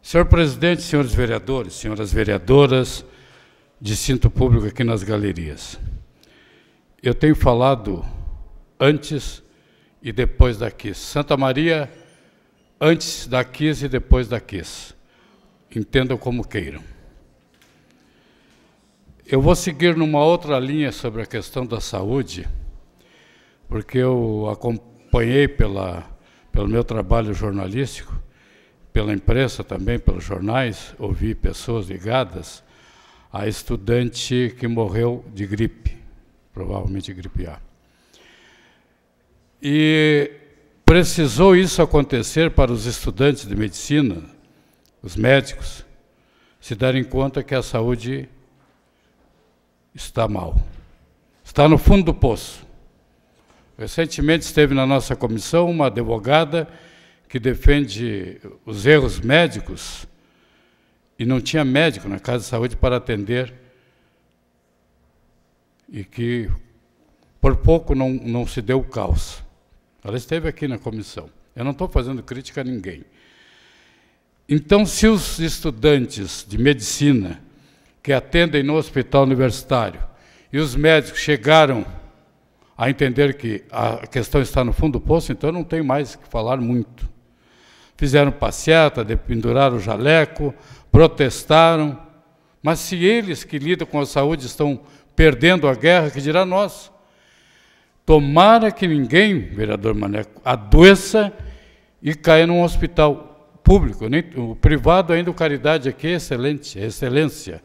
Senhor presidente, senhores vereadores, senhoras vereadoras, distinto público aqui nas galerias. Eu tenho falado antes e depois da Kiss. Santa Maria, antes da Kiss e depois da Kiss. Entendam como queiram. Eu vou seguir numa outra linha sobre a questão da saúde, porque eu acompanhei pela, pelo meu trabalho jornalístico, pela imprensa também, pelos jornais, ouvi pessoas ligadas a estudante que morreu de gripe, provavelmente gripe A. E precisou isso acontecer para os estudantes de medicina, os médicos, se darem conta que a saúde está mal, está no fundo do poço. Recentemente esteve na nossa comissão uma advogada que defende os erros médicos e não tinha médico na casa de saúde para atender e que por pouco não, não se deu o caos. Ela esteve aqui na comissão. Eu não estou fazendo crítica a ninguém. Então, se os estudantes de medicina que atendem no hospital universitário e os médicos chegaram a entender que a questão está no fundo do poço, então não tem mais que falar muito. Fizeram passeata, penduraram o jaleco, protestaram. Mas se eles que lidam com a saúde estão perdendo a guerra, que dirá nós? Tomara que ninguém, vereador Maneco, adoeça e caia num hospital público. Nem, o privado ainda, o caridade aqui é excelente, é excelência.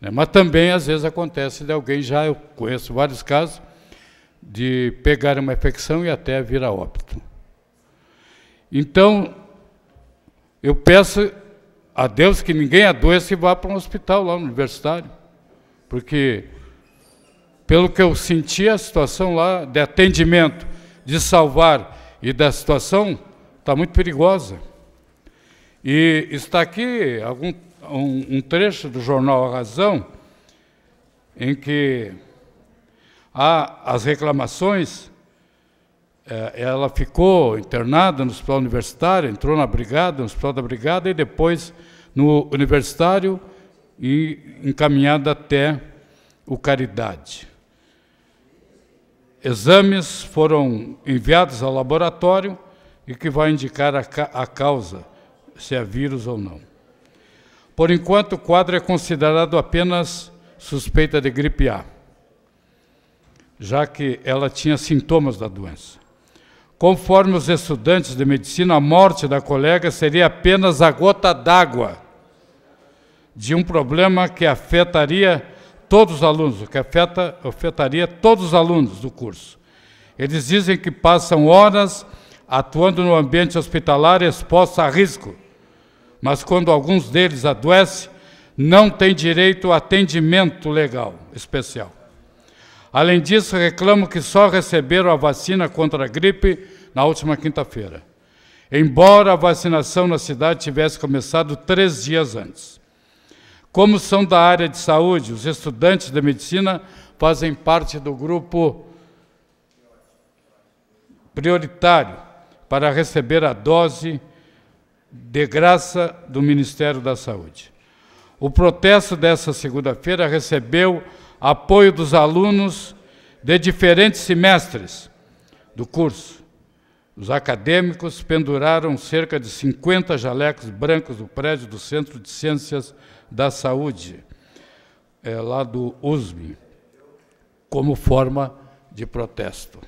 Né? Mas também, às vezes, acontece de alguém, já eu conheço vários casos, de pegar uma infecção e até vir a óbito. Então, eu peço a Deus que ninguém adoeça e vá para um hospital lá no universitário, porque pelo que eu senti a situação lá de atendimento, de salvar e da situação, está muito perigosa. E está aqui algum, um, um trecho do jornal A Razão, em que há as reclamações. Eh, ela ficou internada no hospital universitário, entrou na brigada, no hospital da brigada, e depois no universitário e encaminhada até o Caridade exames foram enviados ao laboratório e que vai indicar a, ca a causa, se é vírus ou não. Por enquanto, o quadro é considerado apenas suspeita de gripe A, já que ela tinha sintomas da doença. Conforme os estudantes de medicina, a morte da colega seria apenas a gota d'água de um problema que afetaria todos os alunos, o que afeta, afetaria todos os alunos do curso. Eles dizem que passam horas atuando no ambiente hospitalar exposto a risco, mas quando alguns deles adoecem, não têm direito a atendimento legal especial. Além disso, reclamam que só receberam a vacina contra a gripe na última quinta-feira, embora a vacinação na cidade tivesse começado três dias antes. Como são da área de saúde, os estudantes de medicina fazem parte do grupo prioritário para receber a dose de graça do Ministério da Saúde. O protesto dessa segunda-feira recebeu apoio dos alunos de diferentes semestres do curso. Os acadêmicos penduraram cerca de 50 jalecos brancos do prédio do Centro de Ciências da Saúde, é, lá do USB, como forma de protesto.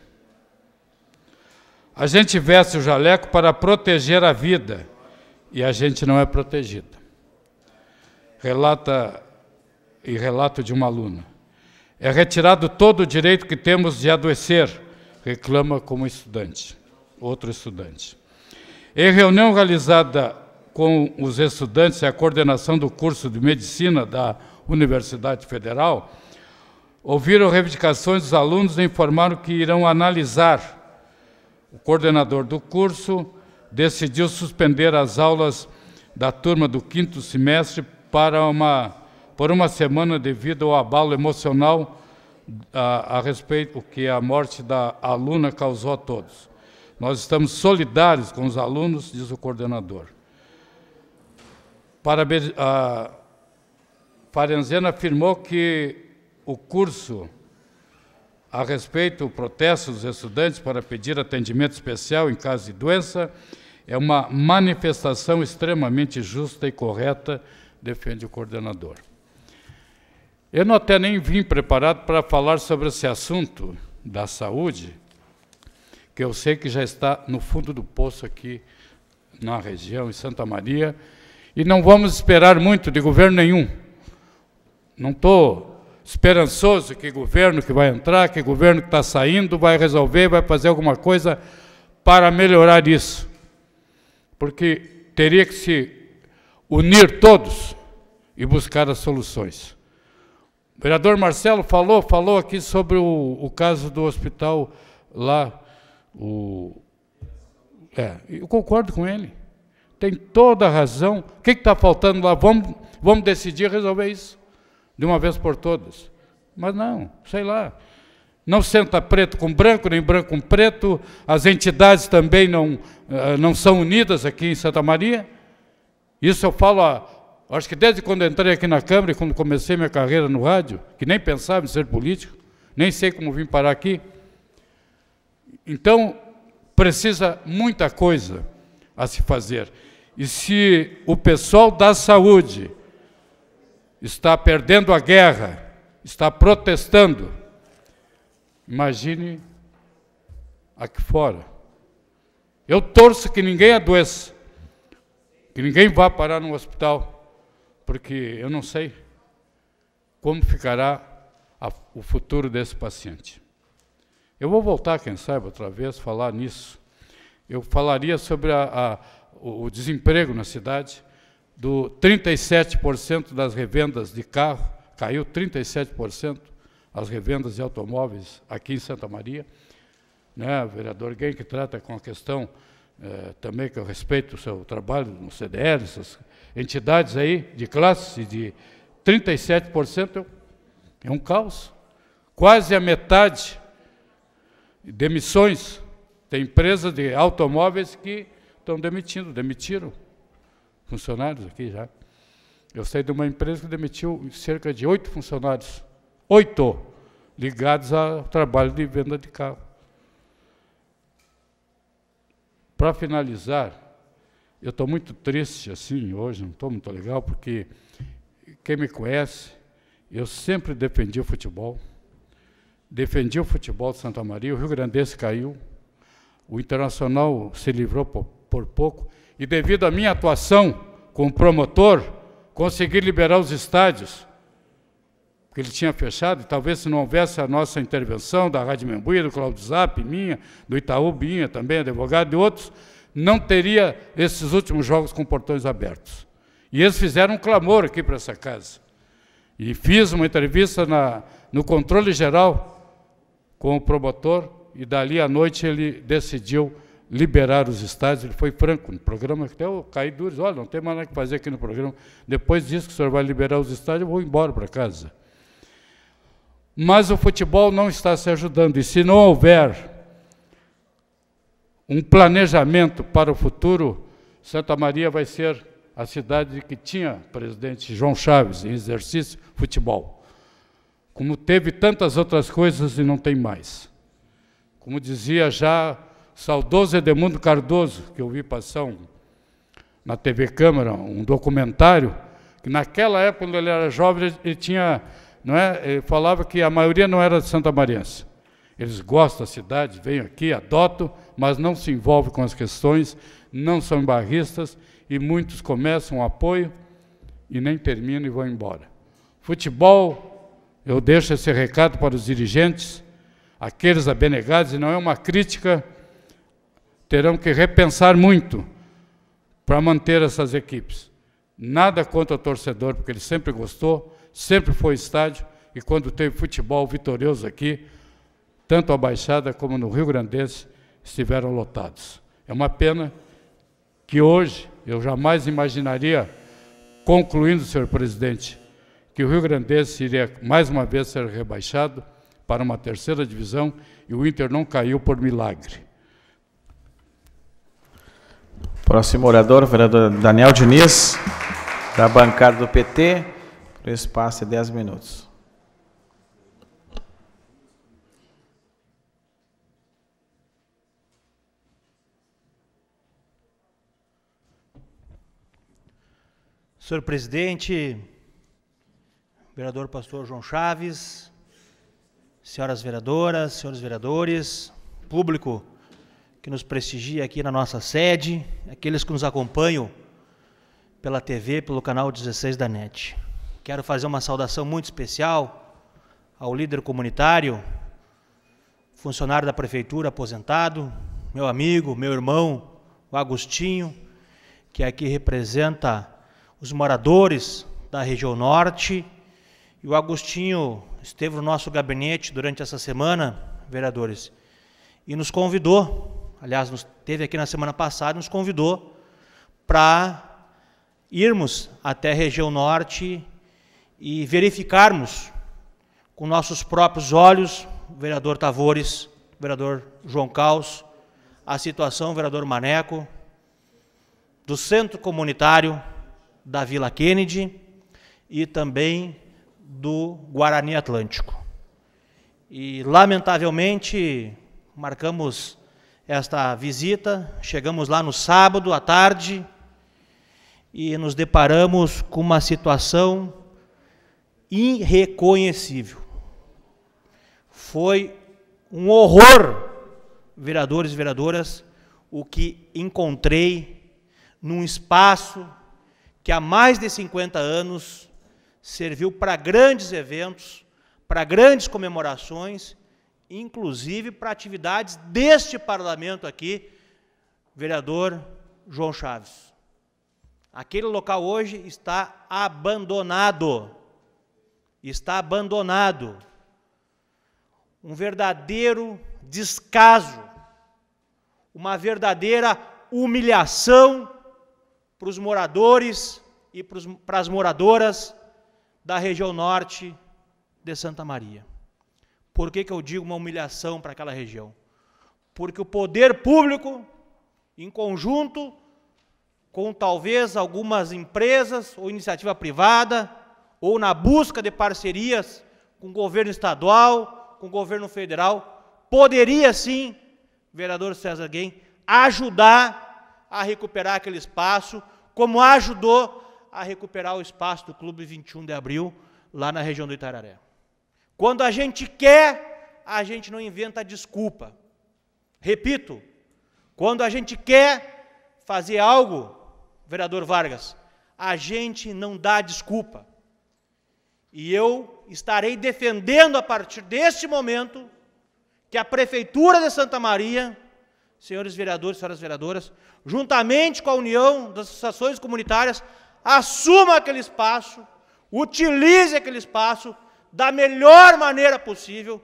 A gente veste o jaleco para proteger a vida e a gente não é protegida. Relata e relato de uma aluna. É retirado todo o direito que temos de adoecer, reclama como estudante, outro estudante. Em reunião realizada com os estudantes e a coordenação do curso de medicina da Universidade Federal, ouviram reivindicações dos alunos e informaram que irão analisar. O coordenador do curso decidiu suspender as aulas da turma do quinto semestre para uma, por uma semana devido ao abalo emocional a, a respeito que a morte da aluna causou a todos. Nós estamos solidários com os alunos, diz o coordenador. Parabéns, a Farenzena afirmou que o curso a respeito protestos dos estudantes para pedir atendimento especial em caso de doença é uma manifestação extremamente justa e correta, defende o coordenador. Eu não até nem vim preparado para falar sobre esse assunto da saúde, que eu sei que já está no fundo do poço aqui na região, em Santa Maria, e não vamos esperar muito de governo nenhum. Não estou esperançoso que governo que vai entrar, que governo que está saindo, vai resolver, vai fazer alguma coisa para melhorar isso. Porque teria que se unir todos e buscar as soluções. O vereador Marcelo falou, falou aqui sobre o, o caso do hospital lá. O, é, eu concordo com ele. Tem toda a razão. O que está faltando lá? Vamos, vamos decidir resolver isso de uma vez por todas. Mas não, sei lá. Não senta preto com branco, nem branco com preto. As entidades também não, ah, não são unidas aqui em Santa Maria. Isso eu falo, a, acho que desde quando entrei aqui na Câmara e quando comecei minha carreira no rádio, que nem pensava em ser político, nem sei como vim parar aqui. Então, precisa muita coisa a se fazer. E se o pessoal da saúde está perdendo a guerra, está protestando, imagine aqui fora. Eu torço que ninguém adoeça, que ninguém vá parar no hospital, porque eu não sei como ficará a, o futuro desse paciente. Eu vou voltar, quem sabe, outra vez, falar nisso. Eu falaria sobre a, a o, desemprego na cidade, do 37% das revendas de carro, caiu 37% as revendas de automóveis aqui em Santa Maria. Né, vereador Guem, que trata com a questão eh, também que eu respeito o seu trabalho no CDL, essas entidades aí de classe de 37% é, é um caos. Quase a metade de emissões tem empresa de automóveis que estão demitindo, demitiram funcionários aqui já. Eu saí de uma empresa que demitiu cerca de oito funcionários, oito, ligados ao trabalho de venda de carro. Para finalizar, eu estou muito triste assim hoje, não estou muito legal, porque quem me conhece, eu sempre defendi o futebol. Defendi o futebol de Santa Maria, o Rio Grandense caiu, o Internacional se livrou por pouco, e devido à minha atuação como promotor, consegui liberar os estádios, porque ele tinha fechado, e talvez se não houvesse a nossa intervenção da Rádio Membuia, do Claudio Zap, minha, do Itaú Binha também, advogado e outros, não teria esses últimos jogos com portões abertos. E eles fizeram um clamor aqui para essa casa. E fiz uma entrevista na, no controle geral com o promotor, e dali à noite ele decidiu liberar os estádios, ele foi franco no programa, até eu caí duro, olha, não tem mais nada que fazer aqui no programa, depois disso que o senhor vai liberar os estádios, eu vou embora para casa. Mas o futebol não está se ajudando, e se não houver um planejamento para o futuro, Santa Maria vai ser a cidade que tinha presidente João Chaves em exercício futebol. Como teve tantas outras coisas e não tem mais. Como dizia já saudoso Edmundo Cardoso, que eu vi passar um, na TV Câmara um documentário, que naquela época, quando ele era jovem, ele, tinha, não é, ele falava que a maioria não era de Santa Mariense. Eles gostam da cidade, vêm aqui, adotam, mas não se envolvem com as questões, não são barristas, e muitos começam o apoio e nem terminam e vão embora. Futebol, eu deixo esse recado para os dirigentes, aqueles abnegados, e não é uma crítica terão que repensar muito para manter essas equipes. Nada contra o torcedor, porque ele sempre gostou, sempre foi estádio, e quando teve futebol vitorioso aqui, tanto a Baixada como no Rio Grandense estiveram lotados. É uma pena que hoje eu jamais imaginaria, concluindo, senhor presidente, que o Rio Grandense iria mais uma vez ser rebaixado para uma terceira divisão e o Inter não caiu por milagre. Próximo orador, o vereador Daniel Diniz, da bancada do PT, para o espaço de 10 minutos. Senhor presidente, vereador pastor João Chaves, senhoras vereadoras, senhores vereadores, público que nos prestigia aqui na nossa sede, aqueles que nos acompanham pela TV, pelo canal 16 da NET. Quero fazer uma saudação muito especial ao líder comunitário, funcionário da prefeitura aposentado, meu amigo, meu irmão, o Agostinho, que aqui representa os moradores da região norte. E o Agostinho esteve no nosso gabinete durante essa semana, vereadores, e nos convidou aliás, nos teve aqui na semana passada, nos convidou para irmos até a região norte e verificarmos com nossos próprios olhos, vereador Tavores, vereador João Caos, a situação, vereador Maneco, do centro comunitário da Vila Kennedy e também do Guarani Atlântico. E, lamentavelmente, marcamos esta visita. Chegamos lá no sábado à tarde e nos deparamos com uma situação irreconhecível. Foi um horror, vereadores e vereadoras, o que encontrei num espaço que há mais de 50 anos serviu para grandes eventos, para grandes comemorações inclusive para atividades deste parlamento aqui, vereador João Chaves. Aquele local hoje está abandonado. Está abandonado. Um verdadeiro descaso, uma verdadeira humilhação para os moradores e para as moradoras da região norte de Santa Maria. Por que, que eu digo uma humilhação para aquela região? Porque o poder público, em conjunto com talvez algumas empresas ou iniciativa privada, ou na busca de parcerias com o governo estadual, com o governo federal, poderia sim, vereador César Guem, ajudar a recuperar aquele espaço, como ajudou a recuperar o espaço do Clube 21 de Abril, lá na região do Itararé. Quando a gente quer, a gente não inventa desculpa. Repito, quando a gente quer fazer algo, vereador Vargas, a gente não dá desculpa. E eu estarei defendendo a partir deste momento que a Prefeitura de Santa Maria, senhores vereadores, senhoras vereadoras, juntamente com a União das Associações Comunitárias, assuma aquele espaço, utilize aquele espaço da melhor maneira possível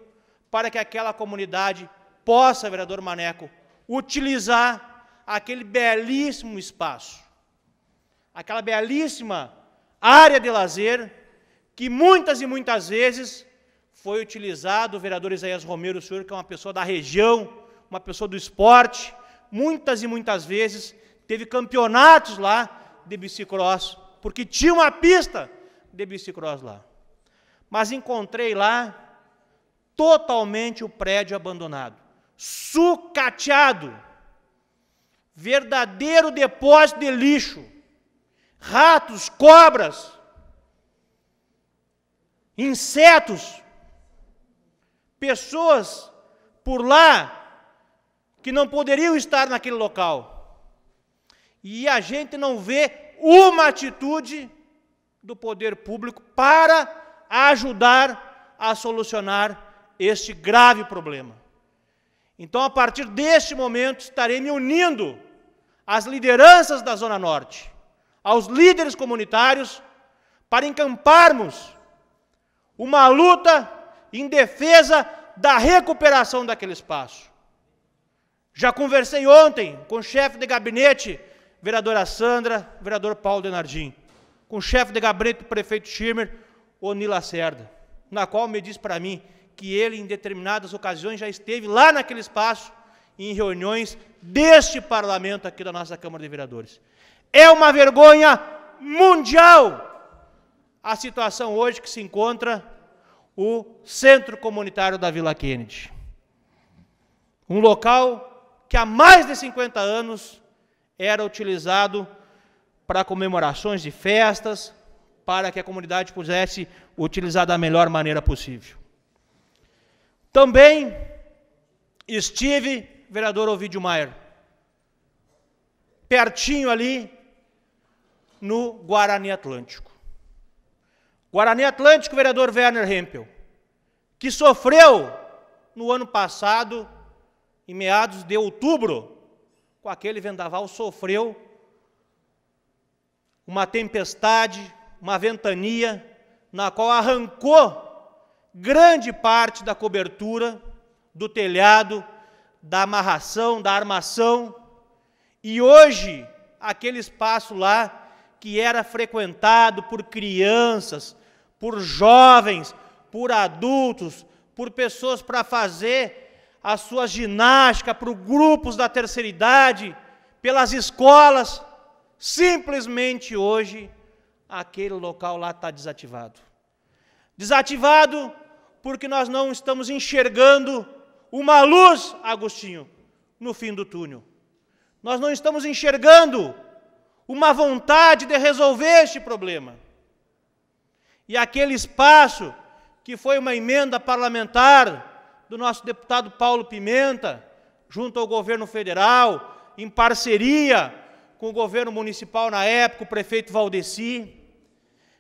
para que aquela comunidade possa, vereador Maneco, utilizar aquele belíssimo espaço, aquela belíssima área de lazer que muitas e muitas vezes foi utilizado, o vereador Isaías Romero, o senhor que é uma pessoa da região, uma pessoa do esporte, muitas e muitas vezes teve campeonatos lá de bicicross, porque tinha uma pista de bicicross lá mas encontrei lá totalmente o prédio abandonado, sucateado, verdadeiro depósito de lixo, ratos, cobras, insetos, pessoas por lá que não poderiam estar naquele local. E a gente não vê uma atitude do poder público para a ajudar a solucionar este grave problema. Então, a partir deste momento, estarei me unindo às lideranças da Zona Norte, aos líderes comunitários, para encamparmos uma luta em defesa da recuperação daquele espaço. Já conversei ontem com o chefe de gabinete, vereadora Sandra, vereador Paulo Denardim, com o chefe de gabinete do prefeito Schirmer, Oni Lacerda, na qual me diz para mim que ele, em determinadas ocasiões, já esteve lá naquele espaço em reuniões deste parlamento aqui da nossa Câmara de Vereadores. É uma vergonha mundial a situação hoje que se encontra o Centro Comunitário da Vila Kennedy. Um local que há mais de 50 anos era utilizado para comemorações de festas, para que a comunidade pudesse utilizar da melhor maneira possível. Também estive, vereador Ovidio Maier, pertinho ali no Guarani Atlântico. Guarani Atlântico, vereador Werner Hempel, que sofreu no ano passado, em meados de outubro, com aquele vendaval, sofreu uma tempestade uma ventania, na qual arrancou grande parte da cobertura do telhado, da amarração, da armação, e hoje aquele espaço lá que era frequentado por crianças, por jovens, por adultos, por pessoas para fazer a sua ginástica, por grupos da terceira idade, pelas escolas, simplesmente hoje aquele local lá está desativado. Desativado porque nós não estamos enxergando uma luz, Agostinho, no fim do túnel. Nós não estamos enxergando uma vontade de resolver este problema. E aquele espaço que foi uma emenda parlamentar do nosso deputado Paulo Pimenta, junto ao governo federal, em parceria com o governo municipal na época, o prefeito Valdeci,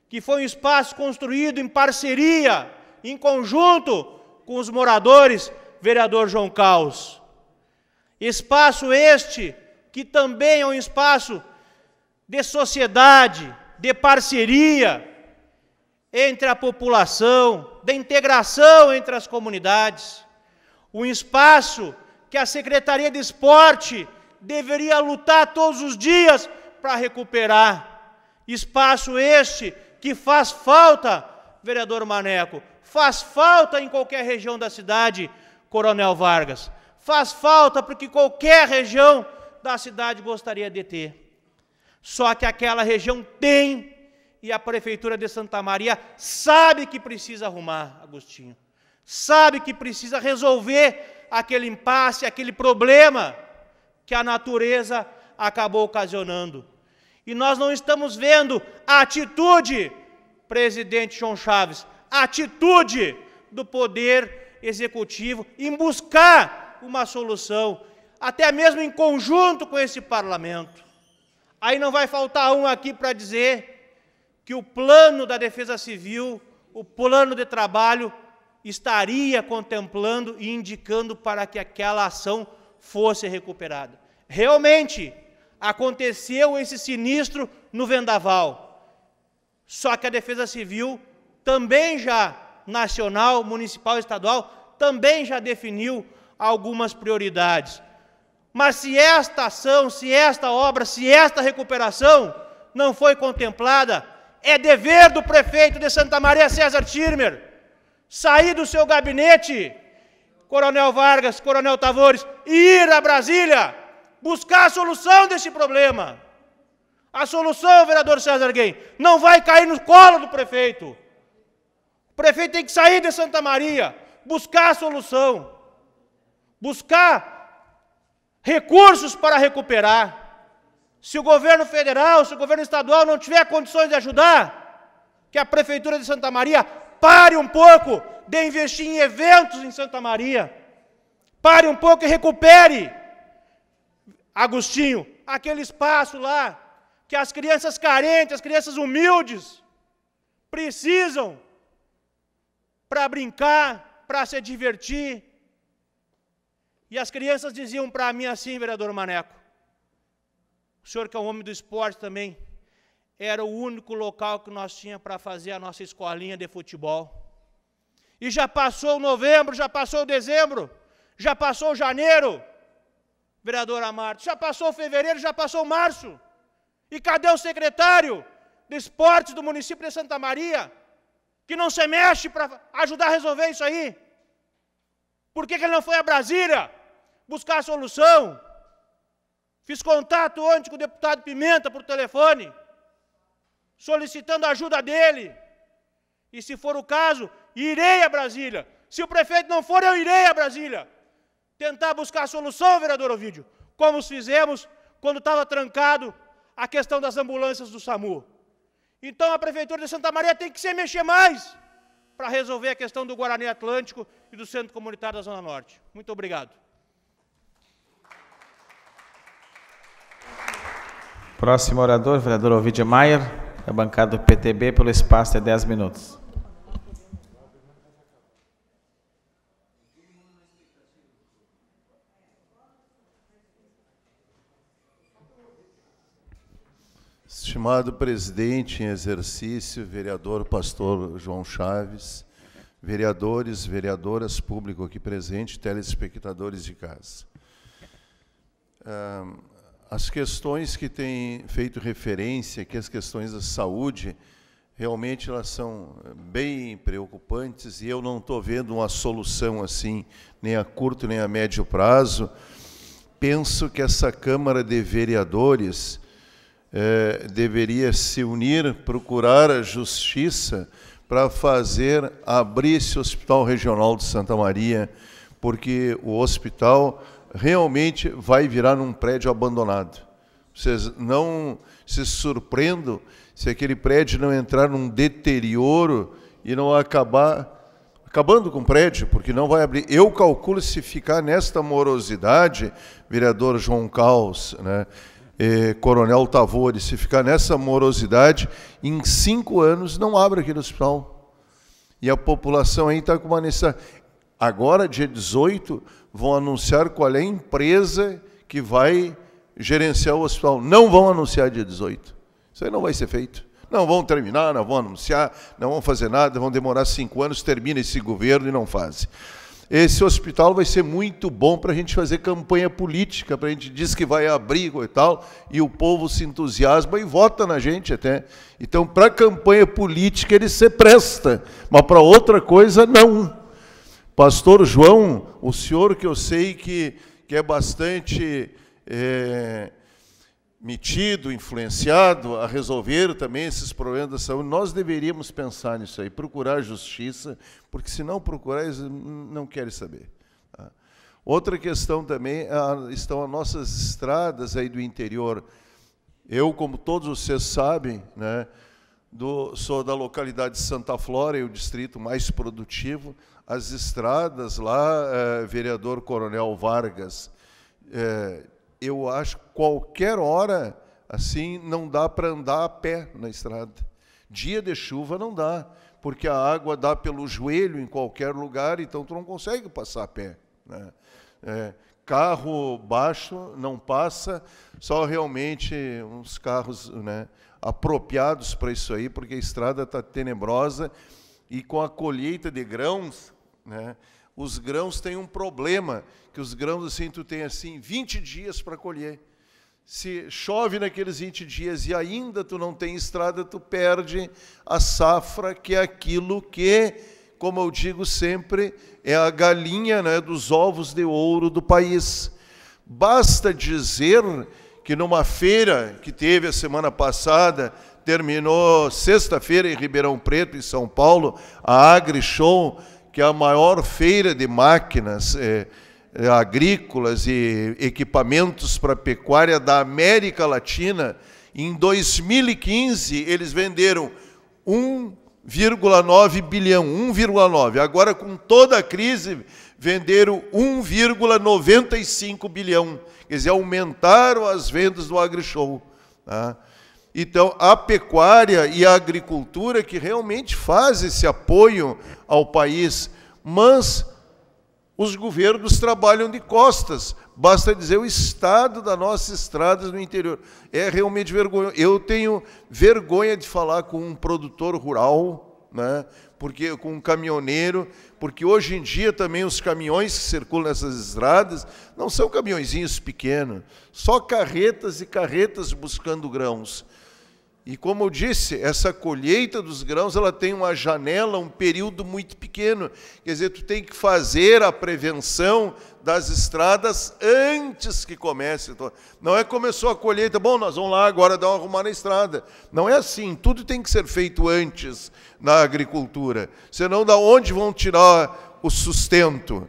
que foi um espaço construído em parceria, em conjunto com os moradores, vereador João Caos. Espaço este que também é um espaço de sociedade, de parceria entre a população, de integração entre as comunidades. Um espaço que a Secretaria de Esporte deveria lutar todos os dias para recuperar. Espaço este que faz falta, vereador Maneco, faz falta em qualquer região da cidade, Coronel Vargas. Faz falta porque qualquer região da cidade gostaria de ter. Só que aquela região tem e a prefeitura de Santa Maria sabe que precisa arrumar, Agostinho. Sabe que precisa resolver aquele impasse, aquele problema que a natureza acabou ocasionando. E nós não estamos vendo a atitude, presidente João Chaves, a atitude do poder executivo em buscar uma solução, até mesmo em conjunto com esse parlamento. Aí não vai faltar um aqui para dizer que o plano da defesa civil, o plano de trabalho, estaria contemplando e indicando para que aquela ação fosse recuperada. Realmente, aconteceu esse sinistro no vendaval. Só que a Defesa Civil, também já nacional, municipal, estadual, também já definiu algumas prioridades. Mas se esta ação, se esta obra, se esta recuperação não foi contemplada, é dever do prefeito de Santa Maria, César Tirmer, sair do seu gabinete, Coronel Vargas, Coronel Tavares, e ir a Brasília buscar a solução deste problema. A solução, vereador César Gay, não vai cair no colo do prefeito. O prefeito tem que sair de Santa Maria, buscar a solução, buscar recursos para recuperar. Se o governo federal, se o governo estadual não tiver condições de ajudar, que a prefeitura de Santa Maria pare um pouco de investir em eventos em Santa Maria. Pare um pouco e recupere Agostinho, aquele espaço lá que as crianças carentes, as crianças humildes precisam para brincar, para se divertir. E as crianças diziam para mim assim, vereador Maneco, o senhor que é um homem do esporte também, era o único local que nós tinha para fazer a nossa escolinha de futebol. E já passou novembro, já passou dezembro, já passou janeiro, vereadora Marta. Já passou fevereiro, já passou março. E cadê o secretário de esportes do município de Santa Maria? Que não se mexe para ajudar a resolver isso aí? Por que, que ele não foi a Brasília buscar a solução? Fiz contato ontem com o deputado Pimenta por telefone, solicitando a ajuda dele. E se for o caso, irei a Brasília. Se o prefeito não for, eu irei a Brasília tentar buscar a solução, vereador Ovídio, como fizemos quando estava trancado a questão das ambulâncias do SAMU. Então a Prefeitura de Santa Maria tem que se mexer mais para resolver a questão do Guarani Atlântico e do Centro Comunitário da Zona Norte. Muito obrigado. Próximo orador, vereador Ovidio Maier, da bancada do PTB, pelo espaço de 10 minutos. Estimado presidente em exercício, vereador pastor João Chaves, vereadores, vereadoras, público aqui presente, telespectadores de casa. As questões que têm feito referência, que as questões da saúde, realmente elas são bem preocupantes e eu não estou vendo uma solução assim, nem a curto nem a médio prazo. Penso que essa Câmara de Vereadores eh, deveria se unir, procurar a justiça para fazer abrir esse Hospital Regional de Santa Maria, porque o hospital realmente vai virar num prédio abandonado. Vocês não se surpreendam se aquele prédio não entrar num deterioro e não acabar acabando com o prédio, porque não vai abrir. Eu calculo se ficar nesta morosidade, vereador João Caos, né, eh, Coronel Tavore, se ficar nessa morosidade, em cinco anos não abre aquele hospital. E a população aí está com uma necessidade. Agora, dia 18, vão anunciar qual é a empresa que vai gerenciar o hospital. Não vão anunciar dia 18. Isso aí não vai ser feito. Não vão terminar, não vão anunciar, não vão fazer nada, vão demorar cinco anos, termina esse governo e não fazem esse hospital vai ser muito bom para a gente fazer campanha política, para a gente diz que vai abrir e tal, e o povo se entusiasma e vota na gente até. Então, para campanha política ele se presta, mas para outra coisa não. Pastor João, o senhor que eu sei que, que é bastante. É, metido, influenciado a resolver também esses problemas da saúde. Nós deveríamos pensar nisso aí, procurar justiça, porque se não procurar, eles não querem saber. Tá? Outra questão também estão as nossas estradas aí do interior. Eu, como todos vocês sabem, né, do, sou da localidade de Santa Flora, é o distrito mais produtivo. As estradas lá, eh, vereador Coronel Vargas, é, eu acho qualquer hora assim não dá para andar a pé na estrada. Dia de chuva não dá, porque a água dá pelo joelho em qualquer lugar, então tu não consegue passar a pé. Né? É, carro baixo não passa, só realmente uns carros né, apropriados para isso aí, porque a estrada está tenebrosa e com a colheita de grãos, né, os grãos têm um problema que os grãos assim tu tem assim 20 dias para colher. Se chove naqueles 20 dias e ainda tu não tem estrada, tu perde a safra, que é aquilo que, como eu digo sempre, é a galinha né, dos ovos de ouro do país. Basta dizer que numa feira que teve a semana passada, terminou sexta-feira em Ribeirão Preto, em São Paulo, a Agri Show que é a maior feira de máquinas. É, eh, agrícolas e equipamentos para pecuária da América Latina, em 2015 eles venderam 1,9 bilhão, 1,9. Agora com toda a crise venderam 1,95 bilhão. Quer dizer, aumentaram as vendas do AgriShow. Tá? Então, a pecuária e a agricultura que realmente faz esse apoio ao país, mas os governos trabalham de costas, basta dizer o estado das nossas estradas no interior. É realmente vergonha. Eu tenho vergonha de falar com um produtor rural, né? porque com um caminhoneiro, porque hoje em dia também os caminhões que circulam nessas estradas não são caminhõezinhos pequenos, só carretas e carretas buscando grãos. E como eu disse, essa colheita dos grãos, ela tem uma janela, um período muito pequeno. Quer dizer, tu tem que fazer a prevenção das estradas antes que comece. Então, não é começou a colheita, bom, nós vamos lá agora dar uma arrumada na estrada. Não é assim, tudo tem que ser feito antes na agricultura. Senão, da onde vão tirar o sustento?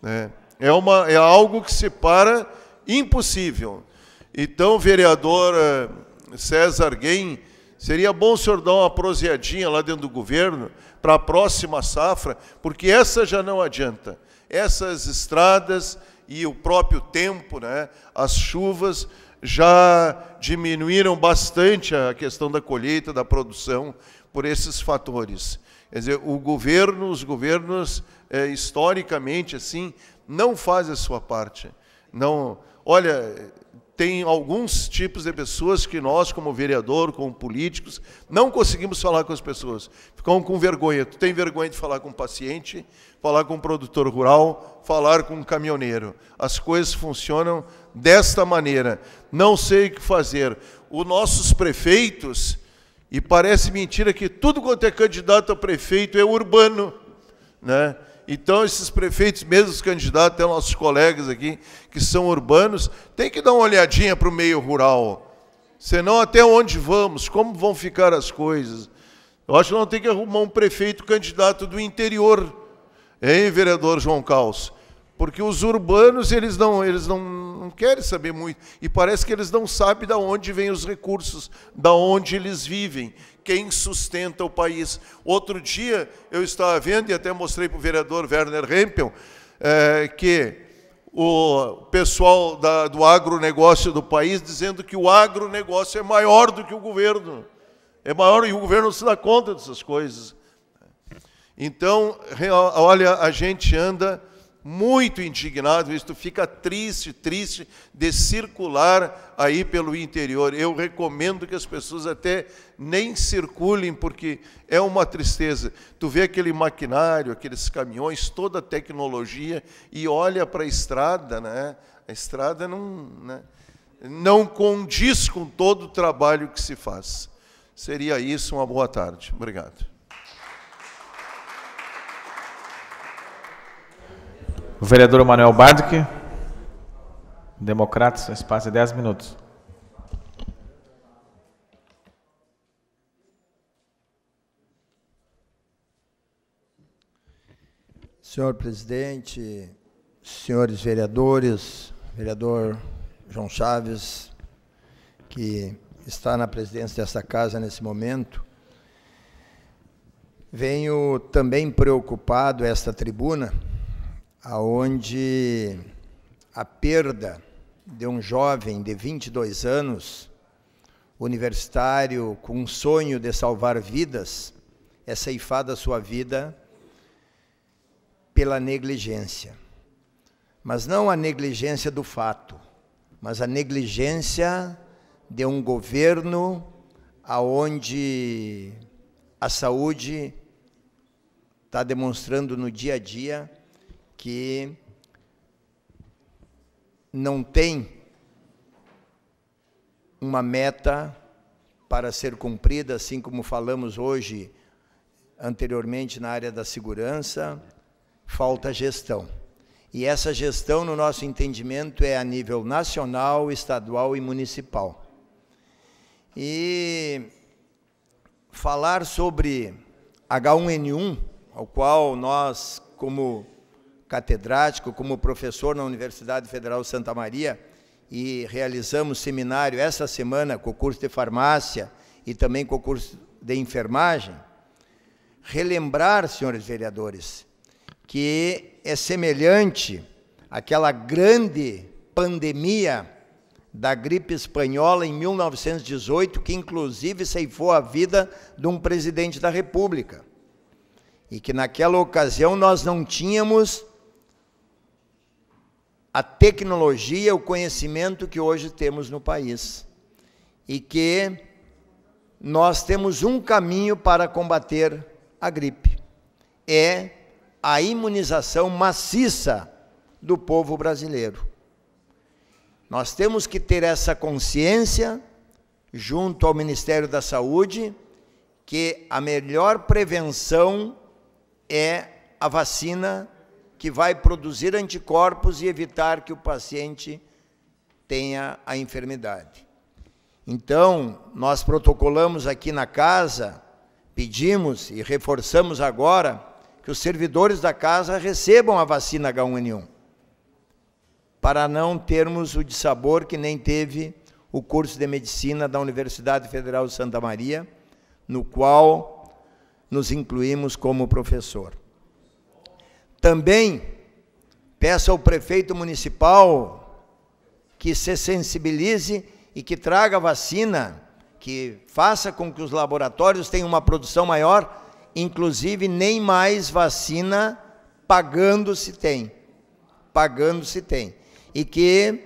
Né? É, uma, é algo que se para impossível. Então, vereadora César Guem, seria bom o senhor dar uma proseadinha lá dentro do governo para a próxima safra, porque essa já não adianta. Essas estradas e o próprio tempo, né, as chuvas já diminuíram bastante a questão da colheita, da produção, por esses fatores. Quer dizer, o governo, os governos, é, historicamente, assim, não fazem a sua parte. Não, olha, tem alguns tipos de pessoas que nós, como vereador, como políticos, não conseguimos falar com as pessoas. Ficam com vergonha. Tu tem vergonha de falar com o paciente, falar com o produtor rural, falar com o caminhoneiro. As coisas funcionam desta maneira. Não sei o que fazer. Os nossos prefeitos, e parece mentira que tudo quanto é candidato a prefeito é urbano, né? Então, esses prefeitos, mesmo os candidatos, até nossos colegas aqui, que são urbanos, tem que dar uma olhadinha para o meio rural. Senão, até onde vamos? Como vão ficar as coisas? Eu acho que não tem que arrumar um prefeito candidato do interior, hein, vereador João Carlos, Porque os urbanos, eles não, eles não, não querem saber muito. E parece que eles não sabem de onde vêm os recursos, de onde eles vivem quem sustenta o país. Outro dia eu estava vendo, e até mostrei para o vereador Werner Rempel, é, eh, que o pessoal da, do agronegócio do país dizendo que o agronegócio é maior do que o governo. É maior e o governo não se dá conta dessas coisas. Então, olha, a gente anda muito indignado, isto fica triste, triste de circular aí pelo interior. Eu recomendo que as pessoas até nem circulem, porque é uma tristeza. Tu vê aquele maquinário, aqueles caminhões, toda a tecnologia, e olha para a estrada, né? a estrada não, né? não condiz com todo o trabalho que se faz. Seria isso, uma boa tarde. Obrigado. O vereador Manuel Bardic, Democratas, espaço de 10 minutos. Senhor presidente, senhores vereadores, vereador João Chaves, que está na presidência desta casa nesse momento, venho também preocupado esta tribuna aonde a perda de um jovem de 22 anos, universitário com um sonho de salvar vidas, é ceifada a sua vida pela negligência. Mas não a negligência do fato, mas a negligência de um governo aonde a saúde está demonstrando no dia a dia que não tem uma meta para ser cumprida, assim como falamos hoje anteriormente na área da segurança, falta gestão. E essa gestão, no nosso entendimento, é a nível nacional, estadual e municipal. E falar sobre H1N1, ao qual nós, como catedrático, como professor na Universidade Federal de Santa Maria, e realizamos seminário essa semana, com o curso de farmácia e também com o curso de enfermagem, relembrar, senhores vereadores, que é semelhante àquela grande pandemia da gripe espanhola em 1918, que inclusive ceifou a vida de um presidente da República. E que naquela ocasião nós não tínhamos a tecnologia, o conhecimento que hoje temos no país. E que nós temos um caminho para combater a gripe: é a imunização maciça do povo brasileiro. Nós temos que ter essa consciência, junto ao Ministério da Saúde, que a melhor prevenção é a vacina que vai produzir anticorpos e evitar que o paciente tenha a enfermidade. Então, nós protocolamos aqui na casa, pedimos e reforçamos agora que os servidores da casa recebam a vacina H1N1, para não termos o dissabor que nem teve o curso de medicina da Universidade Federal de Santa Maria, no qual nos incluímos como professor. Também peço ao prefeito municipal que se sensibilize e que traga vacina, que faça com que os laboratórios tenham uma produção maior, inclusive nem mais vacina pagando se tem. Pagando se tem. E que,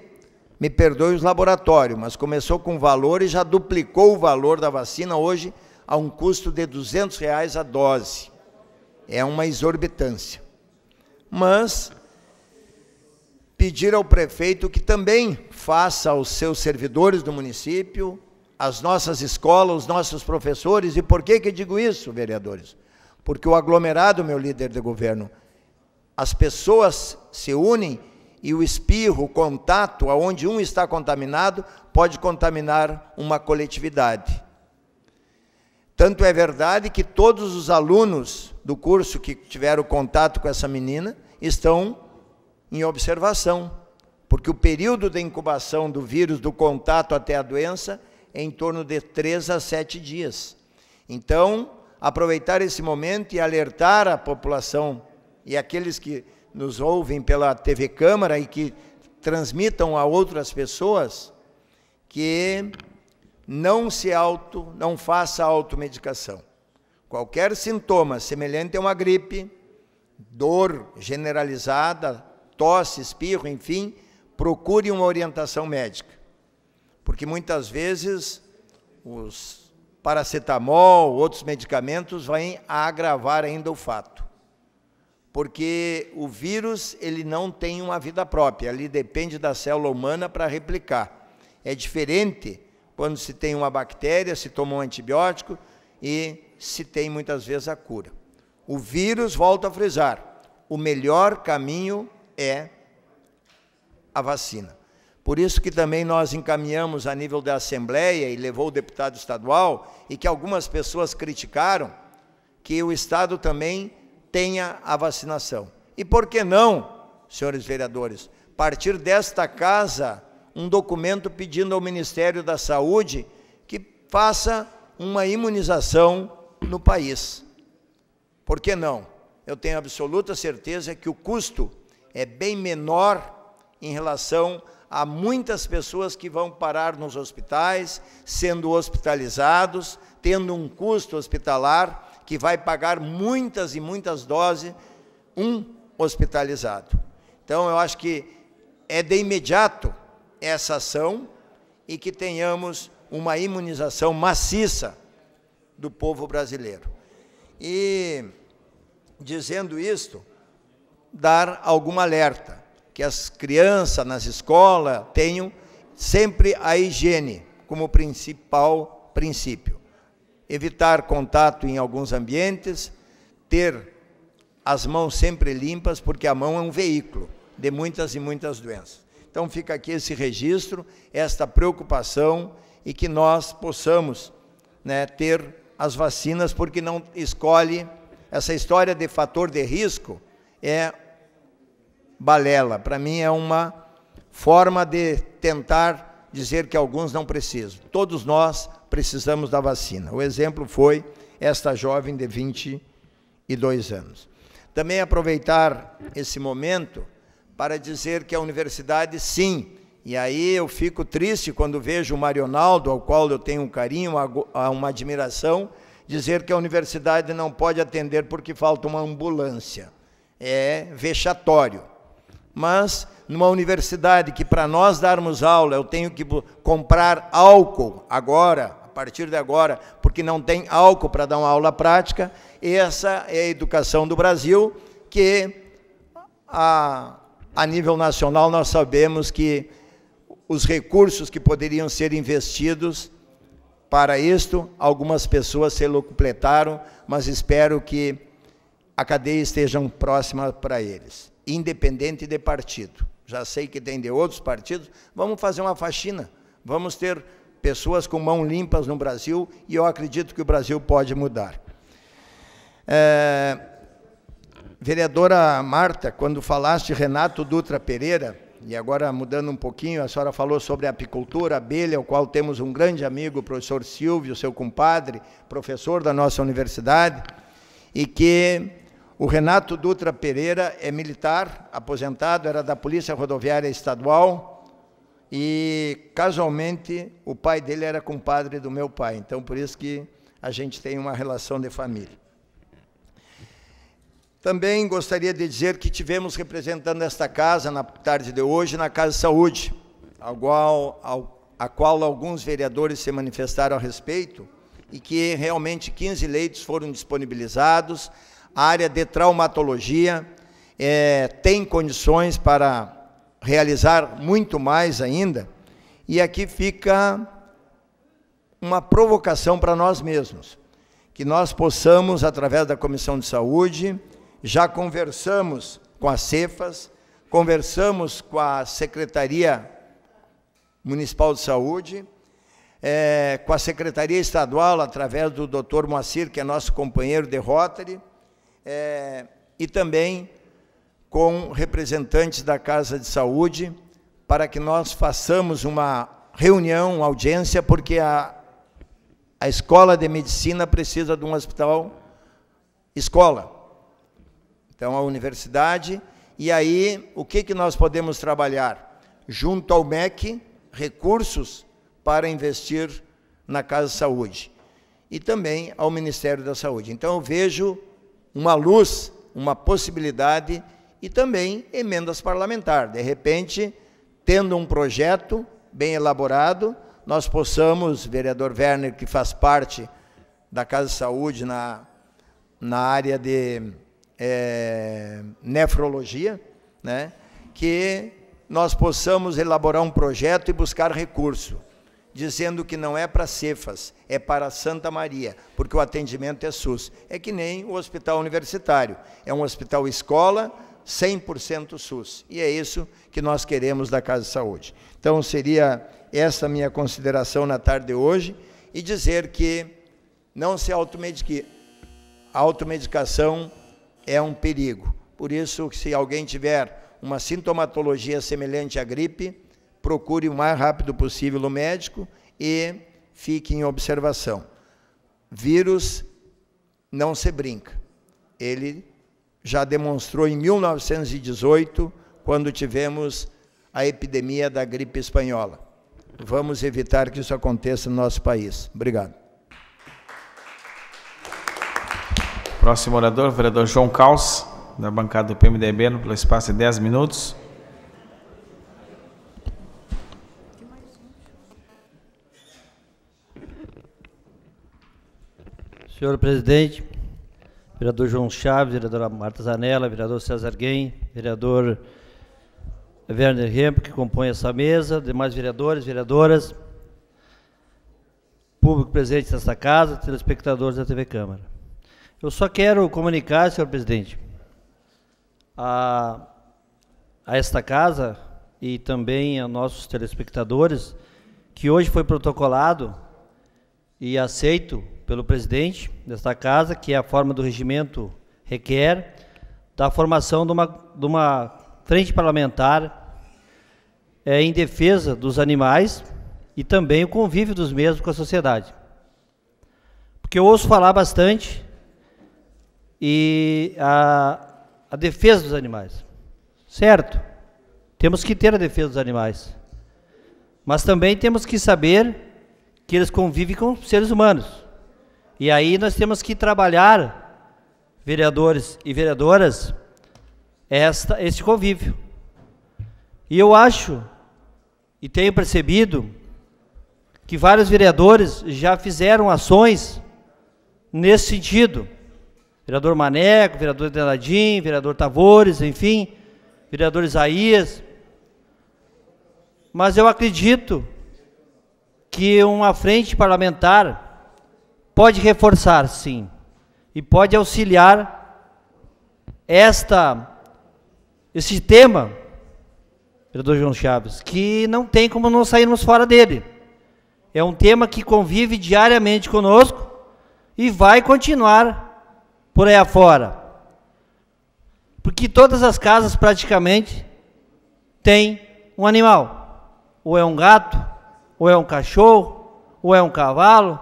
me perdoe os laboratórios, mas começou com valor e já duplicou o valor da vacina hoje a um custo de R$ 200 reais a dose. É uma exorbitância mas pedir ao prefeito que também faça aos seus servidores do município, às nossas escolas, aos nossos professores. E por que, que digo isso, vereadores? Porque o aglomerado, meu líder de governo, as pessoas se unem e o espirro, o contato, aonde um está contaminado, pode contaminar uma coletividade. Tanto é verdade que todos os alunos do curso que tiveram contato com essa menina estão em observação, porque o período de incubação do vírus, do contato até a doença, é em torno de 3 a 7 dias. Então, aproveitar esse momento e alertar a população e aqueles que nos ouvem pela TV Câmara e que transmitam a outras pessoas que não se auto, não faça automedicação. Qualquer sintoma semelhante a uma gripe, dor generalizada, tosse, espirro, enfim, procure uma orientação médica. Porque muitas vezes os paracetamol, outros medicamentos vêm a agravar ainda o fato. Porque o vírus, ele não tem uma vida própria, ele depende da célula humana para replicar. É diferente quando se tem uma bactéria, se toma um antibiótico e se tem muitas vezes a cura. O vírus, volto a frisar, o melhor caminho é a vacina. Por isso que também nós encaminhamos a nível da Assembleia e levou o deputado estadual e que algumas pessoas criticaram que o Estado também tenha a vacinação. E por que não, senhores vereadores, partir desta casa um documento pedindo ao Ministério da Saúde que faça uma imunização no país. Por que não? Eu tenho absoluta certeza que o custo é bem menor em relação a muitas pessoas que vão parar nos hospitais, sendo hospitalizados, tendo um custo hospitalar que vai pagar muitas e muitas doses um hospitalizado. Então eu acho que é de imediato essa ação e que tenhamos uma imunização maciça do povo brasileiro. E, dizendo isto, dar algum alerta, que as crianças nas escolas tenham sempre a higiene como principal princípio. Evitar contato em alguns ambientes, ter as mãos sempre limpas, porque a mão é um veículo de muitas e muitas doenças. Então fica aqui esse registro, esta preocupação e que nós possamos né, ter as vacinas, porque não escolhe essa história de fator de risco é balela. Para mim é uma forma de tentar dizer que alguns não precisam. Todos nós precisamos da vacina. O exemplo foi esta jovem de 22 anos. Também aproveitar esse momento para dizer que a é universidade, sim. E aí eu fico triste quando vejo o Marionaldo, ao qual eu tenho um carinho, ah, uma admiração, dizer que a universidade não pode atender porque falta uma ambulância. É vexatório. Mas numa universidade que para nós darmos aula eu tenho que comprar álcool agora, a partir de agora, porque não tem álcool para dar uma aula prática, essa é a educação do Brasil que a a nível nacional, nós sabemos que os recursos que poderiam ser investidos para isto, algumas pessoas se completaram, mas espero que a cadeia esteja próxima para eles, independente de partido. Já sei que tem de outros partidos, vamos fazer uma faxina, vamos ter pessoas com mãos limpas no Brasil e eu acredito que o Brasil pode mudar. É, Vereadora Marta, quando falaste Renato Dutra Pereira, e agora mudando um pouquinho, a senhora falou sobre apicultura, abelha, o qual temos um grande amigo, o professor Silvio, seu compadre, professor da nossa universidade, e que o Renato Dutra Pereira é militar, aposentado, era da Polícia Rodoviária Estadual, e casualmente o pai dele era compadre do meu pai, então por isso que a gente tem uma relação de família. Também gostaria de dizer que tivemos representando esta casa na tarde de hoje na Casa de Saúde, qual, a qual alguns vereadores se manifestaram a respeito e que realmente 15 leitos foram disponibilizados. A área de traumatologia é, tem condições para realizar muito mais ainda. E aqui fica uma provocação para nós mesmos, que nós possamos, através da Comissão de Saúde, já conversamos com a Cefas, conversamos com a Secretaria Municipal de Saúde, é, com a Secretaria Estadual, através do Dr. Moacir, que é nosso companheiro de Rotary, é, e também com representantes da Casa de Saúde, para que nós façamos uma reunião, uma audiência, porque a, a escola de medicina precisa de um hospital escola. Então, a universidade. E aí, o que, que nós podemos trabalhar? Junto ao MEC, recursos para investir na Casa de Saúde e também ao Ministério da Saúde. Então, eu vejo uma luz, uma possibilidade e também emendas parlamentares. De repente, tendo um projeto bem elaborado, nós possamos, vereador Werner, que faz parte da Casa de Saúde na, na área de é, nefrologia, né? que nós possamos elaborar um projeto e buscar recurso, dizendo que não é para Cefas, é para Santa Maria, porque o atendimento é SUS. É que nem o hospital universitário, é um hospital escola 100% SUS. E é isso que nós queremos da Casa de Saúde. Então seria essa minha consideração na tarde de hoje e dizer que não se automedique. A automedicação é um perigo. Por isso, se alguém tiver uma sintomatologia semelhante à gripe, procure o mais rápido possível o médico e fique em observação. Vírus não se brinca. Ele já demonstrou em 1918, quando tivemos a epidemia da gripe espanhola. Vamos evitar que isso aconteça no nosso país. Obrigado. Próximo orador, vereador João Caos, da bancada do PMDB, pelo espaço de 10 minutos. Senhor presidente, vereador João Chaves, vereadora Marta Zanella, vereador César Guem, vereador Werner Hemp, que compõe essa mesa, demais vereadores, vereadoras, público presente nesta casa, telespectadores da TV Câmara. Eu só quero comunicar, senhor presidente, a, a esta casa e também a nossos telespectadores que hoje foi protocolado e aceito pelo presidente desta casa, que é a forma do regimento requer, da formação de uma, de uma frente parlamentar é, em defesa dos animais e também o convívio dos mesmos com a sociedade. Porque eu ouço falar bastante e a, a defesa dos animais. Certo? Temos que ter a defesa dos animais. Mas também temos que saber que eles convivem com seres humanos. E aí nós temos que trabalhar, vereadores e vereadoras, esta, este convívio. E eu acho, e tenho percebido, que vários vereadores já fizeram ações nesse sentido vereador Maneco, vereador Denadim, vereador Tavores, enfim, vereador Isaías. Mas eu acredito que uma frente parlamentar pode reforçar, sim, e pode auxiliar esta esse tema, vereador João Chaves, que não tem como não sairmos fora dele. É um tema que convive diariamente conosco e vai continuar por aí afora. Porque todas as casas praticamente têm um animal. Ou é um gato, ou é um cachorro, ou é um cavalo,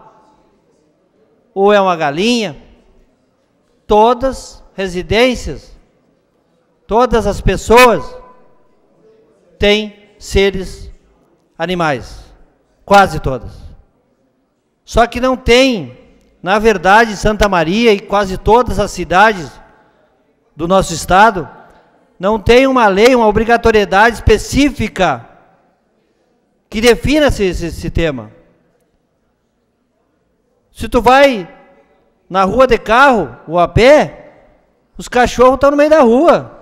ou é uma galinha. Todas residências, todas as pessoas têm seres animais. Quase todas. Só que não tem na verdade, Santa Maria e quase todas as cidades do nosso estado não tem uma lei, uma obrigatoriedade específica que defina esse, esse, esse tema. Se tu vai na rua de carro ou a pé, os cachorros estão no meio da rua.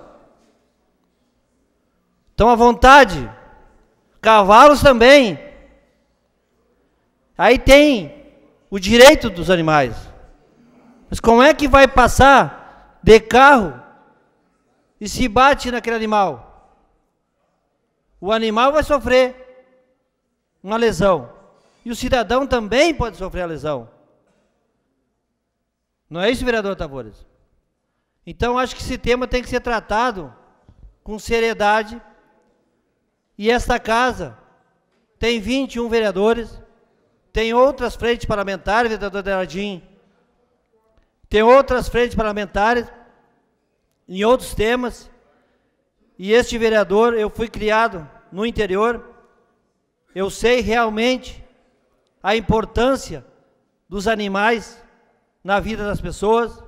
Estão à vontade. Cavalos também. Aí tem o direito dos animais. Mas como é que vai passar de carro e se bate naquele animal? O animal vai sofrer uma lesão. E o cidadão também pode sofrer a lesão. Não é isso, vereador Tavares? Então, acho que esse tema tem que ser tratado com seriedade. E esta casa tem 21 vereadores tem outras frentes parlamentares, vereador Delardim. Tem outras frentes parlamentares em outros temas. E este vereador, eu fui criado no interior. Eu sei realmente a importância dos animais na vida das pessoas.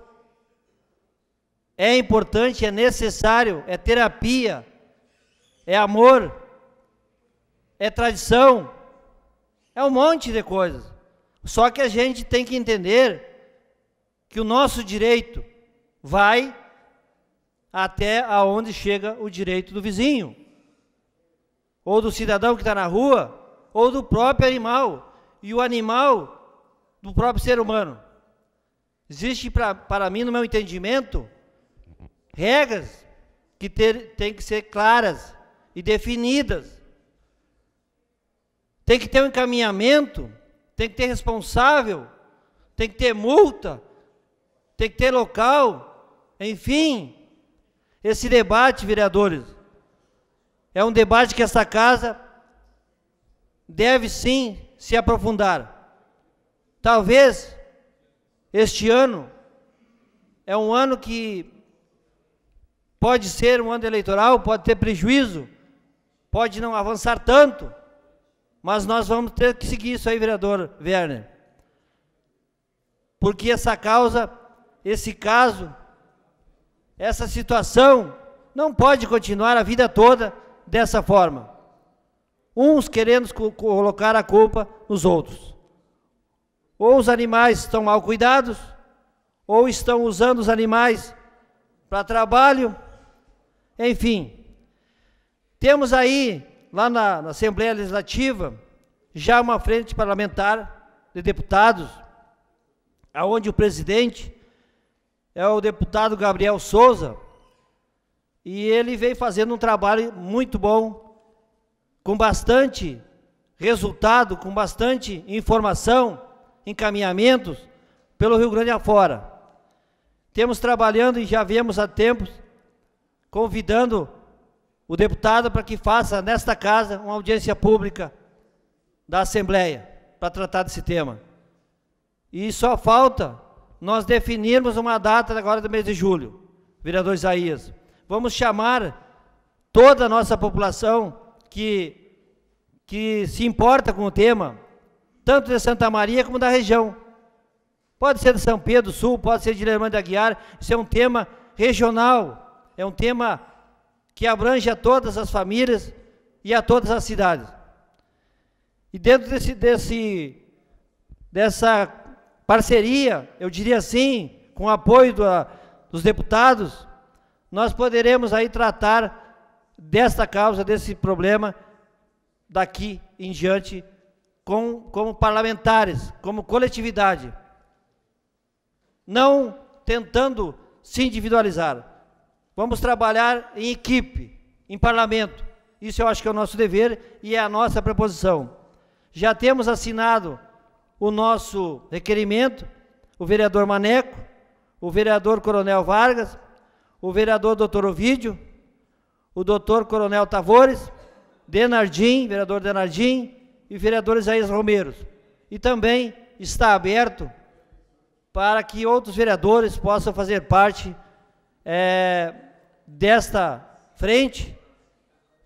É importante, é necessário, é terapia, é amor, é tradição é um monte de coisas. Só que a gente tem que entender que o nosso direito vai até aonde chega o direito do vizinho, ou do cidadão que está na rua, ou do próprio animal, e o animal do próprio ser humano. Existe, pra, para mim, no meu entendimento, regras que ter, têm que ser claras e definidas tem que ter um encaminhamento, tem que ter responsável, tem que ter multa, tem que ter local, enfim. Esse debate, vereadores, é um debate que essa casa deve sim se aprofundar. Talvez este ano é um ano que pode ser um ano eleitoral, pode ter prejuízo, pode não avançar tanto, mas nós vamos ter que seguir isso aí, vereador Werner. Porque essa causa, esse caso, essa situação não pode continuar a vida toda dessa forma. Uns querendo colocar a culpa nos outros. Ou os animais estão mal cuidados, ou estão usando os animais para trabalho, enfim. Temos aí lá na, na Assembleia Legislativa, já uma frente parlamentar de deputados, aonde o presidente é o deputado Gabriel Souza, e ele vem fazendo um trabalho muito bom, com bastante resultado, com bastante informação, encaminhamentos pelo Rio Grande afora. Temos trabalhando e já viemos há tempos convidando o deputado para que faça nesta casa uma audiência pública da Assembleia para tratar desse tema. E só falta nós definirmos uma data agora do mês de julho, vereador Isaías. Vamos chamar toda a nossa população que, que se importa com o tema, tanto de Santa Maria como da região. Pode ser de São Pedro do Sul, pode ser de Lermã da Guiar, isso é um tema regional, é um tema que abrange a todas as famílias e a todas as cidades. E dentro desse, desse, dessa parceria, eu diria assim, com o apoio do, dos deputados, nós poderemos aí tratar desta causa, desse problema, daqui em diante, com, como parlamentares, como coletividade. Não tentando se individualizar, Vamos trabalhar em equipe, em parlamento. Isso eu acho que é o nosso dever e é a nossa preposição. Já temos assinado o nosso requerimento, o vereador Maneco, o vereador Coronel Vargas, o vereador Doutor Ovídio, o doutor Coronel Tavores, Denardim, vereador Denardim e vereador Isaías Romeiros. E também está aberto para que outros vereadores possam fazer parte é, desta frente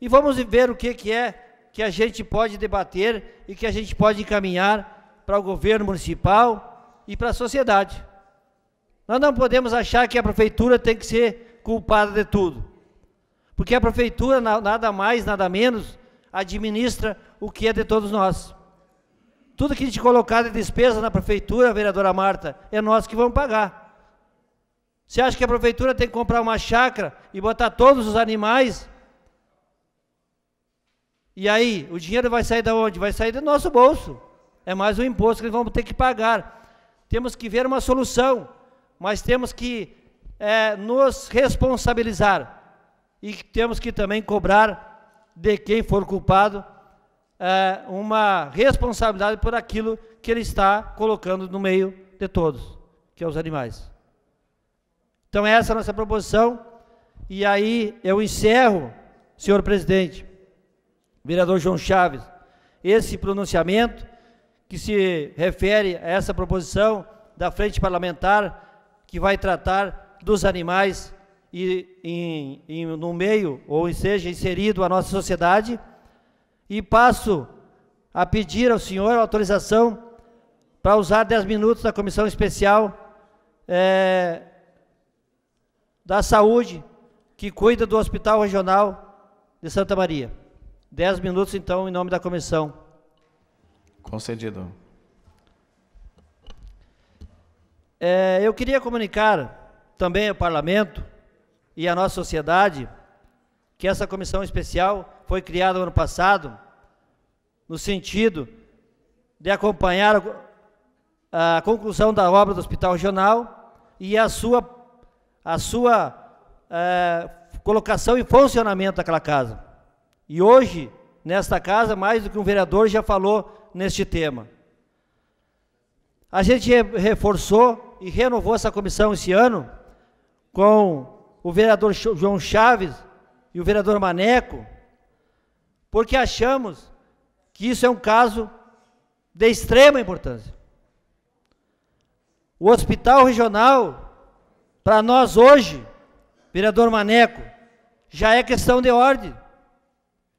e vamos ver o que, que é que a gente pode debater e que a gente pode encaminhar para o governo municipal e para a sociedade. Nós não podemos achar que a prefeitura tem que ser culpada de tudo, porque a prefeitura, nada mais, nada menos, administra o que é de todos nós. Tudo que a gente colocar de despesa na prefeitura, vereadora Marta, é nós que vamos pagar. Você acha que a prefeitura tem que comprar uma chácara e botar todos os animais? E aí, o dinheiro vai sair da onde? Vai sair do nosso bolso. É mais um imposto que vamos ter que pagar. Temos que ver uma solução, mas temos que é, nos responsabilizar. E temos que também cobrar de quem for culpado é, uma responsabilidade por aquilo que ele está colocando no meio de todos, que é os animais. Então, essa é a nossa proposição. E aí eu encerro, senhor presidente, vereador João Chaves, esse pronunciamento que se refere a essa proposição da frente parlamentar que vai tratar dos animais e, em, em, no meio, ou seja, inserido à nossa sociedade. E passo a pedir ao senhor autorização para usar 10 minutos da comissão especial é, da Saúde, que cuida do Hospital Regional de Santa Maria. Dez minutos, então, em nome da comissão. Concedido. É, eu queria comunicar também ao Parlamento e à nossa sociedade que essa comissão especial foi criada no ano passado no sentido de acompanhar a conclusão da obra do Hospital Regional e a sua a sua é, colocação e funcionamento daquela casa. E hoje, nesta casa, mais do que um vereador já falou neste tema. A gente reforçou e renovou essa comissão esse ano com o vereador João Chaves e o vereador Maneco, porque achamos que isso é um caso de extrema importância. O hospital regional para nós hoje, vereador Maneco, já é questão de ordem,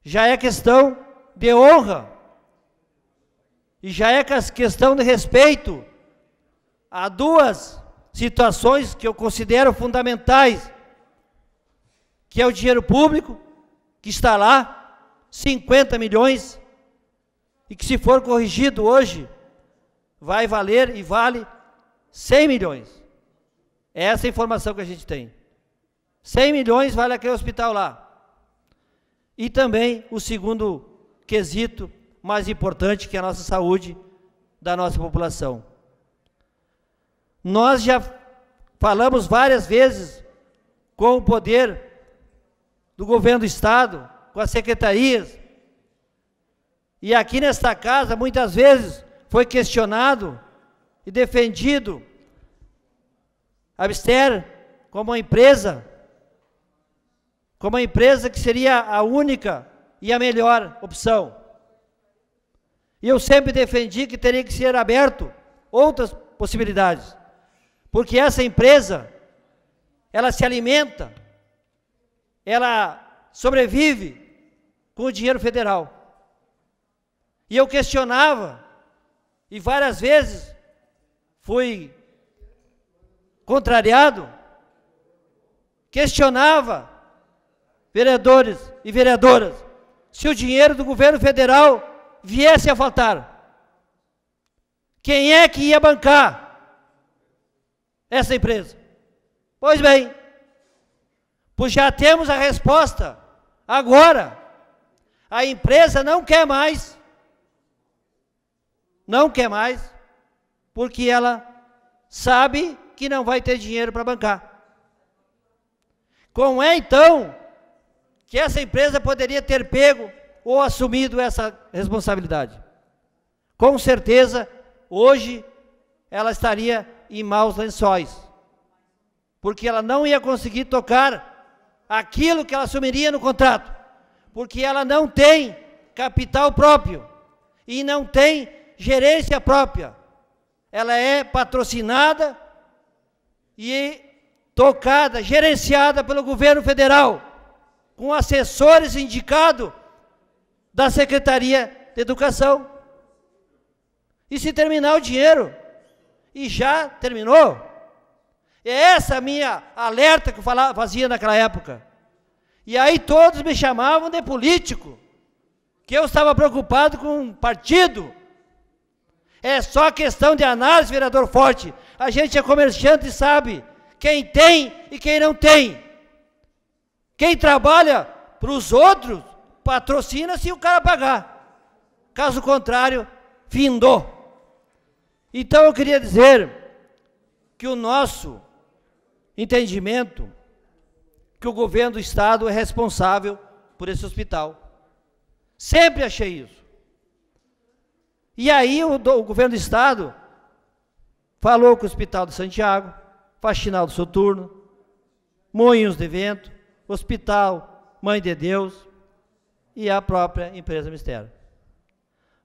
já é questão de honra, e já é questão de respeito a duas situações que eu considero fundamentais, que é o dinheiro público, que está lá, 50 milhões, e que se for corrigido hoje, vai valer e vale 100 milhões. É essa informação que a gente tem. 100 milhões vale aquele hospital lá. E também o segundo quesito mais importante, que é a nossa saúde da nossa população. Nós já falamos várias vezes com o poder do governo do Estado, com as secretarias. E aqui nesta casa, muitas vezes, foi questionado e defendido Abster, como uma empresa, como uma empresa que seria a única e a melhor opção. E eu sempre defendi que teria que ser aberto outras possibilidades, porque essa empresa, ela se alimenta, ela sobrevive com o dinheiro federal. E eu questionava, e várias vezes fui contrariado, questionava vereadores e vereadoras se o dinheiro do governo federal viesse a faltar. Quem é que ia bancar essa empresa? Pois bem, pois já temos a resposta agora. A empresa não quer mais, não quer mais, porque ela sabe que não vai ter dinheiro para bancar. Como é então que essa empresa poderia ter pego ou assumido essa responsabilidade? Com certeza, hoje ela estaria em maus lençóis, porque ela não ia conseguir tocar aquilo que ela assumiria no contrato, porque ela não tem capital próprio e não tem gerência própria. Ela é patrocinada e tocada, gerenciada pelo governo federal, com assessores indicados da Secretaria de Educação. E se terminar o dinheiro, e já terminou. É essa a minha alerta que eu falava, fazia naquela época. E aí todos me chamavam de político, que eu estava preocupado com um partido. É só questão de análise, vereador Forte, a gente é comerciante e sabe quem tem e quem não tem. Quem trabalha para os outros, patrocina se o cara pagar. Caso contrário, findou. Então eu queria dizer que o nosso entendimento que o governo do estado é responsável por esse hospital. Sempre achei isso. E aí o, do, o governo do estado falou com o Hospital de Santiago, Faxinal do Soturno, Moinhos de Vento, Hospital Mãe de Deus e a própria empresa Mistério.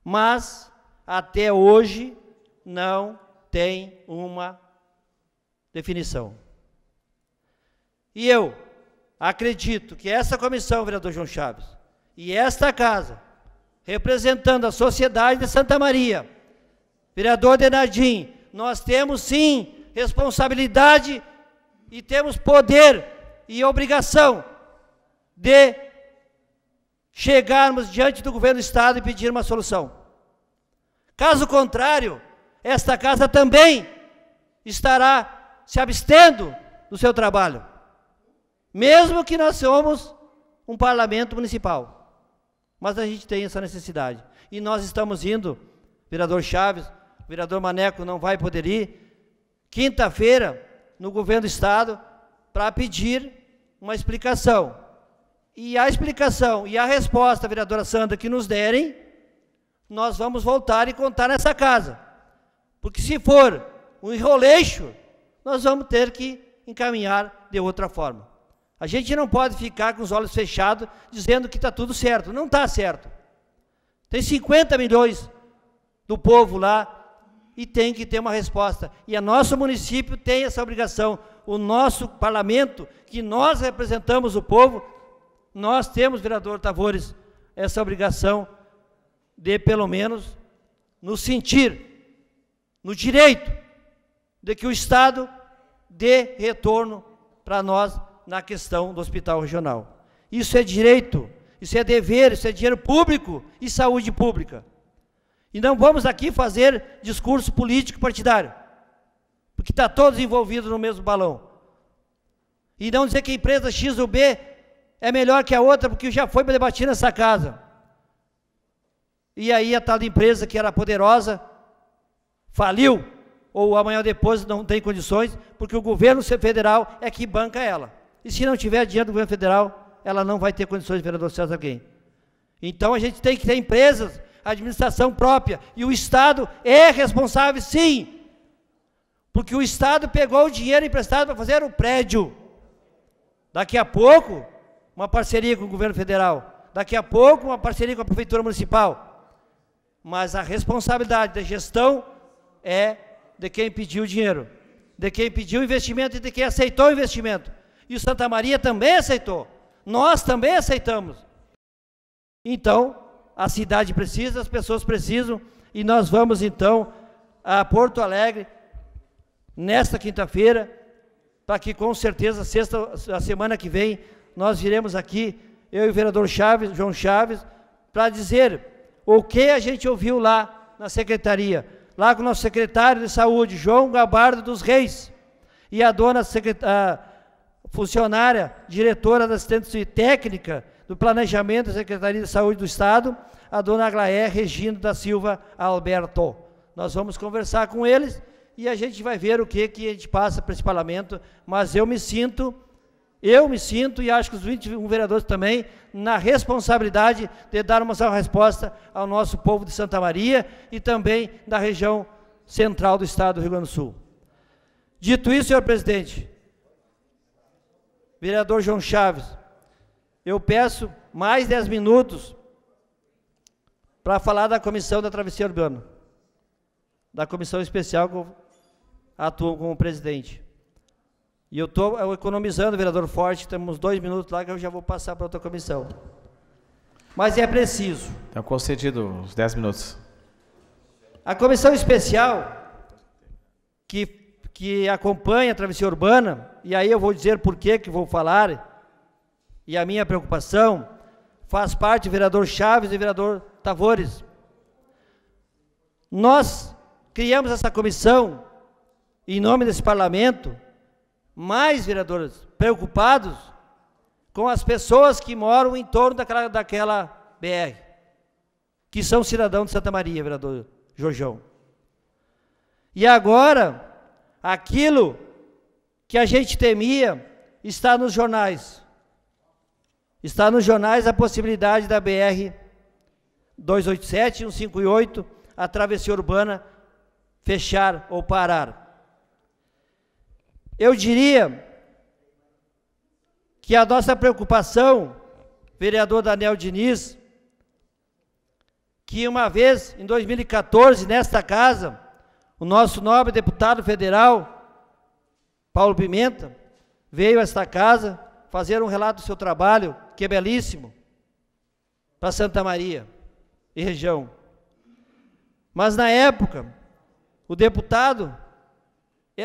Mas, até hoje, não tem uma definição. E eu acredito que essa comissão, vereador João Chaves, e esta casa, representando a sociedade de Santa Maria, vereador Denadim, nós temos sim responsabilidade e temos poder e obrigação de chegarmos diante do governo do Estado e pedir uma solução. Caso contrário, esta casa também estará se abstendo do seu trabalho, mesmo que nós somos um parlamento municipal. Mas a gente tem essa necessidade. E nós estamos indo, vereador Chaves, o vereador Maneco não vai poder ir, quinta-feira, no governo do Estado, para pedir uma explicação. E a explicação e a resposta, vereadora Sandra, que nos derem, nós vamos voltar e contar nessa casa. Porque se for um enroleixo, nós vamos ter que encaminhar de outra forma. A gente não pode ficar com os olhos fechados dizendo que está tudo certo. Não está certo. Tem 50 milhões do povo lá e tem que ter uma resposta. E o nosso município tem essa obrigação. O nosso parlamento, que nós representamos o povo, nós temos, vereador Tavores, essa obrigação de, pelo menos, nos sentir no direito de que o Estado dê retorno para nós na questão do hospital regional. Isso é direito, isso é dever, isso é dinheiro público e saúde pública. E não vamos aqui fazer discurso político partidário, porque está todos envolvidos no mesmo balão. E não dizer que a empresa X ou B é melhor que a outra, porque já foi debatido nessa casa. E aí a tal empresa que era poderosa faliu, ou amanhã ou depois não tem condições, porque o governo federal é que banca ela. E se não tiver dinheiro do governo federal, ela não vai ter condições de vereador César alguém. Então a gente tem que ter empresas a administração própria. E o Estado é responsável, sim, porque o Estado pegou o dinheiro emprestado para fazer o prédio. Daqui a pouco, uma parceria com o governo federal. Daqui a pouco, uma parceria com a prefeitura municipal. Mas a responsabilidade da gestão é de quem pediu o dinheiro, de quem pediu o investimento e de quem aceitou o investimento. E o Santa Maria também aceitou. Nós também aceitamos. Então, a cidade precisa, as pessoas precisam, e nós vamos então a Porto Alegre nesta quinta-feira, para que com certeza sexta, a semana que vem, nós viremos aqui, eu e o vereador Chaves, João Chaves, para dizer o que a gente ouviu lá na secretaria, lá com o nosso secretário de saúde, João Gabardo dos Reis, e a dona a funcionária, diretora da assistência técnica do planejamento da Secretaria de Saúde do Estado, a dona Aglaé Regindo da Silva Alberto. Nós vamos conversar com eles e a gente vai ver o que, que a gente passa para esse parlamento, mas eu me sinto, eu me sinto, e acho que os 21 vereadores também, na responsabilidade de dar uma resposta ao nosso povo de Santa Maria e também da região central do estado do Rio Grande do Sul. Dito isso, senhor presidente, vereador João Chaves, eu peço mais 10 minutos para falar da comissão da travessia urbana, da comissão especial que eu atuo como presidente. E eu estou economizando, vereador Forte, temos dois minutos lá que eu já vou passar para outra comissão. Mas é preciso. Então, concedido os dez minutos. A comissão especial que, que acompanha a travessia urbana, e aí eu vou dizer por que que vou falar, e a minha preocupação, faz parte do vereador Chaves e o vereador Tavores. Nós criamos essa comissão em nome desse parlamento, mais vereadores preocupados com as pessoas que moram em torno daquela, daquela BR, que são cidadãos de Santa Maria, vereador Jojão. E agora, aquilo que a gente temia está nos jornais. Está nos jornais a possibilidade da BR 287 e 158, a travessia urbana fechar ou parar. Eu diria que a nossa preocupação, vereador Daniel Diniz, que uma vez, em 2014, nesta casa, o nosso nobre deputado federal, Paulo Pimenta, veio a esta casa fazer um relato do seu trabalho, que é belíssimo, para Santa Maria e região. Mas na época, o deputado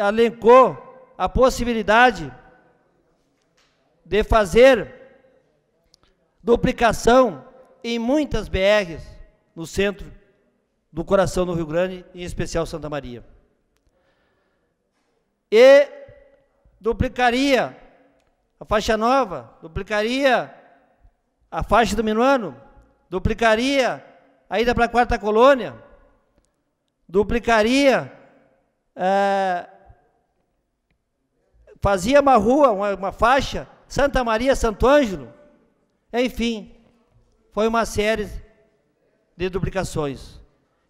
alencou a possibilidade de fazer duplicação em muitas BRs no centro do coração do Rio Grande, em especial Santa Maria. E duplicaria a faixa nova, duplicaria a faixa do Minuano, duplicaria a ida para a quarta colônia, duplicaria, é, fazia uma rua, uma, uma faixa, Santa Maria, Santo Ângelo, enfim, foi uma série de duplicações.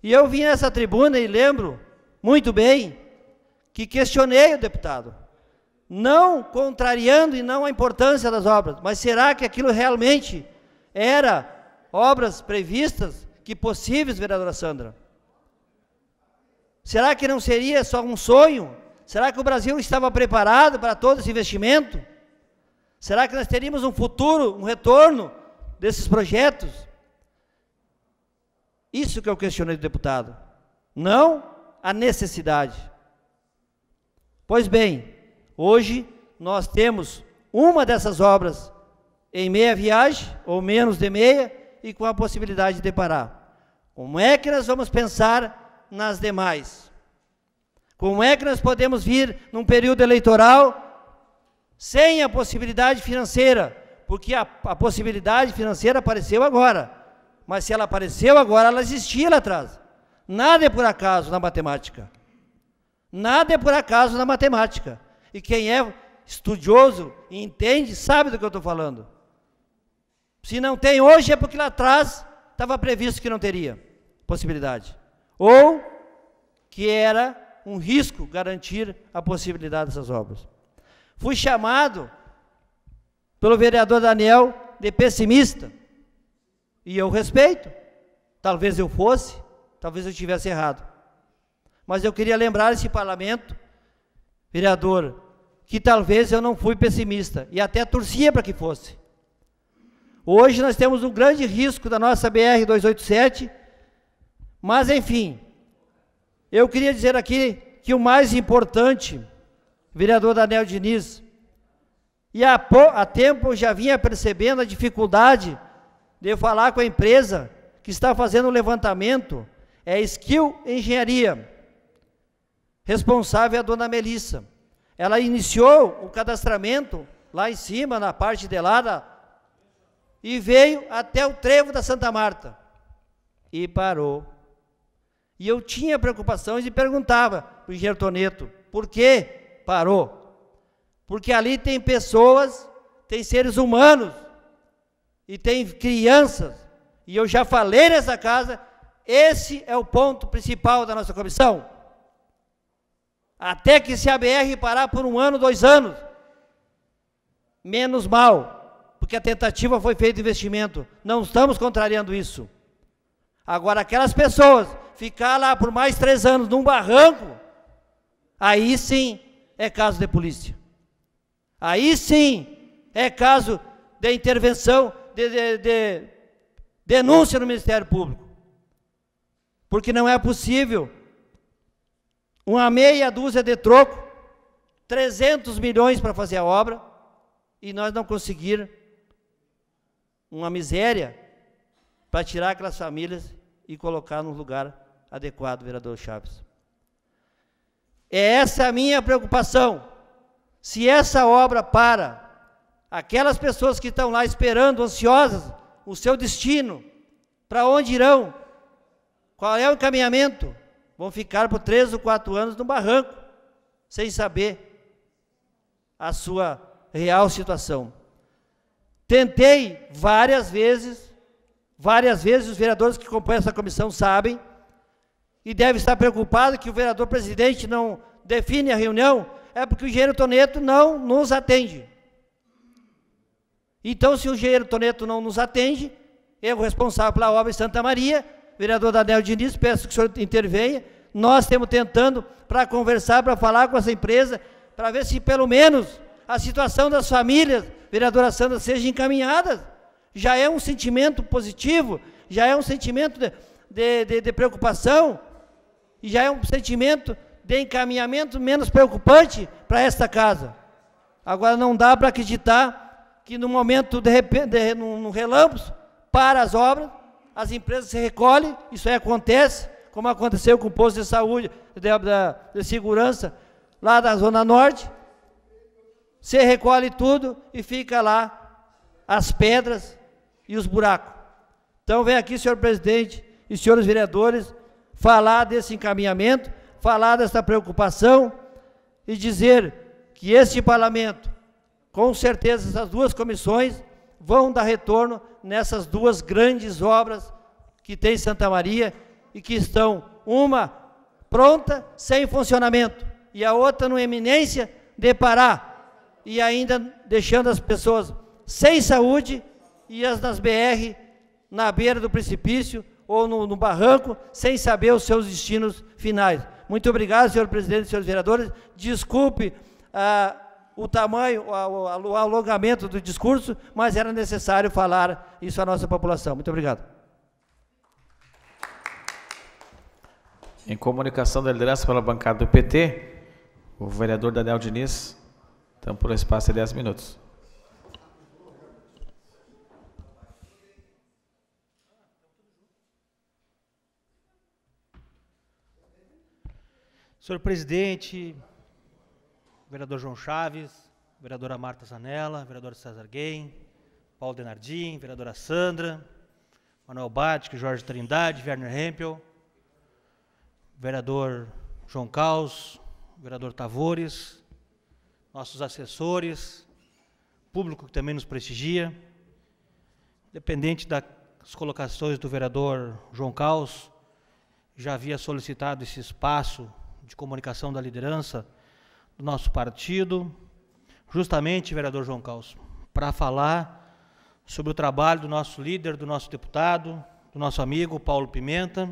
E eu vim nessa tribuna e lembro muito bem que questionei o deputado, não contrariando e não a importância das obras, mas será que aquilo realmente era obras previstas que possíveis, vereadora Sandra? Será que não seria só um sonho? Será que o Brasil estava preparado para todo esse investimento? Será que nós teríamos um futuro, um retorno desses projetos? Isso que eu questionei do deputado. Não a necessidade. Pois bem, hoje nós temos uma dessas obras em meia viagem, ou menos de meia, e com a possibilidade de deparar. Como é que nós vamos pensar nas demais? Como é que nós podemos vir num período eleitoral sem a possibilidade financeira? Porque a, a possibilidade financeira apareceu agora. Mas se ela apareceu agora, ela existia lá atrás. Nada é por acaso na matemática. Nada é por acaso na matemática. E quem é estudioso e entende sabe do que eu estou falando. Se não tem hoje, é porque lá atrás estava previsto que não teria possibilidade. Ou que era um risco garantir a possibilidade dessas obras. Fui chamado pelo vereador Daniel de pessimista. E eu respeito. Talvez eu fosse, talvez eu tivesse errado. Mas eu queria lembrar esse parlamento, vereador, que talvez eu não fui pessimista e até torcia para que fosse. Hoje nós temos um grande risco da nossa BR 287, mas enfim, eu queria dizer aqui que o mais importante, vereador Daniel Diniz, e há, há tempo eu já vinha percebendo a dificuldade de falar com a empresa que está fazendo o levantamento, é Skill Engenharia, responsável é a dona Melissa. Ela iniciou o cadastramento lá em cima, na parte de lá da, e veio até o trevo da Santa Marta e parou. E eu tinha preocupações e perguntava para o engenheiro Toneto, por que parou? Porque ali tem pessoas, tem seres humanos e tem crianças. E eu já falei nessa casa, esse é o ponto principal da nossa comissão. Até que se a BR parar por um ano, dois anos, menos mal porque a tentativa foi feita de investimento. Não estamos contrariando isso. Agora, aquelas pessoas ficar lá por mais três anos num barranco, aí sim é caso de polícia. Aí sim é caso de intervenção, de, de, de denúncia no Ministério Público. Porque não é possível uma meia dúzia de troco, 300 milhões para fazer a obra, e nós não conseguir uma miséria para tirar aquelas famílias e colocar num lugar adequado, vereador Chaves. É essa a minha preocupação. Se essa obra para, aquelas pessoas que estão lá esperando, ansiosas, o seu destino, para onde irão, qual é o encaminhamento, vão ficar por três ou quatro anos no barranco, sem saber a sua real situação. Tentei várias vezes, várias vezes, os vereadores que compõem essa comissão sabem, e devem estar preocupados que o vereador presidente não define a reunião, é porque o engenheiro Toneto não nos atende. Então, se o engenheiro Toneto não nos atende, eu, responsável pela obra em Santa Maria, vereador Daniel Diniz, peço que o senhor intervenha. Nós estamos tentando para conversar, para falar com essa empresa, para ver se pelo menos a situação das famílias vereadora Sandra, seja encaminhada. Já é um sentimento positivo, já é um sentimento de, de, de, de preocupação, e já é um sentimento de encaminhamento menos preocupante para esta casa. Agora não dá para acreditar que no momento de repente, no num relâmpago, para as obras, as empresas se recolhem, isso aí acontece, como aconteceu com o posto de saúde, de, de, de segurança, lá da Zona Norte, você recolhe tudo e fica lá as pedras e os buracos. Então vem aqui, senhor presidente e senhores vereadores, falar desse encaminhamento, falar dessa preocupação e dizer que este parlamento, com certeza essas duas comissões vão dar retorno nessas duas grandes obras que tem Santa Maria e que estão uma pronta, sem funcionamento, e a outra no eminência de parar e ainda deixando as pessoas sem saúde e as nas BR na beira do precipício ou no, no, barranco, sem saber os seus destinos finais. Muito obrigado, senhor presidente e senhores vereadores. Desculpe ah, o tamanho, o, o, o alongamento do discurso, mas era necessário falar isso à nossa população. Muito obrigado. Em comunicação da liderança pela bancada do PT, o vereador Daniel Diniz então, por um espaço de 10 minutos. Senhor presidente, vereador João Chaves, vereadora Marta Zanella, vereador César Guem, Paulo Denardim, vereadora Sandra, Manuel Batic, Jorge Trindade, Werner Hempel, vereador João Caos, vereador Tavores, nossos assessores, público que também nos prestigia. Dependente das colocações do vereador João Caos, já havia solicitado esse espaço de comunicação da liderança do nosso partido, justamente, vereador João Caos, para falar sobre o trabalho do nosso líder, do nosso deputado, do nosso amigo Paulo Pimenta,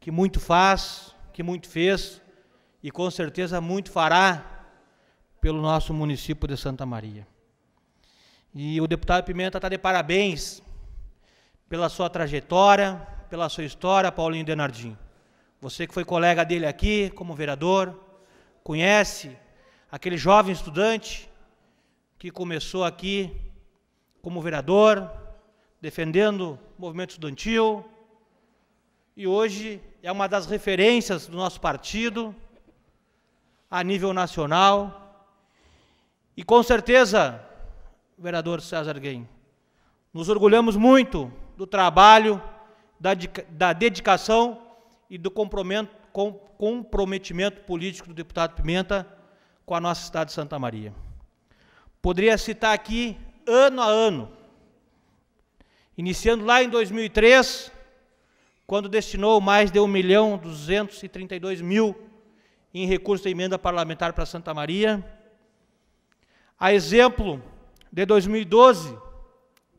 que muito faz, que muito fez e com certeza muito fará pelo nosso município de Santa Maria. E o deputado Pimenta está de parabéns pela sua trajetória, pela sua história, Paulinho Denardim. Você que foi colega dele aqui, como vereador, conhece aquele jovem estudante que começou aqui como vereador, defendendo o movimento estudantil, e hoje é uma das referências do nosso partido a nível nacional e com certeza, vereador César Guem, nos orgulhamos muito do trabalho, da, dedicação e do comprometimento político do deputado Pimenta com a nossa cidade de Santa Maria. Poderia citar aqui, ano a ano, iniciando lá em 2003, quando destinou mais de 1 milhão 232 mil em recurso de emenda parlamentar para Santa Maria, a exemplo de 2012,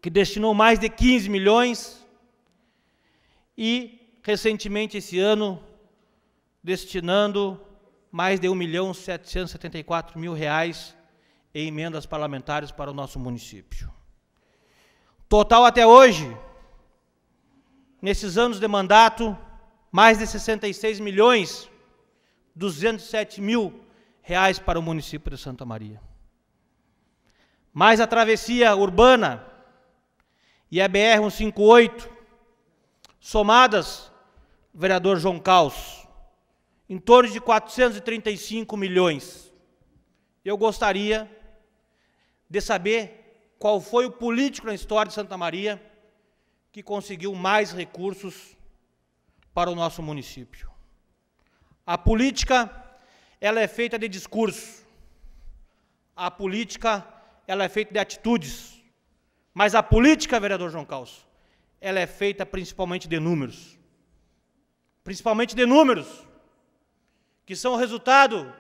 que destinou mais de 15 milhões, e recentemente esse ano, destinando mais de 1 milhão 774 mil reais em emendas parlamentares para o nosso município. Total até hoje, nesses anos de mandato, mais de 66 milhões 207 mil reais para o município de Santa Maria mais a travessia urbana e a BR-158, somadas, vereador João Caos, em torno de 435 milhões. Eu gostaria de saber qual foi o político na história de Santa Maria que conseguiu mais recursos para o nosso município. A política, ela é feita de discurso. A política ela é feita de atitudes. Mas a política, vereador João Calço, ela é feita principalmente de números. Principalmente de números, que são o resultado,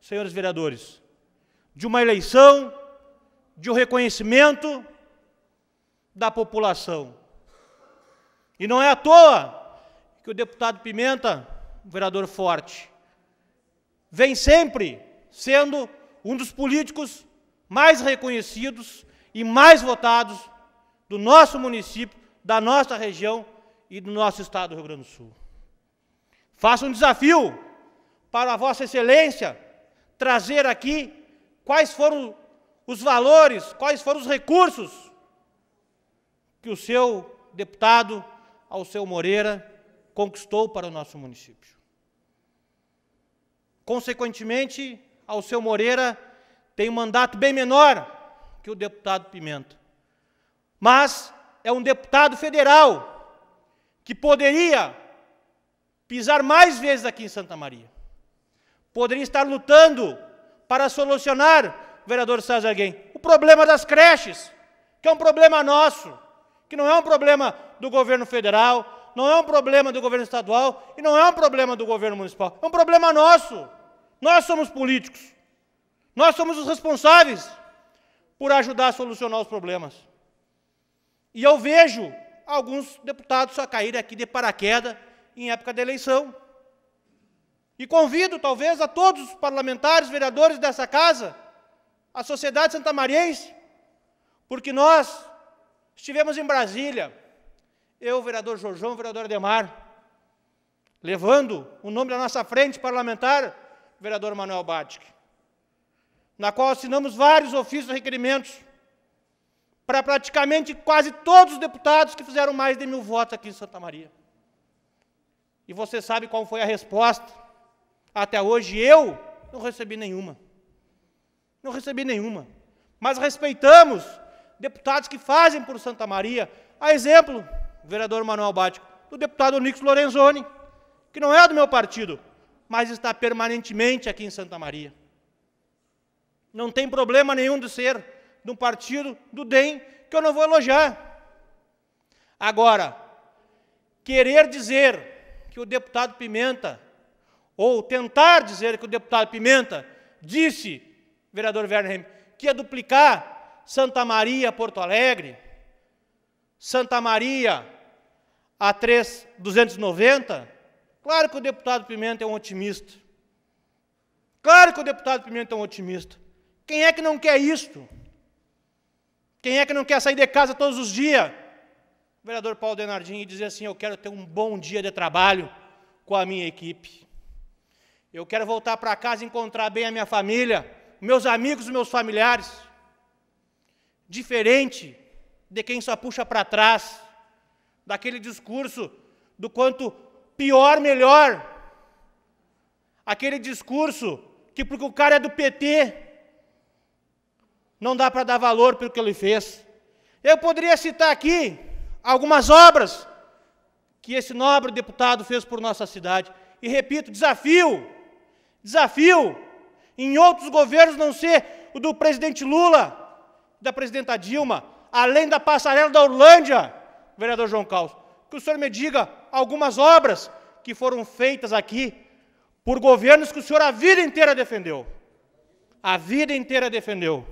senhores vereadores, de uma eleição, de um reconhecimento da população. E não é à toa que o deputado Pimenta, um vereador forte, vem sempre sendo um dos políticos mais reconhecidos e mais votados do nosso município, da nossa região e do nosso estado do Rio Grande do Sul. Faço um desafio para a Vossa Excelência trazer aqui quais foram os valores, quais foram os recursos que o seu deputado Alceu Moreira conquistou para o nosso município. Consequentemente, Alceu Moreira tem um mandato bem menor que o deputado Pimenta. Mas é um deputado federal que poderia pisar mais vezes aqui em Santa Maria. Poderia estar lutando para solucionar, vereador César alguém o problema das creches, que é um problema nosso, que não é um problema do governo federal, não é um problema do governo estadual e não é um problema do governo municipal. É um problema nosso. Nós somos políticos. Nós somos os responsáveis por ajudar a solucionar os problemas. E eu vejo alguns deputados só caírem aqui de paraquedas em época de eleição. E convido, talvez, a todos os parlamentares, vereadores dessa casa, a sociedade santamariense, porque nós estivemos em Brasília, eu, o vereador Jorjão, o vereador Ademar, levando o nome da nossa frente parlamentar, vereador Manuel Batic na qual assinamos vários ofícios e requerimentos para praticamente quase todos os deputados que fizeram mais de mil votos aqui em Santa Maria. E você sabe qual foi a resposta? Até hoje eu não recebi nenhuma. Não recebi nenhuma. Mas respeitamos deputados que fazem por Santa Maria. A exemplo, o vereador Manuel Bático, do deputado Nix Lorenzoni, que não é do meu partido, mas está permanentemente aqui em Santa Maria. Não tem problema nenhum de ser de um partido do DEM, que eu não vou elogiar. Agora, querer dizer que o deputado Pimenta, ou tentar dizer que o deputado Pimenta disse, vereador Werner, que ia duplicar Santa Maria, Porto Alegre, Santa Maria a 3,290, claro que o deputado Pimenta é um otimista. Claro que o deputado Pimenta é um otimista. Quem é que não quer isto? Quem é que não quer sair de casa todos os dias? O vereador Paulo e dizer assim: Eu quero ter um bom dia de trabalho com a minha equipe. Eu quero voltar para casa e encontrar bem a minha família, meus amigos, meus familiares. Diferente de quem só puxa para trás, daquele discurso do quanto pior, melhor. Aquele discurso que, porque o cara é do PT, não dá para dar valor pelo que ele fez. Eu poderia citar aqui algumas obras que esse nobre deputado fez por nossa cidade. E repito, desafio, desafio, em outros governos não ser o do presidente Lula, da presidenta Dilma, além da passarela da Orlândia, vereador João Carlos, que o senhor me diga algumas obras que foram feitas aqui por governos que o senhor a vida inteira defendeu. A vida inteira defendeu.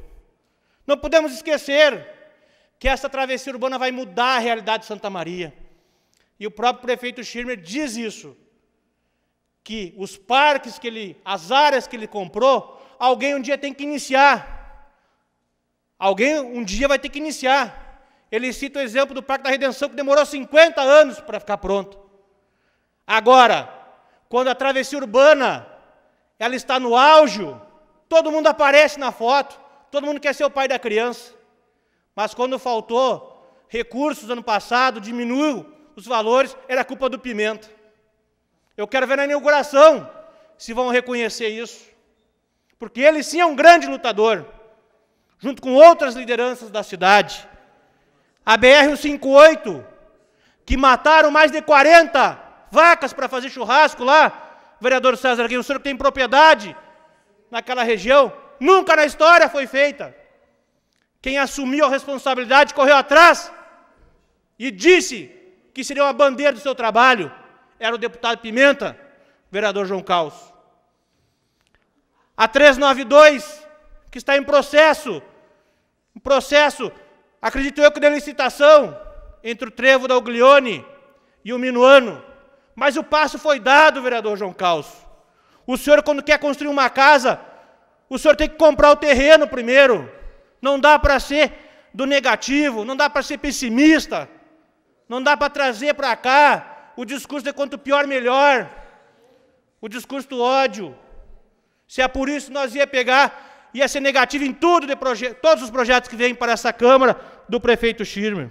Não podemos esquecer que essa travessia urbana vai mudar a realidade de Santa Maria. E o próprio prefeito Schirmer diz isso, que os parques que ele, as áreas que ele comprou, alguém um dia tem que iniciar. Alguém um dia vai ter que iniciar. Ele cita o exemplo do Parque da Redenção, que demorou 50 anos para ficar pronto. Agora, quando a travessia urbana ela está no auge, todo mundo aparece na foto. Todo mundo quer ser o pai da criança. Mas quando faltou recursos ano passado, diminuiu os valores, era culpa do Pimenta. Eu quero ver na inauguração se vão reconhecer isso. Porque ele sim é um grande lutador, junto com outras lideranças da cidade. A BR-158, que mataram mais de 40 vacas para fazer churrasco lá, vereador César Guilherme, o senhor que tem propriedade naquela região, nunca na história foi feita. Quem assumiu a responsabilidade correu atrás e disse que seria uma bandeira do seu trabalho. Era o deputado Pimenta, vereador João Caos. A 392, que está em processo, um processo, acredito eu que de licitação, entre o Trevo da Uglione e o Minuano. Mas o passo foi dado, vereador João Caos. O senhor, quando quer construir uma casa, o senhor tem que comprar o terreno primeiro. Não dá para ser do negativo, não dá para ser pessimista, não dá para trazer para cá o discurso de quanto pior, melhor, o discurso do ódio. Se é por isso nós ia pegar, ia ser negativo em tudo, todos os projetos que vêm para essa Câmara do prefeito Schirmer.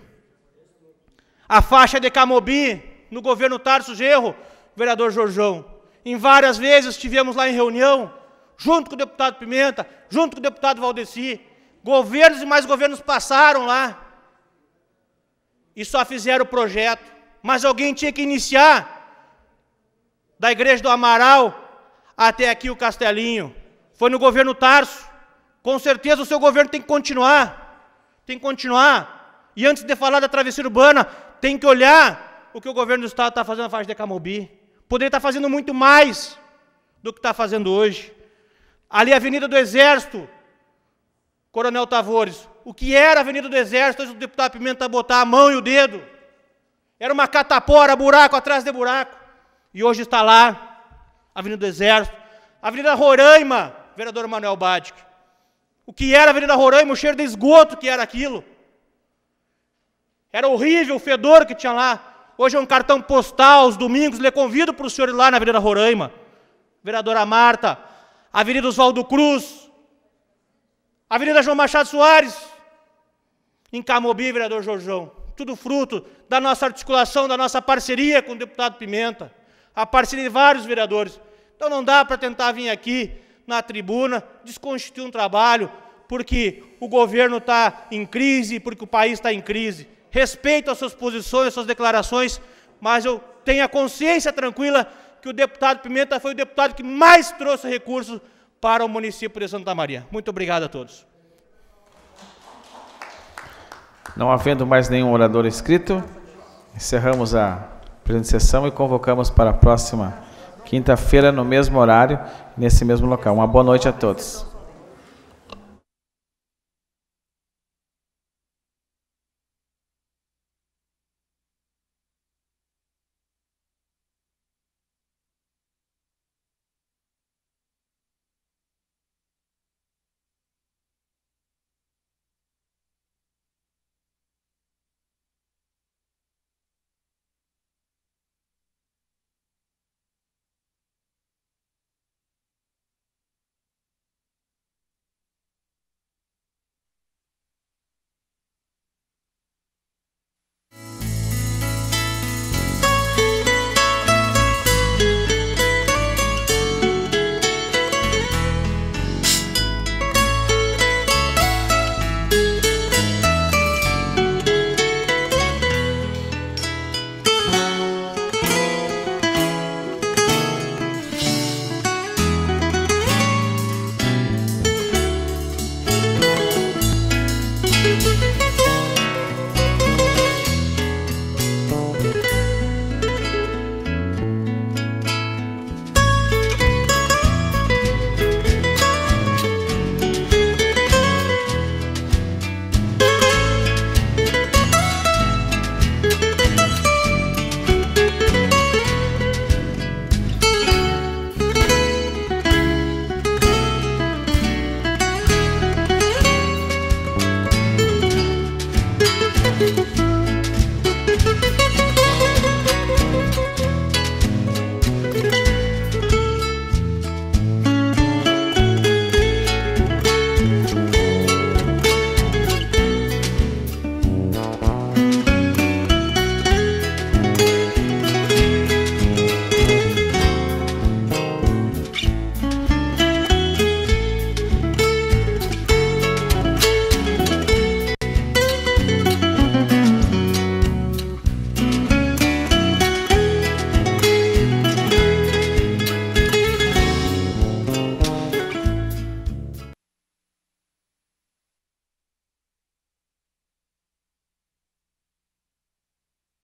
A faixa de Camobi, no governo Tarso Gerro, vereador Jorjão. Em várias vezes tivemos lá em reunião, junto com o deputado Pimenta, junto com o deputado Valdeci. Governos e mais governos passaram lá e só fizeram o projeto. Mas alguém tinha que iniciar da igreja do Amaral até aqui o Castelinho. Foi no governo Tarso. Com certeza o seu governo tem que continuar. Tem que continuar. E antes de falar da travessia urbana, tem que olhar o que o governo do Estado está fazendo na faixa de Camobi. Poderia estar tá fazendo muito mais do que está fazendo hoje. Ali a Avenida do Exército, Coronel Tavores. O que era a Avenida do Exército, hoje o deputado Pimenta botar a mão e o dedo. Era uma catapora, buraco atrás de buraco. E hoje está lá, Avenida do Exército. Avenida Roraima, vereador Manuel Badic. O que era a Avenida Roraima, o cheiro de esgoto que era aquilo. Era horrível o fedor que tinha lá. Hoje é um cartão postal, aos domingos, lhe convido para o senhor ir lá na Avenida Roraima. Vereadora Marta, Avenida Oswaldo Cruz, Avenida João Machado Soares, em Camobi, vereador Jorjão. Tudo fruto da nossa articulação, da nossa parceria com o deputado Pimenta, a parceria de vários vereadores. Então não dá para tentar vir aqui na tribuna desconstituir um trabalho porque o governo está em crise, porque o país está em crise. Respeito as suas posições, as suas declarações, mas eu tenho a consciência tranquila que o deputado Pimenta foi o deputado que mais trouxe recursos para o município de Santa Maria. Muito obrigado a todos. Não havendo mais nenhum orador inscrito, encerramos a presente sessão e convocamos para a próxima quinta-feira, no mesmo horário, nesse mesmo local. Uma boa noite a todos.